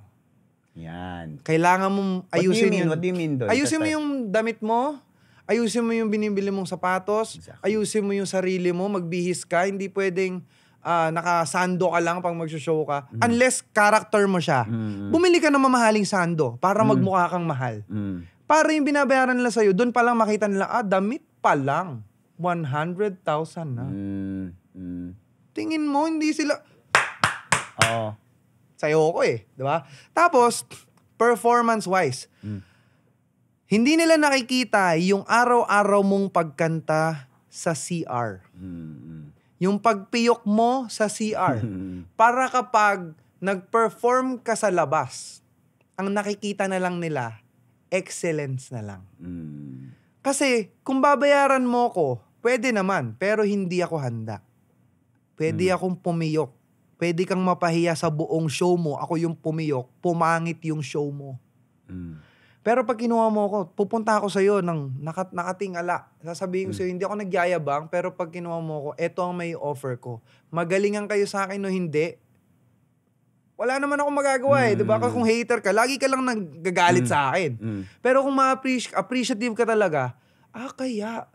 S1: Yan. Kailangan mong ayusin mo. What do you mean doon? Ayusin mo yung damit mo, ayusin mo yung binibili mong sapatos, exactly. ayusin mo yung sarili mo, magbihis ka, hindi pwedeng uh, naka-sando ka lang pang magsho-show ka, mm. unless character mo siya, mm. bumili ka ng mamahaling sando para mm. magmukha kang mahal. Mm. Para yung binabayaran nila sa'yo, doon pa lang makita nila, ah, damit pa lang. 100,000 na. Mm. Mm. Tingin mo, hindi sila... Oo. Oh. Sa'yo ko eh. ba? Diba? Tapos, performance-wise, mm. hindi nila nakikita yung araw-araw mong pagkanta sa CR. Mm. Yung pagpiyok mo sa CR. Hmm. para kapag nag-perform ka sa labas, ang nakikita na lang nila, excellence na lang. Mm. Kasi kung babayaran mo ko, pwede naman, pero hindi ako handa. Pwede mm. akong pumiyok. Pwede kang mapahiya sa buong show mo. Ako yung pumiyok, pumangit yung show mo. Mm. Pero pag kinuha mo ako, pupunta ako sa'yo ng nakat nakatingala. Sasabihin ko hmm. sa iyo, hindi ako nagyayabang, pero pag kinuha mo ako, ito ang may offer ko. Magalingan kayo sa akin o hindi, wala naman ako magagawa eh. Mm. Diba? Hmm. Kung hater ka, lagi ka lang nagagalit mm. sa akin. Mm. Pero kung ma-appreciative ka talaga, ah, kaya,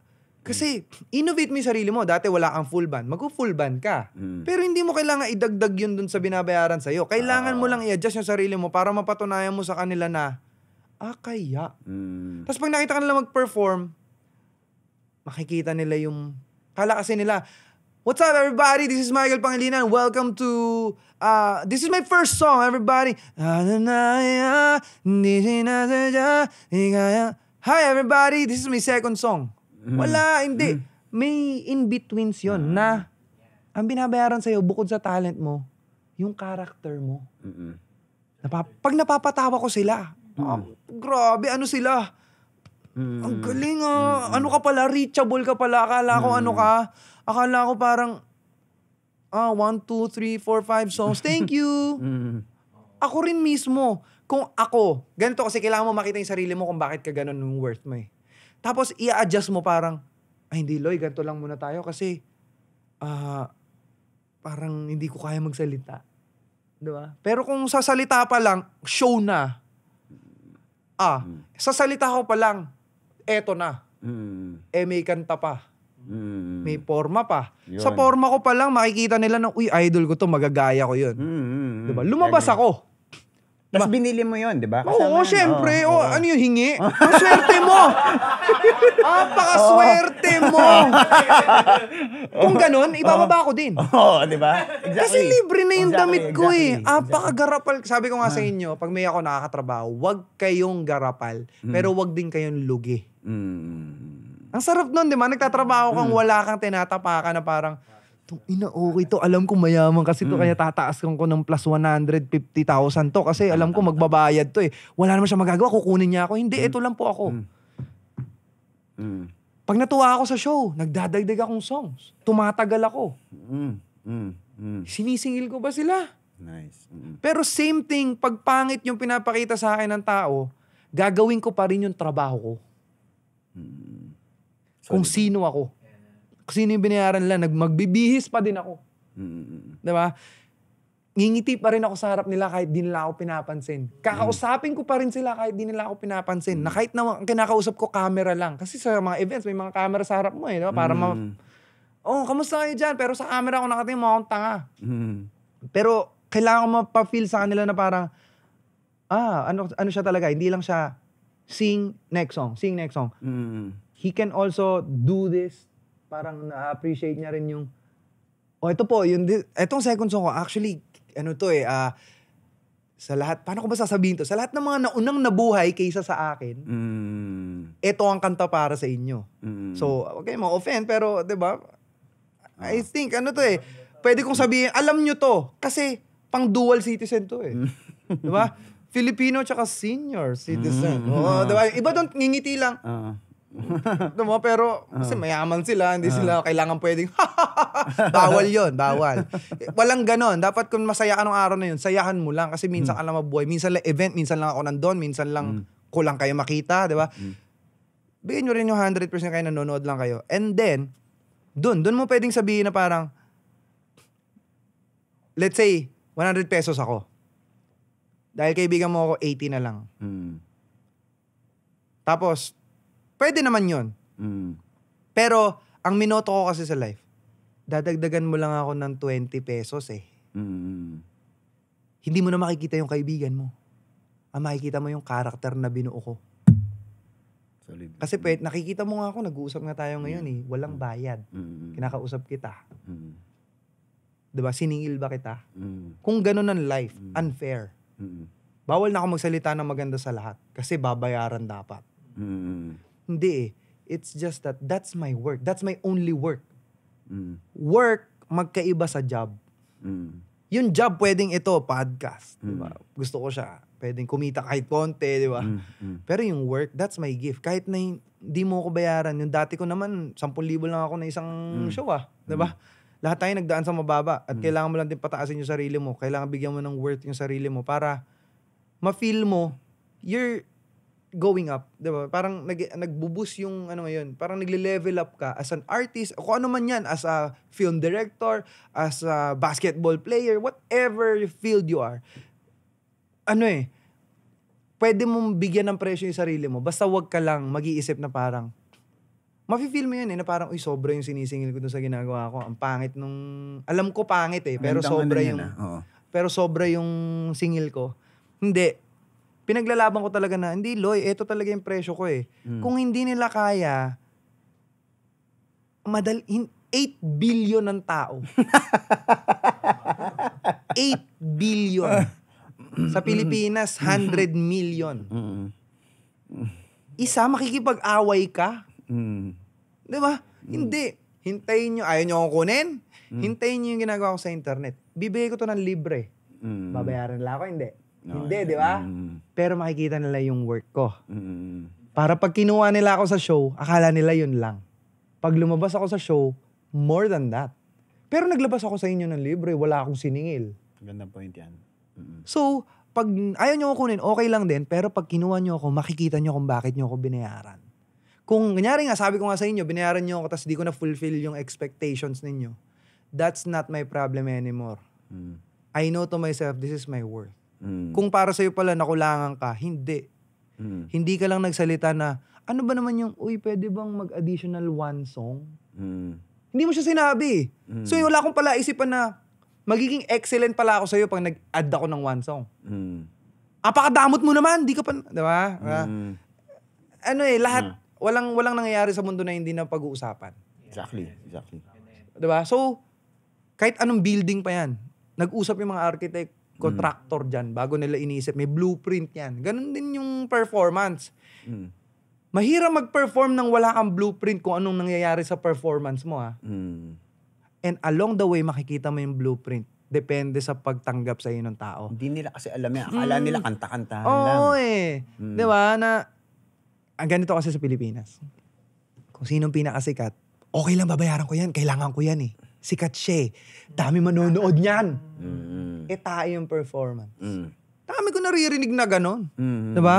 S1: kasi, hmm. innovate mo yung sarili mo. Dati wala kang full band. Mag-full band ka. Mm. Pero hindi mo kailangan idagdag yun dun sa binabayaran sa'yo. Kailangan ah. mo lang i-adjust yung sarili mo para mapatunayan mo sa kanila na ah, kaya. Mm. Tapos pag nakita ka nila mag-perform, makikita nila yung, kala kasi nila, What's up, everybody? This is Michael Pangilinan. Welcome to, uh, this is my first song, everybody. Hi, everybody. This is my second song. Mm. Wala, hindi. Mm. May in-betweens yon na ah. ang binabayaran sa'yo, bukod sa talent mo, yung character mo.
S3: Mm-mm. Napap-
S1: pag napapatawa ko sila, Ah, grabe, ano sila?
S3: Mm. Ang galing
S1: ah. Ano ka pala? Reachable ka pala. Akala ko ano ka? Akala ko parang, ah, one, two, three, four, five songs. Thank you. Hmm. Ako rin mismo. Kung ako, ganito kasi kailangan mo makita yung sarili mo kung bakit ka ganun yung worth mo eh. Tapos, i-adjust mo parang, ay hindi Loy, ganito lang muna tayo kasi, ah, parang hindi ko kaya magsalita. Di ba? Pero kung sasalita pa lang, show na. Ah, mm. sa salita ko pa lang, eto na. Mm. Eh, may kanta pa. Mm. May forma pa. Yun. Sa forma ko pa lang, makikita nila na, uy, idol ko to, magagaya ko yun. Mm, mm, mm. Diba? Lumabas Agri- ako. Tapos binili mo yun, di ba? Oo, syempre. Oh, ano yun, hingi? Ang swerte mo! Ang pakaswerte mo! Kung ganun, ibababa ko din. Oo, di ba? Exactly. Kasi libre na yung damit ko eh. Ang pakagarapal. Sabi ko nga ah. sa inyo, pag may ako nakakatrabaho, wag kayong garapal, hmm. pero wag din kayong lugi. Hmm. Ang sarap nun, di ba? Nagtatrabaho kang hmm. wala kang tinatapakan na parang, ito, ina, okay to. Alam ko mayaman kasi to. Mm. Kaya tataas ko ng plus 150,000 to. Kasi alam ko magbabayad to eh. Wala naman siya magagawa. Kukunin niya ako. Hindi, mm. ito lang po ako. Mm. Mm. Pag natuwa ako sa show, nagdadagdag akong songs. Tumatagal ako. Mm. Mm. Mm. Sinisingil ko ba sila? Nice. mm Pero same thing, pag pangit yung pinapakita sa akin ng tao, gagawin ko pa rin yung trabaho ko. mm Kung sino ako kung sino yung binayaran nila, nag, magbibihis pa din ako.
S3: Mm-hmm.
S1: Di ba? ngingiti pa rin ako sa harap nila kahit di nila ako pinapansin. Kakausapin ko pa rin sila kahit di nila ako pinapansin. Mm. Na kahit na ang kinakausap ko, camera lang. Kasi sa mga events, may mga camera sa harap mo eh. Diba? Para mm. ma... Oh, kamusta kayo dyan? Pero sa camera ako nakatingin, mukhang tanga. Mm. Pero kailangan ko mapafeel sa kanila na parang, ah, ano, ano siya talaga? Hindi lang siya sing next song, sing next song. Mm. He can also do this parang na-appreciate niya rin yung, oh, ito po, yung, etong second song ko, actually, ano to eh, uh, sa lahat, paano ko ba sasabihin to? Sa lahat ng mga naunang nabuhay kaysa sa akin, mm. ito ang kanta para sa inyo. Mm. So, okay, ma-offend, pero, di ba? Ah. I think, ano to eh, pwede kong sabihin, alam nyo to, kasi pang dual citizen to eh. di ba? Filipino tsaka senior citizen. Mm. Oh, diba? Iba don't ngingiti lang. Uh no, mm. pero ah. kasi mayaman sila, hindi ah. sila kailangan pwedeng bawal 'yon, bawal. Walang ganon. Dapat kung masaya ka nung araw na 'yon, sayahan mo lang kasi minsan mm. ka lang mabuhay, minsan lang event, minsan lang ako nandoon, minsan lang mm. ko lang kayo makita, 'di ba? Bigyan nyo rin yung 100% kayo nanonood lang kayo. And then, dun, dun mo pwedeng sabihin na parang, let's say, 100 pesos ako. Dahil kaibigan mo ako, 80 na lang. Mm. Tapos, Pwede naman yun. Mm. Pero, ang minoto ko kasi sa life, dadagdagan mo lang ako ng 20 pesos eh.
S3: Mm.
S1: Hindi mo na makikita yung kaibigan mo. Ang makikita mo yung karakter na binuo ko. Solid. Kasi pwede, nakikita mo nga ako, nag-uusap nga tayo ngayon mm. eh. Walang bayad. Mm. Kinakausap kita. Mm. Diba? Siningil ba kita? Mm. Kung ganun ang life, mm. unfair. Mm. Bawal na ako magsalita ng maganda sa lahat. Kasi babayaran dapat.
S3: Mm.
S1: Hindi eh. It's just that that's my work. That's my only work. Mm. Work, magkaiba sa job. Mm. Yung job pwedeng ito, podcast. Mm. Diba? Gusto ko siya. Pwedeng kumita kahit konti, di ba? Mm. Mm. Pero yung work, that's my gift. Kahit na hindi mo ko bayaran. Yung dati ko naman, 10,000 lang ako na isang mm. show ah. Di ba? Mm. Lahat tayo nagdaan sa mababa. At mm. kailangan mo lang din pataasin yung sarili mo. Kailangan bigyan mo ng worth yung sarili mo para ma-feel mo you're going up, 'di ba? Parang nag nagbo-boost yung ano ngayon. Parang nagle-level up ka as an artist, o kung ano man 'yan, as a film director, as a basketball player, whatever field you are. Ano eh, pwede mong bigyan ng presyo yung sarili mo. Basta wag ka lang mag-iisip na parang, mafe-feel mo yun eh, na parang, uy, sobra yung sinisingil ko dun sa ginagawa ko. Ang pangit nung, alam ko pangit eh, pero Gandang sobra yung, ah. pero sobra yung singil ko. Hindi, pinaglalaban ko talaga na, hindi Loy, ito talaga yung presyo ko eh. Mm. Kung hindi nila kaya, madal, 8 billion ng tao. 8 billion. Sa Pilipinas, 100 million. Isa, makikipag-away ka. Mm. Di ba? Hindi. Hintayin nyo. Ayaw nyo akong kunin. Mm. Hintayin nyo yung ginagawa ko sa internet. Bibigay ko to ng libre. Mm. Babayaran nila ako, hindi. No, Hindi, di ba? Mm. Pero makikita nila yung work ko. Mm. Para pag kinuha nila ako sa show, akala nila yun lang. Pag lumabas ako sa show, more than that. Pero naglabas ako sa inyo ng libre, wala akong siningil.
S2: Ganda point yan.
S1: Mm-mm. So, pag ayaw nyo kunin, okay lang din. Pero pag kinuha nyo ako, makikita nyo kung bakit nyo ako binayaran. Kung kanyari nga, sabi ko nga sa inyo, binayaran nyo ako tapos di ko na-fulfill yung expectations ninyo. That's not my problem anymore. Mm. I know to myself, this is my worth. Hmm. Kung para sa'yo pala nakulangan ka, hindi. Mm. Hindi ka lang nagsalita na, ano ba naman yung, uy, pwede bang mag-additional one song? Mm. Hindi mo siya sinabi.
S3: Mm. So wala akong
S1: pala isipan na, magiging excellent pala ako sa'yo pag nag-add ako ng one song. Mm. Apakadamot mo naman, di ka pa, di ba? Mm. Ano eh, lahat, mm. walang, walang nangyayari sa mundo na hindi na pag-uusapan.
S2: Exactly, exactly.
S1: Di ba? So, kahit anong building pa yan, nag-usap yung mga architect, Contractor mm. dyan. Bago nila iniisip. May blueprint yan. Ganun din yung performance. Mm. Mahirap mag-perform nang wala kang blueprint kung anong nangyayari sa performance mo. Ha? Mm. And along the way, makikita mo yung blueprint. Depende sa pagtanggap sa iyo ng tao. Hindi nila kasi alam yan. Akala mm. nila
S2: kanta-kanta Oo lang.
S1: eh. Mm. Di ba? Na, ang ganito kasi sa Pilipinas. Kung sinong pinakasikat, okay lang babayaran ko yan. Kailangan ko yan eh sikat siya eh. Dami manonood niyan. Mm-hmm. E tayo yung performance. Mm-hmm. Dami ko naririnig na ganon.
S3: Mm-hmm. Diba?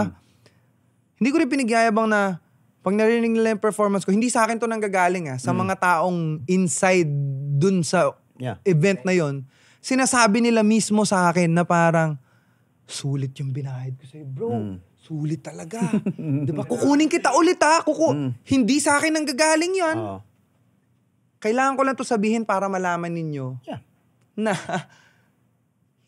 S1: Hindi ko rin pinagyayabang na pag narinig nila yung performance ko, hindi sa akin to nanggagaling ah. Sa mm-hmm. mga taong inside dun sa yeah. event na yon sinasabi nila mismo sa akin na parang, sulit yung binahid ko
S3: sa'yo, bro. Mm.
S1: Sulit talaga. 'Di ba? Kukunin kita ulit ah. Kuku mm. Hindi sa akin ang gagaling 'yan. Oh. Kailangan ko lang to sabihin para malaman ninyo yeah. na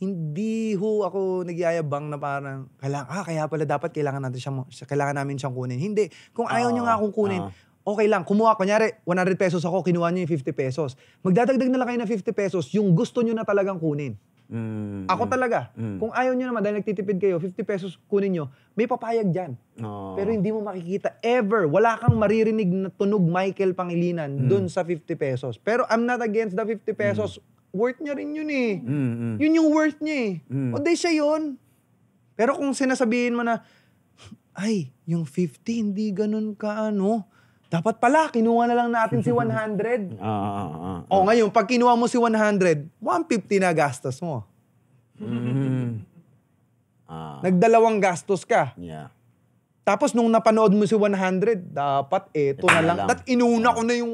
S1: hindi ho ako nagyayabang na parang, kailangan, ah, kaya pala dapat kailangan natin siyang, kailangan namin siyang kunin. Hindi. Kung ayaw uh, niyo nga ah, akong kunin, uh. okay lang. Kumuha, kunyari, 100 pesos ako, kinuha niyo yung 50 pesos. Magdadagdag na lang kayo na 50 pesos, yung gusto niyo na talagang kunin. Mm, Ako talaga. Mm. Kung ayaw nyo naman, dahil nagtitipid kayo, 50 pesos kunin nyo, may papayag dyan. Oh. Pero hindi mo makikita ever. Wala kang maririnig na tunog Michael Pangilinan mm. dun sa 50 pesos. Pero I'm not against the 50 pesos. Mm. Worth niya rin yun eh. Mm-hmm. Yun yung worth niya eh. Mm. O di siya yun. Pero kung sinasabihin mo na, ay, yung 50, hindi ganun ka ano. Dapat pala, kinuha na lang natin si 100. Oo,
S3: ah, ah, ah, ah. O
S1: ngayon, pag kinuha mo si 100, 150 na gastos mo.
S3: Mm.
S1: Ah. Nagdalawang gastos ka. Yeah. Tapos nung napanood mo si 100, dapat eto, eto na lang. lang. That inuna ko na yung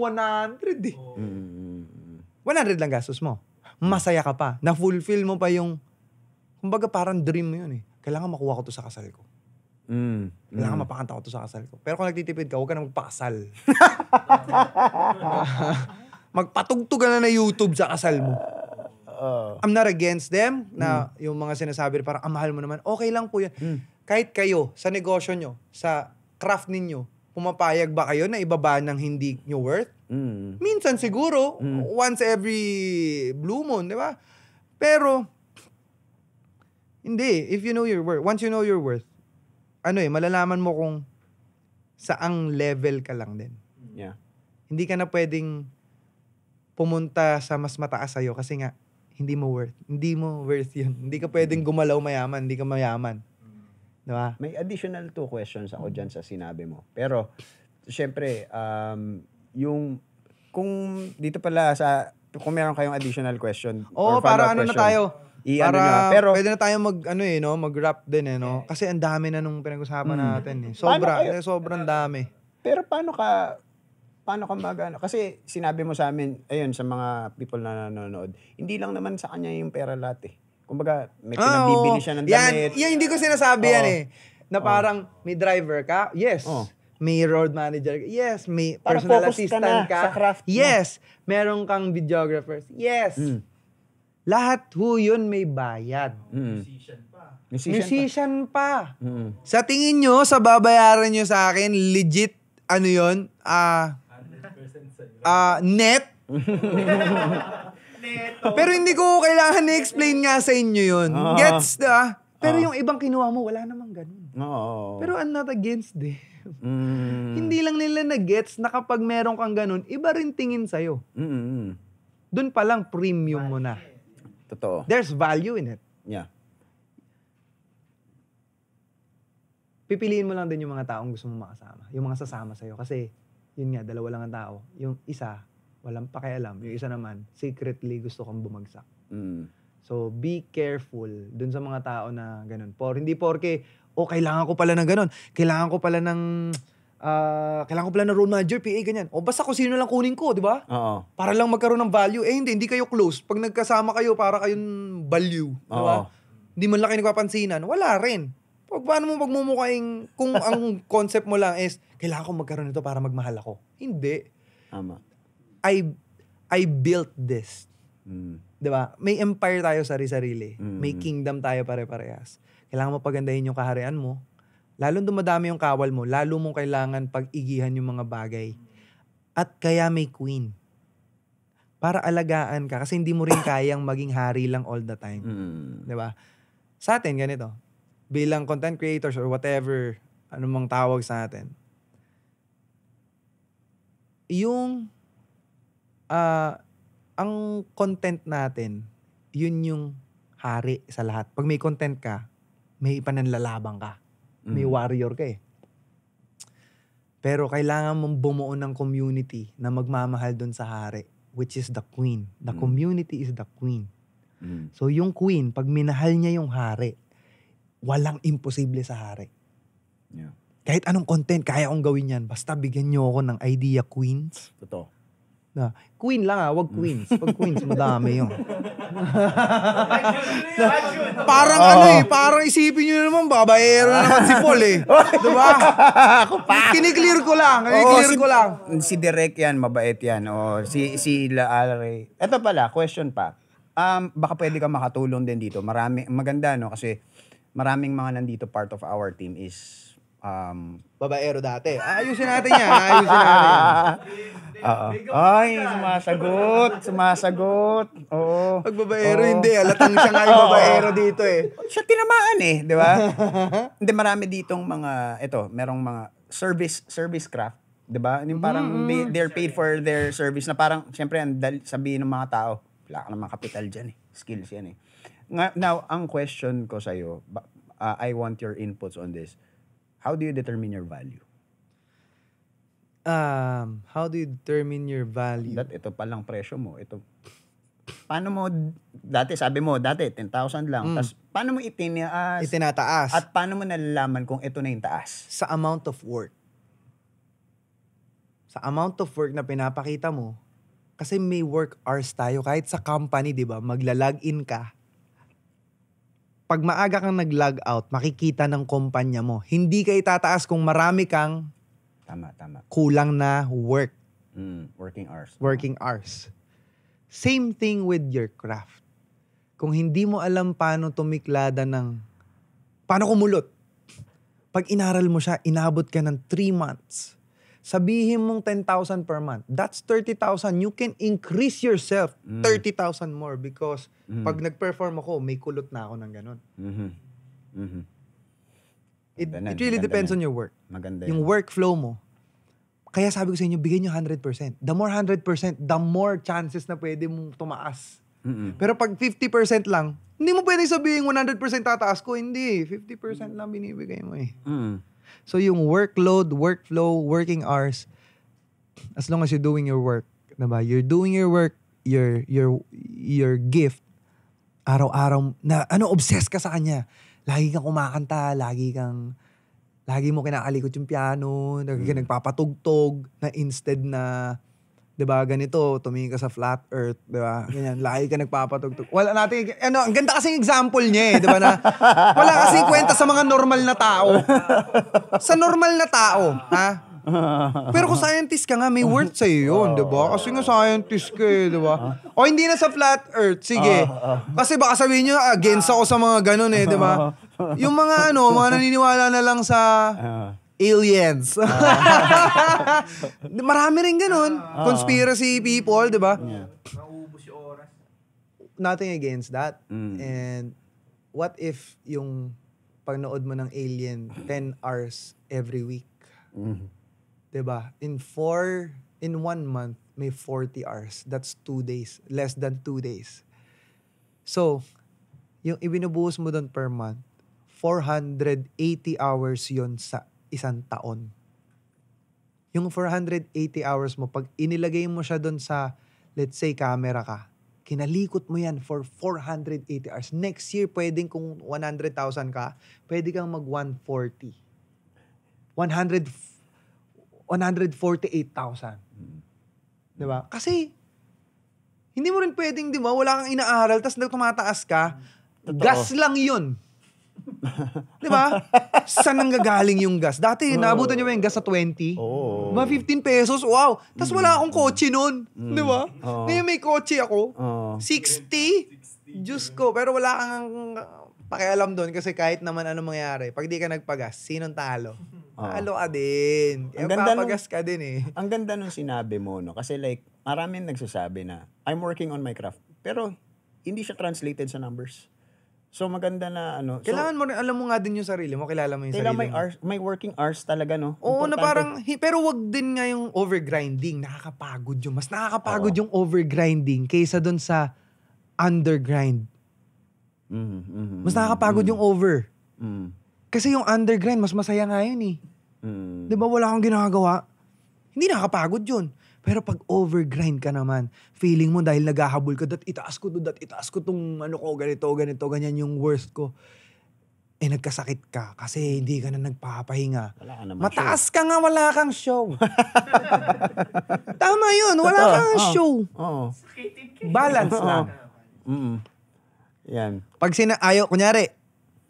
S1: 100 eh. Oh. 100 mm-hmm. lang gastos mo. Masaya ka pa. Na-fulfill mo pa yung, kumbaga parang dream mo yun eh. Kailangan makuha ko to sa kasal ko. Mm. Wala kang mm. mapakanta ko to sa kasal ko. Pero kung nagtitipid ka, huwag ka na magpakasal. Magpatugtugan na na YouTube sa kasal mo. Uh, oh. I'm not against them na mm. yung mga sinasabi parang, ah, mahal mo naman. Okay lang po yan. Mm. Kahit kayo, sa negosyo nyo, sa craft ninyo, pumapayag ba kayo na ibaba ng hindi nyo worth? Mm. Minsan siguro, Mm. once every blue moon, di ba? Pero, hindi. If you know your worth, once you know your worth, ano eh, malalaman mo kung saang level ka lang din. Yeah. Hindi ka na pwedeng pumunta sa mas mataas sa'yo kasi nga, hindi mo worth. Hindi mo worth yun. Hindi ka pwedeng gumalaw mayaman. Hindi ka mayaman. Diba?
S2: May additional two questions ako dyan sa sinabi mo. Pero, syempre, um, yung, kung dito pala sa,
S1: kung meron kayong additional question. oh, para ano question, na tayo I, ano Para, ano niya. Pero, pwede na tayong mag, ano eh, no? mag-rap din eh, no? Kasi ang dami na nung pinag-usapan mm. natin eh. Sobra, eh, sobrang dami.
S2: Pero paano ka, paano ka mag, ano? Kasi sinabi mo sa amin, ayun, sa mga people na nanonood, hindi lang naman sa kanya yung pera lahat eh. Kumbaga, may ah, pinagbibili oh, siya ng damit. Yan, yan hindi ko
S1: sinasabi oh. yan eh. Na parang, oh. may driver ka? Yes. Oh may road manager yes may Para personal assistant ka, na, ka. Sa craft yes meron kang videographers yes mm. Lahat ho yun may bayad. Mm. Musician pa. Musician pa. pa. Mm. Sa tingin nyo, sa babayaran nyo sa akin, legit, ano yun, Uh, ah, uh, uh, net. Pero hindi ko kailangan na-explain nga sa inyo yun. Uh-huh. Gets, ah? Pero uh-huh. yung ibang kinuha mo, wala namang ganun. Uh-huh. Pero I'm not against them. Mm. Hindi lang nila na-gets na kapag meron kang ganun, iba rin tingin sa'yo. Mm-hmm. Doon palang premium mo na. Totoo. There's value in it. Yeah. Pipiliin mo lang din yung mga taong gusto mong makasama. Yung mga sasama sa'yo. Kasi, yun nga, dalawa lang ang tao. Yung isa, walang pakialam. Yung isa naman, secretly gusto kang bumagsak. Mm. So, be careful dun sa mga tao na ganun. Por, hindi porke, oh, kailangan ko pala ng ganun. Kailangan ko pala ng uh, kailangan ko pala ng road manager, PA, ganyan. O basta kung sino lang kunin ko, di ba? Oo. Para lang magkaroon ng value. Eh hindi, hindi kayo close. Pag nagkasama kayo, para kayong value. Di ba? Hindi man lang kayo nagpapansinan. Wala rin. Pag paano mo magmumukaing kung ang concept mo lang is, kailangan ko magkaroon nito para magmahal ako. Hindi. Tama. I, I built this. Mm. Di ba? May empire tayo sari-sarili. Mm. May kingdom tayo pare-parehas. Kailangan mo pagandahin yung kaharian mo Lalong dumadami yung kawal mo, lalo mong kailangan pag-igihan yung mga bagay. At kaya may queen. Para alagaan ka kasi hindi mo rin kayang maging hari lang all the time.
S3: Mm.
S1: 'Di ba? Sa atin ganito. Bilang content creators or whatever anumang tawag sa atin. Yung uh, ang content natin, yun yung hari sa lahat. Pag may content ka, may ipananlalabang ka. May mm. warrior ka eh. Pero kailangan mong bumuo ng community na magmamahal doon sa hari, which is the queen. The mm. community is the queen. Mm. So yung queen, pag minahal niya yung hari, walang imposible sa hari. Yeah. Kahit anong content, kaya kong gawin yan. Basta bigyan niyo ako ng idea queens. Totoo na, queen lang ah, wag queens. Pag queens, madami yun. parang ano eh, parang isipin nyo na naman, babaero na naman si Paul eh. diba? Kiniklear ko lang, kiniklear ko lang.
S2: Si Derek yan, mabait yan. O, si, si Laalre. Ito pala, question pa. Um, baka pwede ka makatulong din dito. Marami, maganda no, kasi maraming mga nandito part of our team is um, babaero dati. Ayusin natin yan. Ayusin natin yan. Oo. Ay, sumasagot. Sumasagot. Oo. Pag babaero, Oo. hindi. Alatang siya nga yung babaero dito eh. Siya tinamaan eh, di ba? hindi, marami ditong mga, ito, merong mga service, service craft. 'di ba? Yung parang mm-hmm. they're paid for their service na parang syempre ang dal- sabihin ng mga tao, wala ka namang kapital diyan eh. Skills 'yan eh. Now, ang question ko sa iyo, uh, I want your inputs on this How do you determine your value? Um, how do you determine your value? That ito pa lang presyo mo. Ito paano mo dati sabi mo dati 10,000 lang. Mm. Tapos paano mo itinaas?
S1: Itinataas. At paano mo nalalaman kung ito na yung taas? Sa amount of work. Sa amount of work na pinapakita mo, kasi may work hours tayo kahit sa company, 'di ba? Magla-login ka pag maaga kang nag-log out, makikita ng kumpanya mo. Hindi ka itataas kung marami kang tama, tama. kulang na work. Mm, working hours. Working hours. Same thing with your craft. Kung hindi mo alam paano tumiklada ng, paano kumulot, pag inaral mo siya, inabot ka ng 3 months Sabihin mong 10,000 per month. That's 30,000. You can increase yourself 30,000 mm. more because mm. pag nag-perform ako, may kulot na ako ng ganun.
S3: Mm-hmm.
S2: Mm-hmm.
S1: It, it really depends on your
S2: work. Maganda yung
S1: workflow mo. Kaya sabi ko sa inyo, bigyan nyo 100%. The more 100%, the more chances na pwede mong tumaas. Mm-mm. Pero pag 50% lang, hindi mo pwede sabihin 100% tataas ko. Hindi, 50% lang binibigay mo eh. Mm. So yung workload, workflow, working hours, as long as you're doing your work, ba? Diba? You're doing your work, your your your gift araw-araw na ano obsessed ka sa kanya. Lagi kang kumakanta, lagi kang lagi mo kinakalikot yung piano, lagi mm. nagpapatugtog na instead na 'di ba? Ganito, tumingin ka sa flat earth, 'di ba? Ganyan, lahi ka nagpapatugtog. Wala natin ano, ang ganda kasi example niya eh, 'di ba na? Wala kasi kwenta sa mga normal na tao. Sa normal na tao, ha? Pero kung scientist ka nga, may worth sa iyo 'yun, 'di ba? Kasi nga scientist ka eh, 'di ba? O hindi na sa flat earth, sige. Kasi baka sabihin niyo against ako sa mga ganun eh, 'di ba? Yung mga ano, mga naniniwala na lang sa ah aliens. Ah. Marami rin ganun. Uh, Conspiracy people, di ba? Naubos yung oras. Nothing against that. Mm. And what if yung pagnood mo ng alien 10 hours every week? Mm. Di ba? In four, in one month, may 40 hours. That's two days. Less than two days. So, yung ibinubuhos mo doon per month, 480 hours yon sa isang taon. Yung 480 hours mo, pag inilagay mo siya doon sa, let's say, camera ka, kinalikot mo yan for 480 hours. Next year, pwedeng kung 100,000 ka, pwede kang mag 140. 100, 148,000. Di ba? Kasi, hindi mo rin pwedeng, di ba, wala kang inaaral, tapos tumataas ka, Totoo. gas lang yun. Di ba? Saan nang gagaling yung gas? Dati, oh. naabutan niyo ba yung gas sa 20? Oo. Oh. 15 pesos, wow! Tapos wala akong mm. kotse noon. Mm. Di ba? Oh. Ngayon may kotse ako. Oh. 60? Diyos ko. Pero wala kang uh, pakialam doon kasi kahit naman anong mangyari, pag di ka nagpagas, sinong talo? Oh. Talo ka din. Ang e, ganda
S2: papagas nung, ka din eh. Ang ganda nung sinabi mo, no? Kasi like, maraming nagsasabi na, I'm working on my craft. Pero, hindi siya translated sa numbers. So maganda na ano. Kailangan so, mo
S1: rin, alam mo nga din yung sarili mo, kilala mo yung sarili may mo. Hours, may working hours talaga, no? Oo, Importante. na parang, pero wag din nga yung overgrinding, nakakapagod yung, mas nakakapagod Oo. yung overgrinding kaysa dun sa undergrind.
S3: Mm, mm, mas nakakapagod
S1: mm, yung over. Mm. Kasi yung undergrind, mas masaya nga yun eh. Mm. Di ba wala akong ginagawa? Hindi nakakapagod yun. Pero pag overgrind ka naman, feeling mo dahil naghahabol ka, dat itaas ko to, dat itaas ko tong ano ko, ganito, ganito, ganyan yung worst ko. Eh nagkasakit ka kasi hindi ka na nagpapahinga.
S3: Wala ka naman Mataas
S1: show. ka nga, wala kang show. Tama yun, wala Totoo. kang oh. show. Oo. Balance Oo. lang. Mm. Yan. Pag sina ayo kunyari,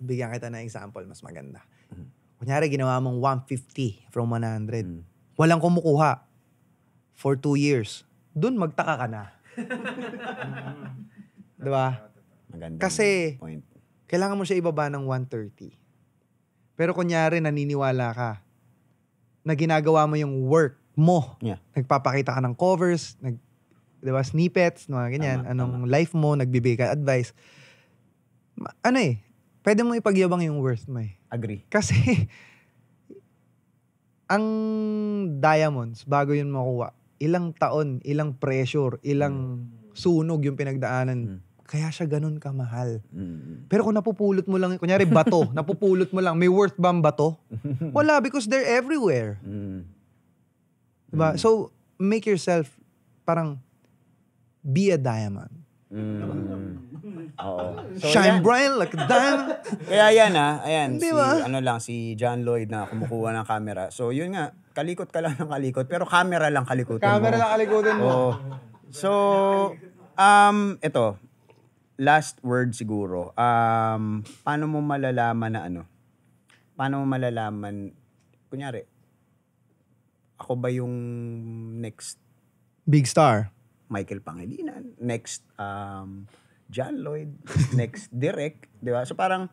S1: bigyan kita ng example, mas maganda. Mm. Kunyari, ginawa mong 150 from 100. Mm. Walang kumukuha for two years, dun magtaka ka na. Di ba? Magandang Kasi, point. kailangan mo siya ibaba ng 130. Pero kunyari, naniniwala ka na ginagawa mo yung work mo. Yeah. Nagpapakita ka ng covers, nag, di ba, snippets, mga ganyan. Tama, anong tama. life mo, nagbibigay ka advice. Ano eh, pwede mo ipagyabang yung worth mo eh. Agree. Kasi, ang diamonds, bago yun makuha, ilang taon, ilang pressure, ilang mm. sunog yung pinagdaanan. Mm. Kaya siya ganun kamahal. Mm. Pero kung napupulot mo lang, kunyari bato, napupulot mo lang, may worth ba ang bato? Wala, because they're everywhere. Mm. Diba? Mm. So, make yourself parang be a diamond. Mm.
S3: Oo. So, Shine yan.
S1: bright like a diamond. Kaya yan
S2: ah, ayan, Di diba? si, ano lang, si John Lloyd na kumukuha ng camera. So yun nga, Kalikot ka lang ng kalikot. Pero camera lang kalikutin camera mo. Camera lang kalikutin mo. Oh. So, um, ito. Last word siguro. Um, paano mo malalaman na ano? Paano mo malalaman, kunyari, ako ba yung next
S1: big star?
S2: Michael Pangilinan, next um, John Lloyd, next Direk, di ba? So parang,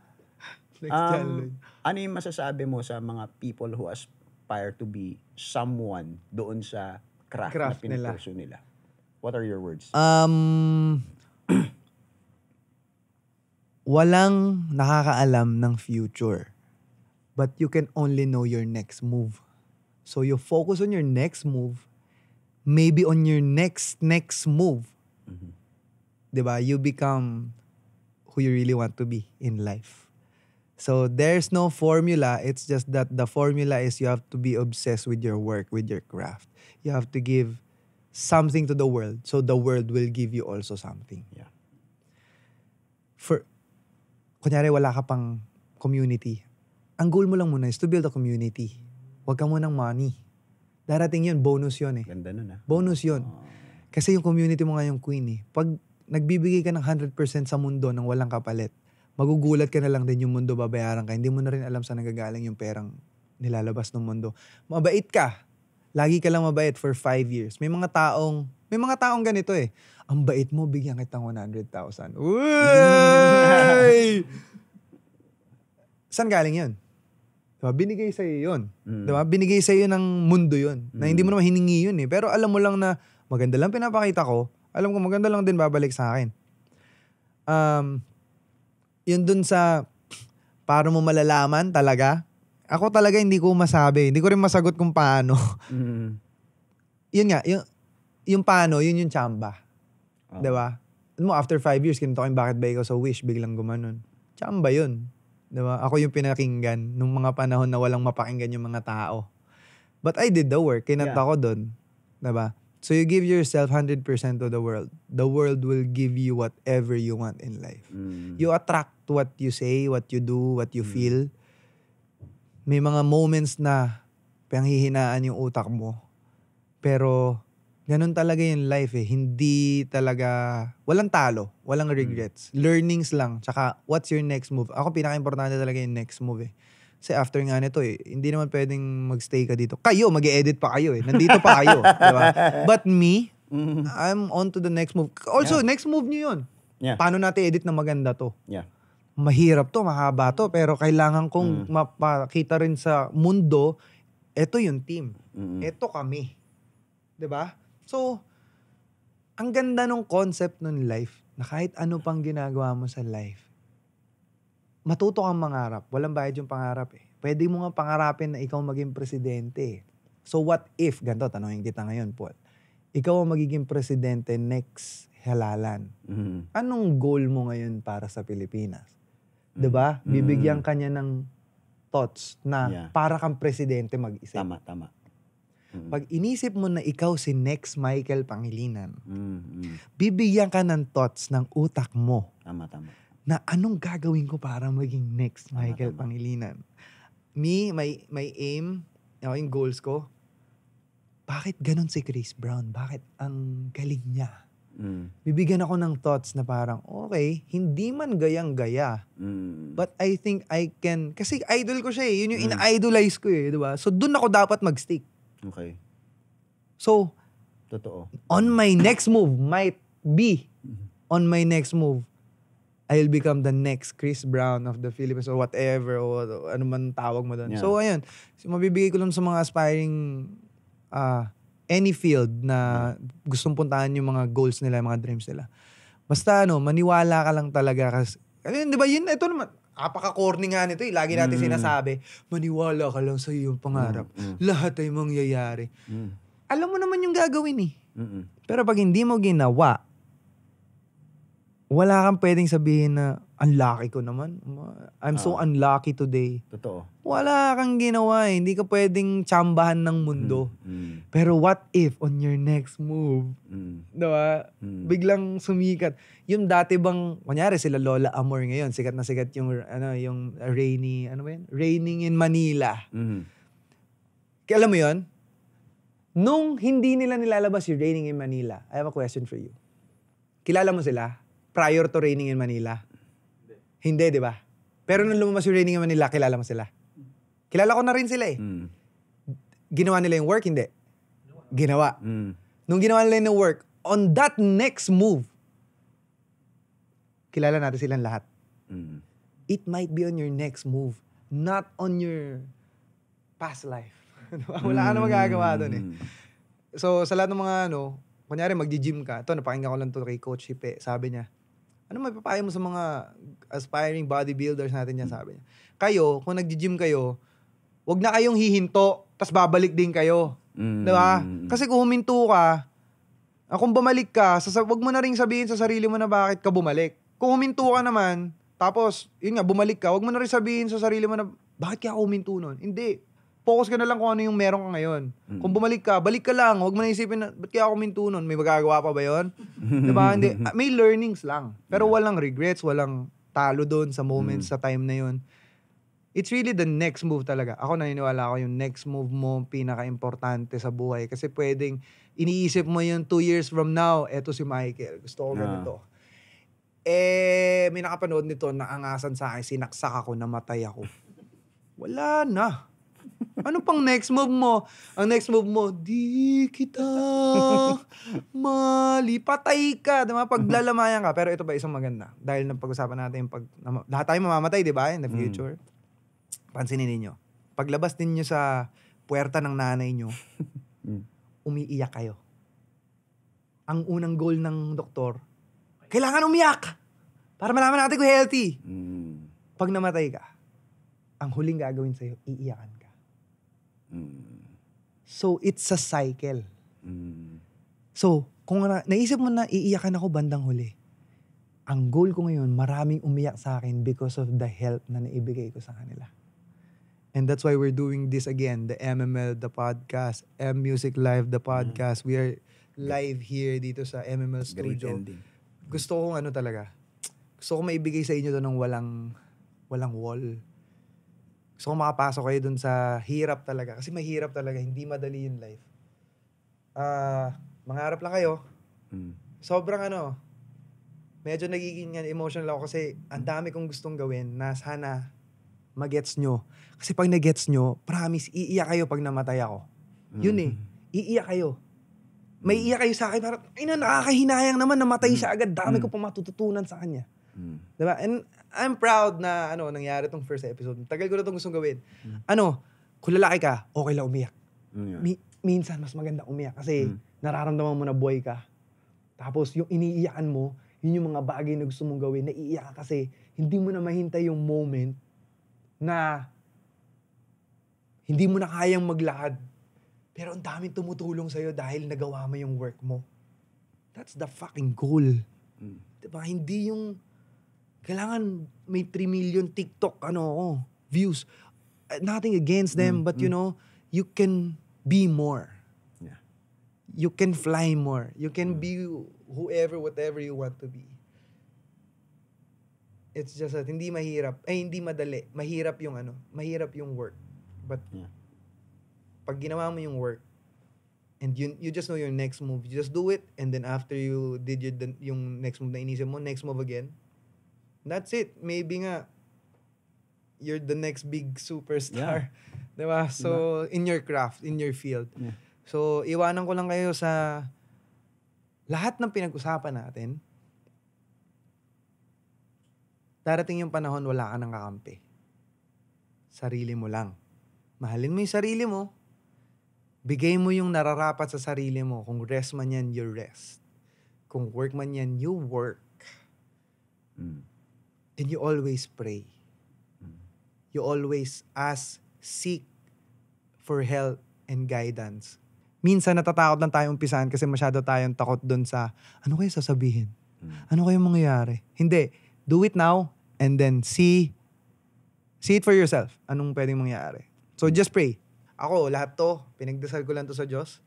S3: Next um, Lloyd.
S2: Ano yung masasabi mo sa mga people who has aspire to be someone doon sa craft, craft na nila. nila. What are your words?
S3: Um,
S1: walang nakakaalam ng future. But you can only know your next move. So you focus on your next move, maybe on your next next move. Mm-hmm. 'Di diba? You become who you really want to be in life. So there's no formula. It's just that the formula is you have to be obsessed with your work, with your craft. You have to give something to the world, so the world will give you also something. Yeah. For, kunyari wala ka pang community. Ang goal mo lang muna is to build a community. Huwag ka munang money. Darating yun, bonus yun eh. Ganda nun ah. Bonus yun. Oh. Kasi yung community mo nga yung queen eh. Pag nagbibigay ka ng 100% sa mundo nang walang kapalit, magugulat ka na lang din yung mundo babayaran ka. Hindi mo na rin alam saan nagagaling yung perang nilalabas ng mundo. Mabait ka. Lagi ka lang mabait for five years. May mga taong, may mga taong ganito eh. Ang bait mo, bigyan kitang 100,000. Uy! saan galing yun? Diba? Binigay sa iyo yun. Mm. Diba? Binigay sa iyo ng mundo yun. Mm. Na hindi mm. mo naman hiningi yun eh. Pero alam mo lang na maganda lang pinapakita ko. Alam ko maganda lang din babalik sa akin. Um, yun dun sa paano mo malalaman talaga. Ako talaga hindi ko masabi. Hindi ko rin masagot kung paano. Mm. yun nga, yung, yung paano, yun yung chamba. Oh. Diba? Alam mo, after five years, kinito ko bakit ba ikaw sa wish, biglang gumanon. Chamba yun. Diba? Ako yung pinakinggan nung mga panahon na walang mapakinggan yung mga tao. But I did the work. Kinanta yeah. ko dun. Diba? So you give yourself 100% to the world. The world will give you whatever you want in life. Mm. You attract what you say, what you do, what you mm. feel. May mga moments na panghihinaan yung utak mo. Pero ganun talaga yung life eh. Hindi talaga, walang talo, walang mm. regrets. Mm. Learnings lang. Tsaka what's your next move? Ako pinaka-importante talaga yung next move eh. Kasi after nga nito eh, hindi naman pwedeng magstay ka dito. Kayo, mag edit pa kayo eh. Nandito pa kayo. diba? But me, mm-hmm. I'm on to the next move. Also, yeah. next move nyo yun. Yeah. Paano natin edit na maganda to? Yeah. Mahirap to, mahaba to, pero kailangan kong mm. mapakita rin sa mundo, eto yung team. Mm-hmm. Eto kami. ba? Diba? So, ang ganda nung concept nung life, na kahit ano pang ginagawa mo sa life, matuto kang mangarap. Walang bayad yung pangarap eh. Pwede mo nga pangarapin na ikaw maging presidente. Eh. So what if, ganito, tanongin kita ngayon, Paul. Ikaw ang magiging presidente next halalan. Mm-hmm. Anong goal mo ngayon para sa Pilipinas? Mm-hmm. 'Di ba? Mm. Bibigyan ka niya ng thoughts na yeah. para kang presidente mag-isip. Tama, tama. Mm-hmm. Pag inisip mo na ikaw si next Michael Pangilinan, mm-hmm. bibigyan ka ng thoughts ng utak mo. Tama, tama na anong gagawin ko para maging next Michael tama, Pangilinan. Me, my, my aim, ako yung goals ko, bakit ganun si Chris Brown? Bakit ang galing niya? Mm. Bibigyan ako ng thoughts na parang, okay, hindi man gayang-gaya. Mm. But I think I can, kasi idol ko siya eh. Yun yung mm. in-idolize ko eh, di ba? So doon ako dapat mag-stick. Okay. So, Totoo. on my next move might be mm-hmm. on my next move I'll become the next Chris Brown of the Philippines or whatever o ano man tawag mo doon. Yeah. So ayun, so, mabibigay ko lang sa mga aspiring uh, any field na gustong puntahan yung mga goals nila, yung mga dreams nila. Basta ano, maniwala ka lang talaga kasi ayun, ano 'di ba? Yun ito naman apaka-corny nga nito eh. Lagi natin mm. sinasabi, maniwala ka lang sa iyong pangarap. Mm. mm. Lahat ay mangyayari. Mm. Alam mo naman yung gagawin eh. Mm-mm. Pero pag hindi mo ginawa, wala kang pwedeng sabihin na unlucky ko naman. I'm so uh, unlucky today. Totoo. Wala kang ginawa eh. Hindi ka pwedeng tsambahan ng mundo. Mm, mm. Pero what if on your next move, mm. diba? Mm. Biglang sumikat. Yung dati bang, kunyari sila Lola Amor ngayon, sikat na sikat yung, ano, yung rainy, ano ba yun? Raining in Manila. Mm. Kaya alam mo yon Nung hindi nila nilalabas yung Raining in Manila, I have a question for you. Kilala mo sila? prior to Raining in Manila? Hindi, Hindi di ba? Pero nung lumabas yung Raining in Manila, kilala mo sila. Kilala ko na rin sila eh. Mm. Ginawa nila yung work? Hindi. Ginawa. Mm. Nung ginawa nila yung work, on that next move, kilala natin silang lahat. Mm. It might be on your next move, not on your past life. Wala mm. ka na magagawa doon eh. Hmm. So, sa lahat ng mga ano, kunyari magji-gym ka, ito, napakinggan ko lang to kay Coach Hipe, sabi niya, ano may papayo mo sa mga aspiring bodybuilders natin yan, sabi niya. Kayo, kung nag-gym kayo, wag na kayong hihinto, tapos babalik din kayo. Mm. Diba? Kasi kung huminto ka, ah, kung bumalik ka, sasa- wag mo na rin sabihin sa sarili mo na bakit ka bumalik. Kung huminto ka naman, tapos, yun nga, bumalik ka, wag mo na rin sabihin sa sarili mo na, bakit kaya ako huminto nun? Hindi focus ka na lang kung ano yung meron ka ngayon. Mm. Kung bumalik ka, balik ka lang. Huwag mo na isipin na, ba't kaya ako minto nun? May magagawa pa ba yun? diba? Hindi. Ah, may learnings lang. Pero walang regrets, walang talo doon sa moments, mm. sa time na yun. It's really the next move talaga. Ako naniniwala ako yung next move mo pinaka-importante sa buhay. Kasi pwedeng iniisip mo yun two years from now, eto si Michael, gusto ko yeah. ganito. Eh, may nakapanood nito na angasan sa akin, sinaksak ako, namatay ako. Wala na. Ano pang next move mo? Ang next move mo, di kita mali. Patay ka. Diba? Paglalamayan mm-hmm. ka. Pero ito ba isang maganda? Dahil nang pag usapan natin yung pag... Lahat tayo mamamatay, di ba? In the mm. future. Mm. Pansinin ninyo. Paglabas ninyo sa puerta ng nanay nyo, mm. umiiyak kayo. Ang unang goal ng doktor, kailangan umiyak para malaman natin kung healthy. Mm. Pag namatay ka, ang huling gagawin sa'yo, iiyakan So, it's a cycle. Mm. So, kung na, naisip mo na iiyakan ako bandang huli, ang goal ko ngayon, maraming umiyak sa akin because of the help na naibigay ko sa kanila. And that's why we're doing this again, the MML, the podcast, M Music Live, the podcast. Mm. We are live here dito sa MML Studio. Gusto ko ano talaga, gusto ko maibigay sa inyo to ng walang, walang wall. Gusto ko makapasok kayo dun sa hirap talaga. Kasi mahirap talaga. Hindi madali yung life. Ah, uh, mangarap lang kayo. Mm. Sobrang ano, medyo nagiging ano, emotional ako kasi ang dami kong gustong gawin na sana magets nyo. Kasi pag nagets nyo, promise, iiyak kayo pag namatay ako. Mm. Yun eh. Hmm. Iiyak kayo. May hmm. iiyak kayo sa akin. Parang, ay na, nakakahinayang naman, namatay mm. siya agad. Dami mm. ko pa matututunan sa kanya. Mm. Diba? And I'm proud na ano, nangyari tong first episode. Tagal ko na itong gustong gawin. Mm. Ano, kung lalaki ka, okay lang umiyak. Mm, yeah. Mi- minsan, mas maganda umiyak kasi mm. nararamdaman mo na boy ka. Tapos, yung iniiyakan mo, yun yung mga bagay na gusto mong gawin, naiiyak ka kasi hindi mo na mahintay yung moment na hindi mo na kayang maglakad. Pero ang daming tumutulong sa'yo dahil nagawa mo yung work mo. That's the fucking goal. Mm. Diba? Hindi yung kailangan may 3 million TikTok ano views. Eh, nothing against them, mm, but mm. you know, you can be more. Yeah. You can fly more. You can be whoever whatever you want to be. It's just that hindi mahirap. Ay, hindi madali. Mahirap yung ano. Mahirap yung work. But, yeah. pag ginawa mo yung work, and you, you just know your next move, you just do it, and then after you did your, yung next move na inisip mo, next move again, that's it. Maybe nga, you're the next big superstar. Yeah. Diba? So, diba? in your craft, in your field. Yeah. So, iwanan ko lang kayo sa lahat ng pinag-usapan natin. Darating yung panahon, wala ka ng kakampi. Sarili mo lang. Mahalin mo yung sarili mo. Bigay mo yung nararapat sa sarili mo. Kung rest man yan, you rest. Kung work man yan, you work. Mm. And you always pray. You always ask, seek for help and guidance. Minsan natatakot lang tayong umpisahan kasi masyado tayong takot doon sa ano kayo sasabihin? Hmm. Ano kayo mangyayari? Hindi. Do it now and then see see it for yourself. Anong pwedeng mangyari? So just pray. Ako, lahat to, pinagdasal ko lang to sa Diyos.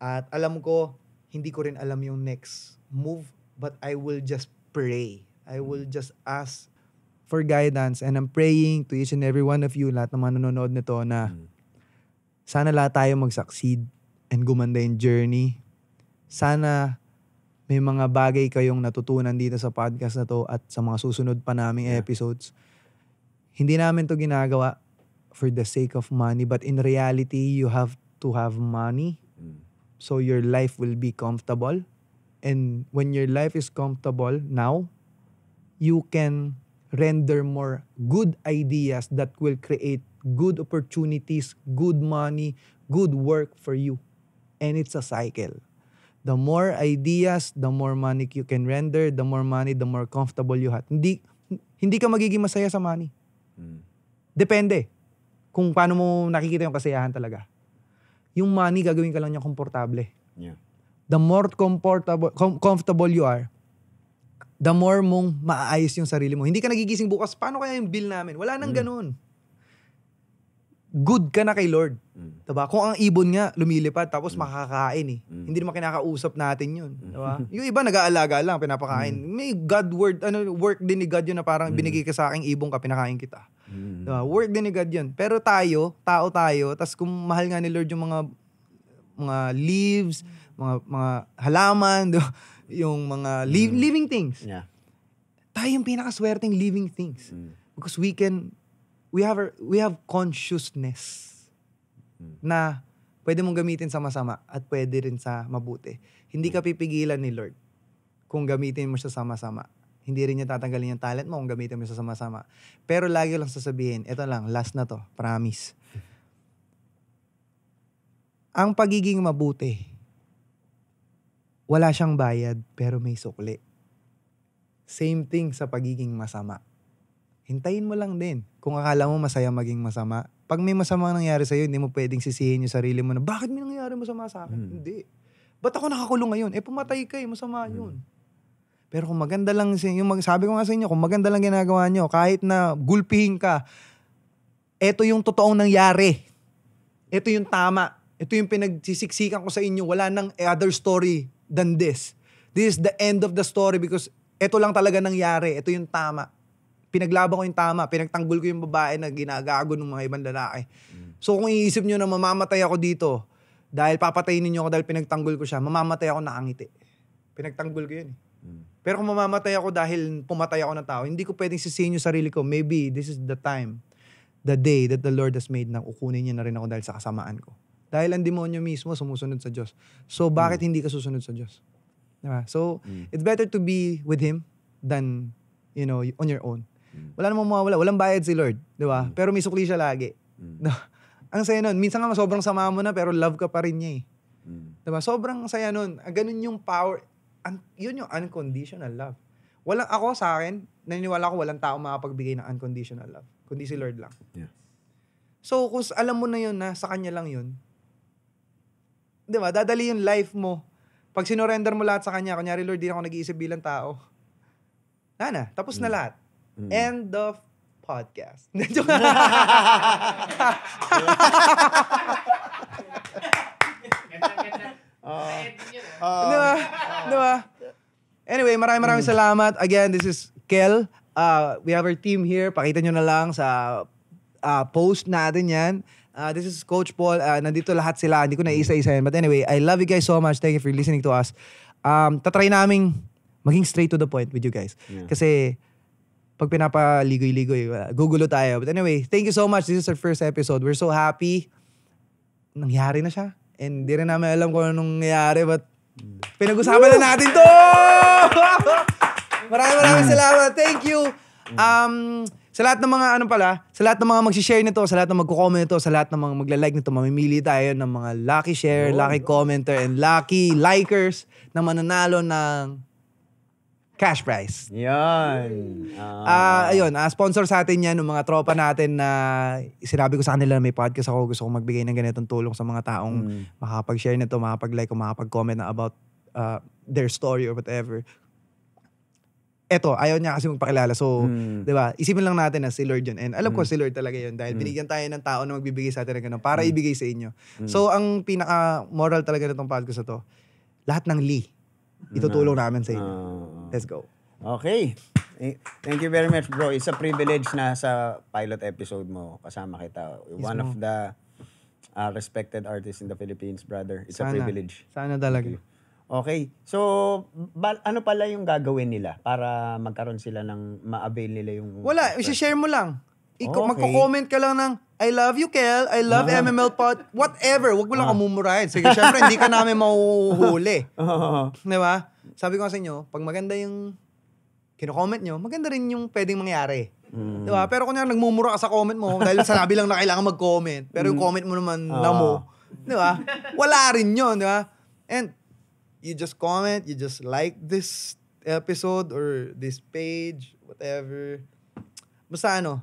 S1: At alam ko, hindi ko rin alam yung next move, but I will just pray. I will just ask for guidance and I'm praying to each and every one of you, lahat ng mga nanonood nito na hmm. sana lahat tayo mag-succeed and gumanda yung journey. Sana may mga bagay kayong natutunan dito sa podcast na to at sa mga susunod pa naming yeah. episodes. Hindi namin to ginagawa for the sake of money but in reality, you have to have money hmm. so your life will be comfortable. And when your life is comfortable now, you can render more good ideas that will create good opportunities, good money, good work for you. And it's a cycle. The more ideas, the more money you can render, the more money, the more comfortable you have. Hindi, hindi ka magiging masaya sa money. Hmm. Depende kung paano mo nakikita yung kasiyahan talaga. Yung money, gagawin ka lang niya komportable. Yeah. The more comfortable, com- comfortable you are, the more mong maaayos yung sarili mo. Hindi ka nagigising bukas, paano kaya yung bill namin? Wala nang mm. ganun. Good ka na kay Lord. Mm. Diba? Kung ang ibon nga, lumilipad, tapos mm. makakain eh. Mm. Hindi naman kinakausap natin yun. Mm. Diba? yung iba nag-aalaga lang, pinapakain. Mm. May God word, ano, work din ni God yun na parang mm. binigay ka sa akin ibon ka, pinakain kita. Mm. Diba? Work din ni God yun. Pero tayo, tao tayo, tapos kung mahal nga ni Lord yung mga mga leaves, mga mga halaman, diba? yung mga mm. li- mm. living things. Yeah. Tayo yung pinakaswerteng living things. Mm. Because we can, we have, our, we have consciousness mm. na pwede mong gamitin sa masama at pwede rin sa mabuti. Hindi ka mm. pipigilan ni Lord kung gamitin mo siya sa masama. Hindi rin niya tatanggalin yung talent mo kung gamitin mo siya sa masama. Pero lagi lang sasabihin, ito lang, last na to, promise. Ang pagiging mabuti wala siyang bayad pero may sukli. Same thing sa pagiging masama. Hintayin mo lang din. Kung akala mo masaya maging masama, pag may masama nangyari sa'yo, hindi mo pwedeng sisihin yung sarili mo na, bakit may nangyari masama sa akin? Hmm. Hindi. Ba't ako nakakulong ngayon? Eh, pumatay ka eh, masama hmm. yun. Pero kung maganda lang, yung sabi ko nga sa inyo, kung maganda lang ginagawa nyo, kahit na gulpihin ka, eto yung totoong nangyari. Ito yung tama. Ito yung pinagsisiksikan ko sa inyo. Wala nang other story than this. This is the end of the story because ito lang talaga nangyari. Ito yung tama. Pinaglaban ko yung tama. Pinagtanggol ko yung babae na ginagago ng mga ibang lalaki. Mm. So kung iisip nyo na mamamatay ako dito, dahil papatayin niyo ako dahil pinagtanggol ko siya, mamamatay ako nakangiti. Pinagtanggol ko yun. Mm. Pero kung mamamatay ako dahil pumatay ako ng tao, hindi ko pwedeng sisihin yung sarili ko. Maybe this is the time, the day that the Lord has made na ukunin niya na rin ako dahil sa kasamaan ko. Dahil ang demonyo mismo sumusunod sa Diyos. So bakit mm. hindi ka susunod sa Diyos? Diba? So mm. it's better to be with Him than, you know, on your own. Mm. Wala namang mawawala. Walang bayad si Lord. Diba? Mm. Pero may sukli siya lagi. Mm. ang saya nun. Minsan nga sobrang sama mo na pero love ka pa rin niya eh. Mm. Diba? Sobrang saya nun. Ganun yung power. Un- yun yung unconditional love. Walang ako sa akin, naniniwala ko walang tao makapagbigay ng unconditional love. Kundi si Lord lang. Yeah. So, kung alam mo na yun na sa kanya lang yun, di ba, dadali yung life mo. Pag sinurrender mo lahat sa kanya, kunyari Lord, di ako nag-iisip bilang tao. Nana, tapos na mm. lahat. Mm. End of podcast. uh, uh, diba? Diba? Anyway, maraming maraming mm. salamat. Again, this is Kel. Uh, we have our team here. Pakita nyo na lang sa uh, post natin yan. Uh, this is Coach Paul. Uh, nandito lahat sila. Hindi ko na isa-isa yan. But anyway, I love you guys so much. Thank you for listening to us. Um, tatry naming maging straight to the point with you guys. Yeah. Kasi pag pinapaligoy-ligoy, uh, gugulo tayo. But anyway, thank you so much. This is our first episode. We're so happy. Nangyari na siya. And di rin namin alam kung anong nangyari but pinag-usapan na natin to! maraming maraming mm. salamat. Thank you. Um, sa lahat ng mga ano pala, sa lahat ng mga magsi-share nito, sa lahat ng magko-comment nito, sa lahat ng mga magla-like nito, mamimili tayo ng mga lucky share, oh. lucky commenter, and lucky likers na mananalo ng cash prize. Yan. Ah, uh, ayun, uh, sponsor sa atin 'yan ng mga tropa natin na sinabi ko sa kanila na may podcast ako, gusto kong magbigay ng ganitong tulong sa mga taong mm. makakapag-share nito, makakapag-like o makakapag-comment na about uh, their story or whatever eto, ayaw niya kasi magpakilala. So, mm. di ba, isipin lang natin na si Lord yun. And alam mm. ko hmm. si Lord talaga yun dahil mm. binigyan tayo ng tao na magbibigay sa atin ng ganun para mm. ibigay sa inyo. Mm. So, ang pinaka-moral talaga nitong podcast na to, lahat ng Lee, itutulong mm. namin sa inyo. Uh. Let's go.
S2: Okay. Eh, thank you very much, bro. It's a privilege na sa pilot episode mo kasama kita. One mo. of the uh, respected artists in the Philippines, brother. It's sana, a privilege. Sana talaga. Thank Okay. So, ba, ano pala yung gagawin nila para magkaroon sila ng ma-avail nila yung... Wala,
S1: i share mo lang.
S2: Iko, oh, okay. Magko-comment
S1: ka lang ng, I love you, Kel. I love uh-huh. Ah. MML Pod. Whatever. Huwag mo lang uh-huh. kamumurahin. Sige, syempre, hindi ka namin mahuhuli. Uh-huh. Di ba? Sabi ko sa inyo, pag maganda yung kino-comment nyo, maganda rin yung pwedeng mangyari. Mm. Di ba? Pero kunya nagmumura ka sa comment mo dahil sanabi lang na kailangan mag-comment. Pero yung mm. comment mo naman uh na mo, di ba? Wala rin yun, di ba? And you just comment, you just like this episode or this page, whatever. Basta ano,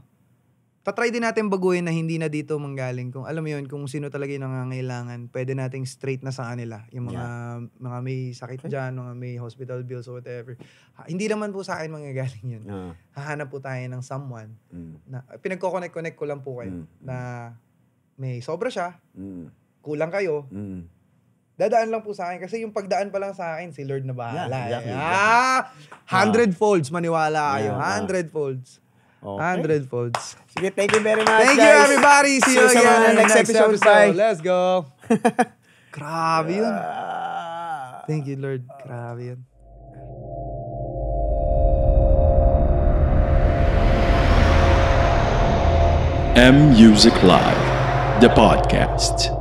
S1: patry din natin baguhin na hindi na dito manggaling. Kung alam mo yun, kung sino talaga yung nangangailangan, pwede nating straight na sa kanila. Yung mga, yeah. mga may sakit okay. dyan, mga may hospital bills or whatever. Ha, hindi naman po sa akin manggagaling yun. Uh. Hahanap po tayo ng someone. Mm. na Pinagkoconnect-connect ko lang po kayo mm. na may sobra siya, mm. kulang kayo, mm dadaan lang po sa akin. Kasi yung pagdaan pa lang sa akin, si Lord na bahala. Yeah, eh. exactly. Eh. Ah, hundred folds, maniwala kayo. Yeah, hundred folds. Okay. Hundred folds. Sige, thank you very much, Thank guys. you, everybody. See, you again in the next, episode. episode. Let's go. Grabe yun. Thank you, Lord. Grabe yun.
S2: M Music Live, the podcast.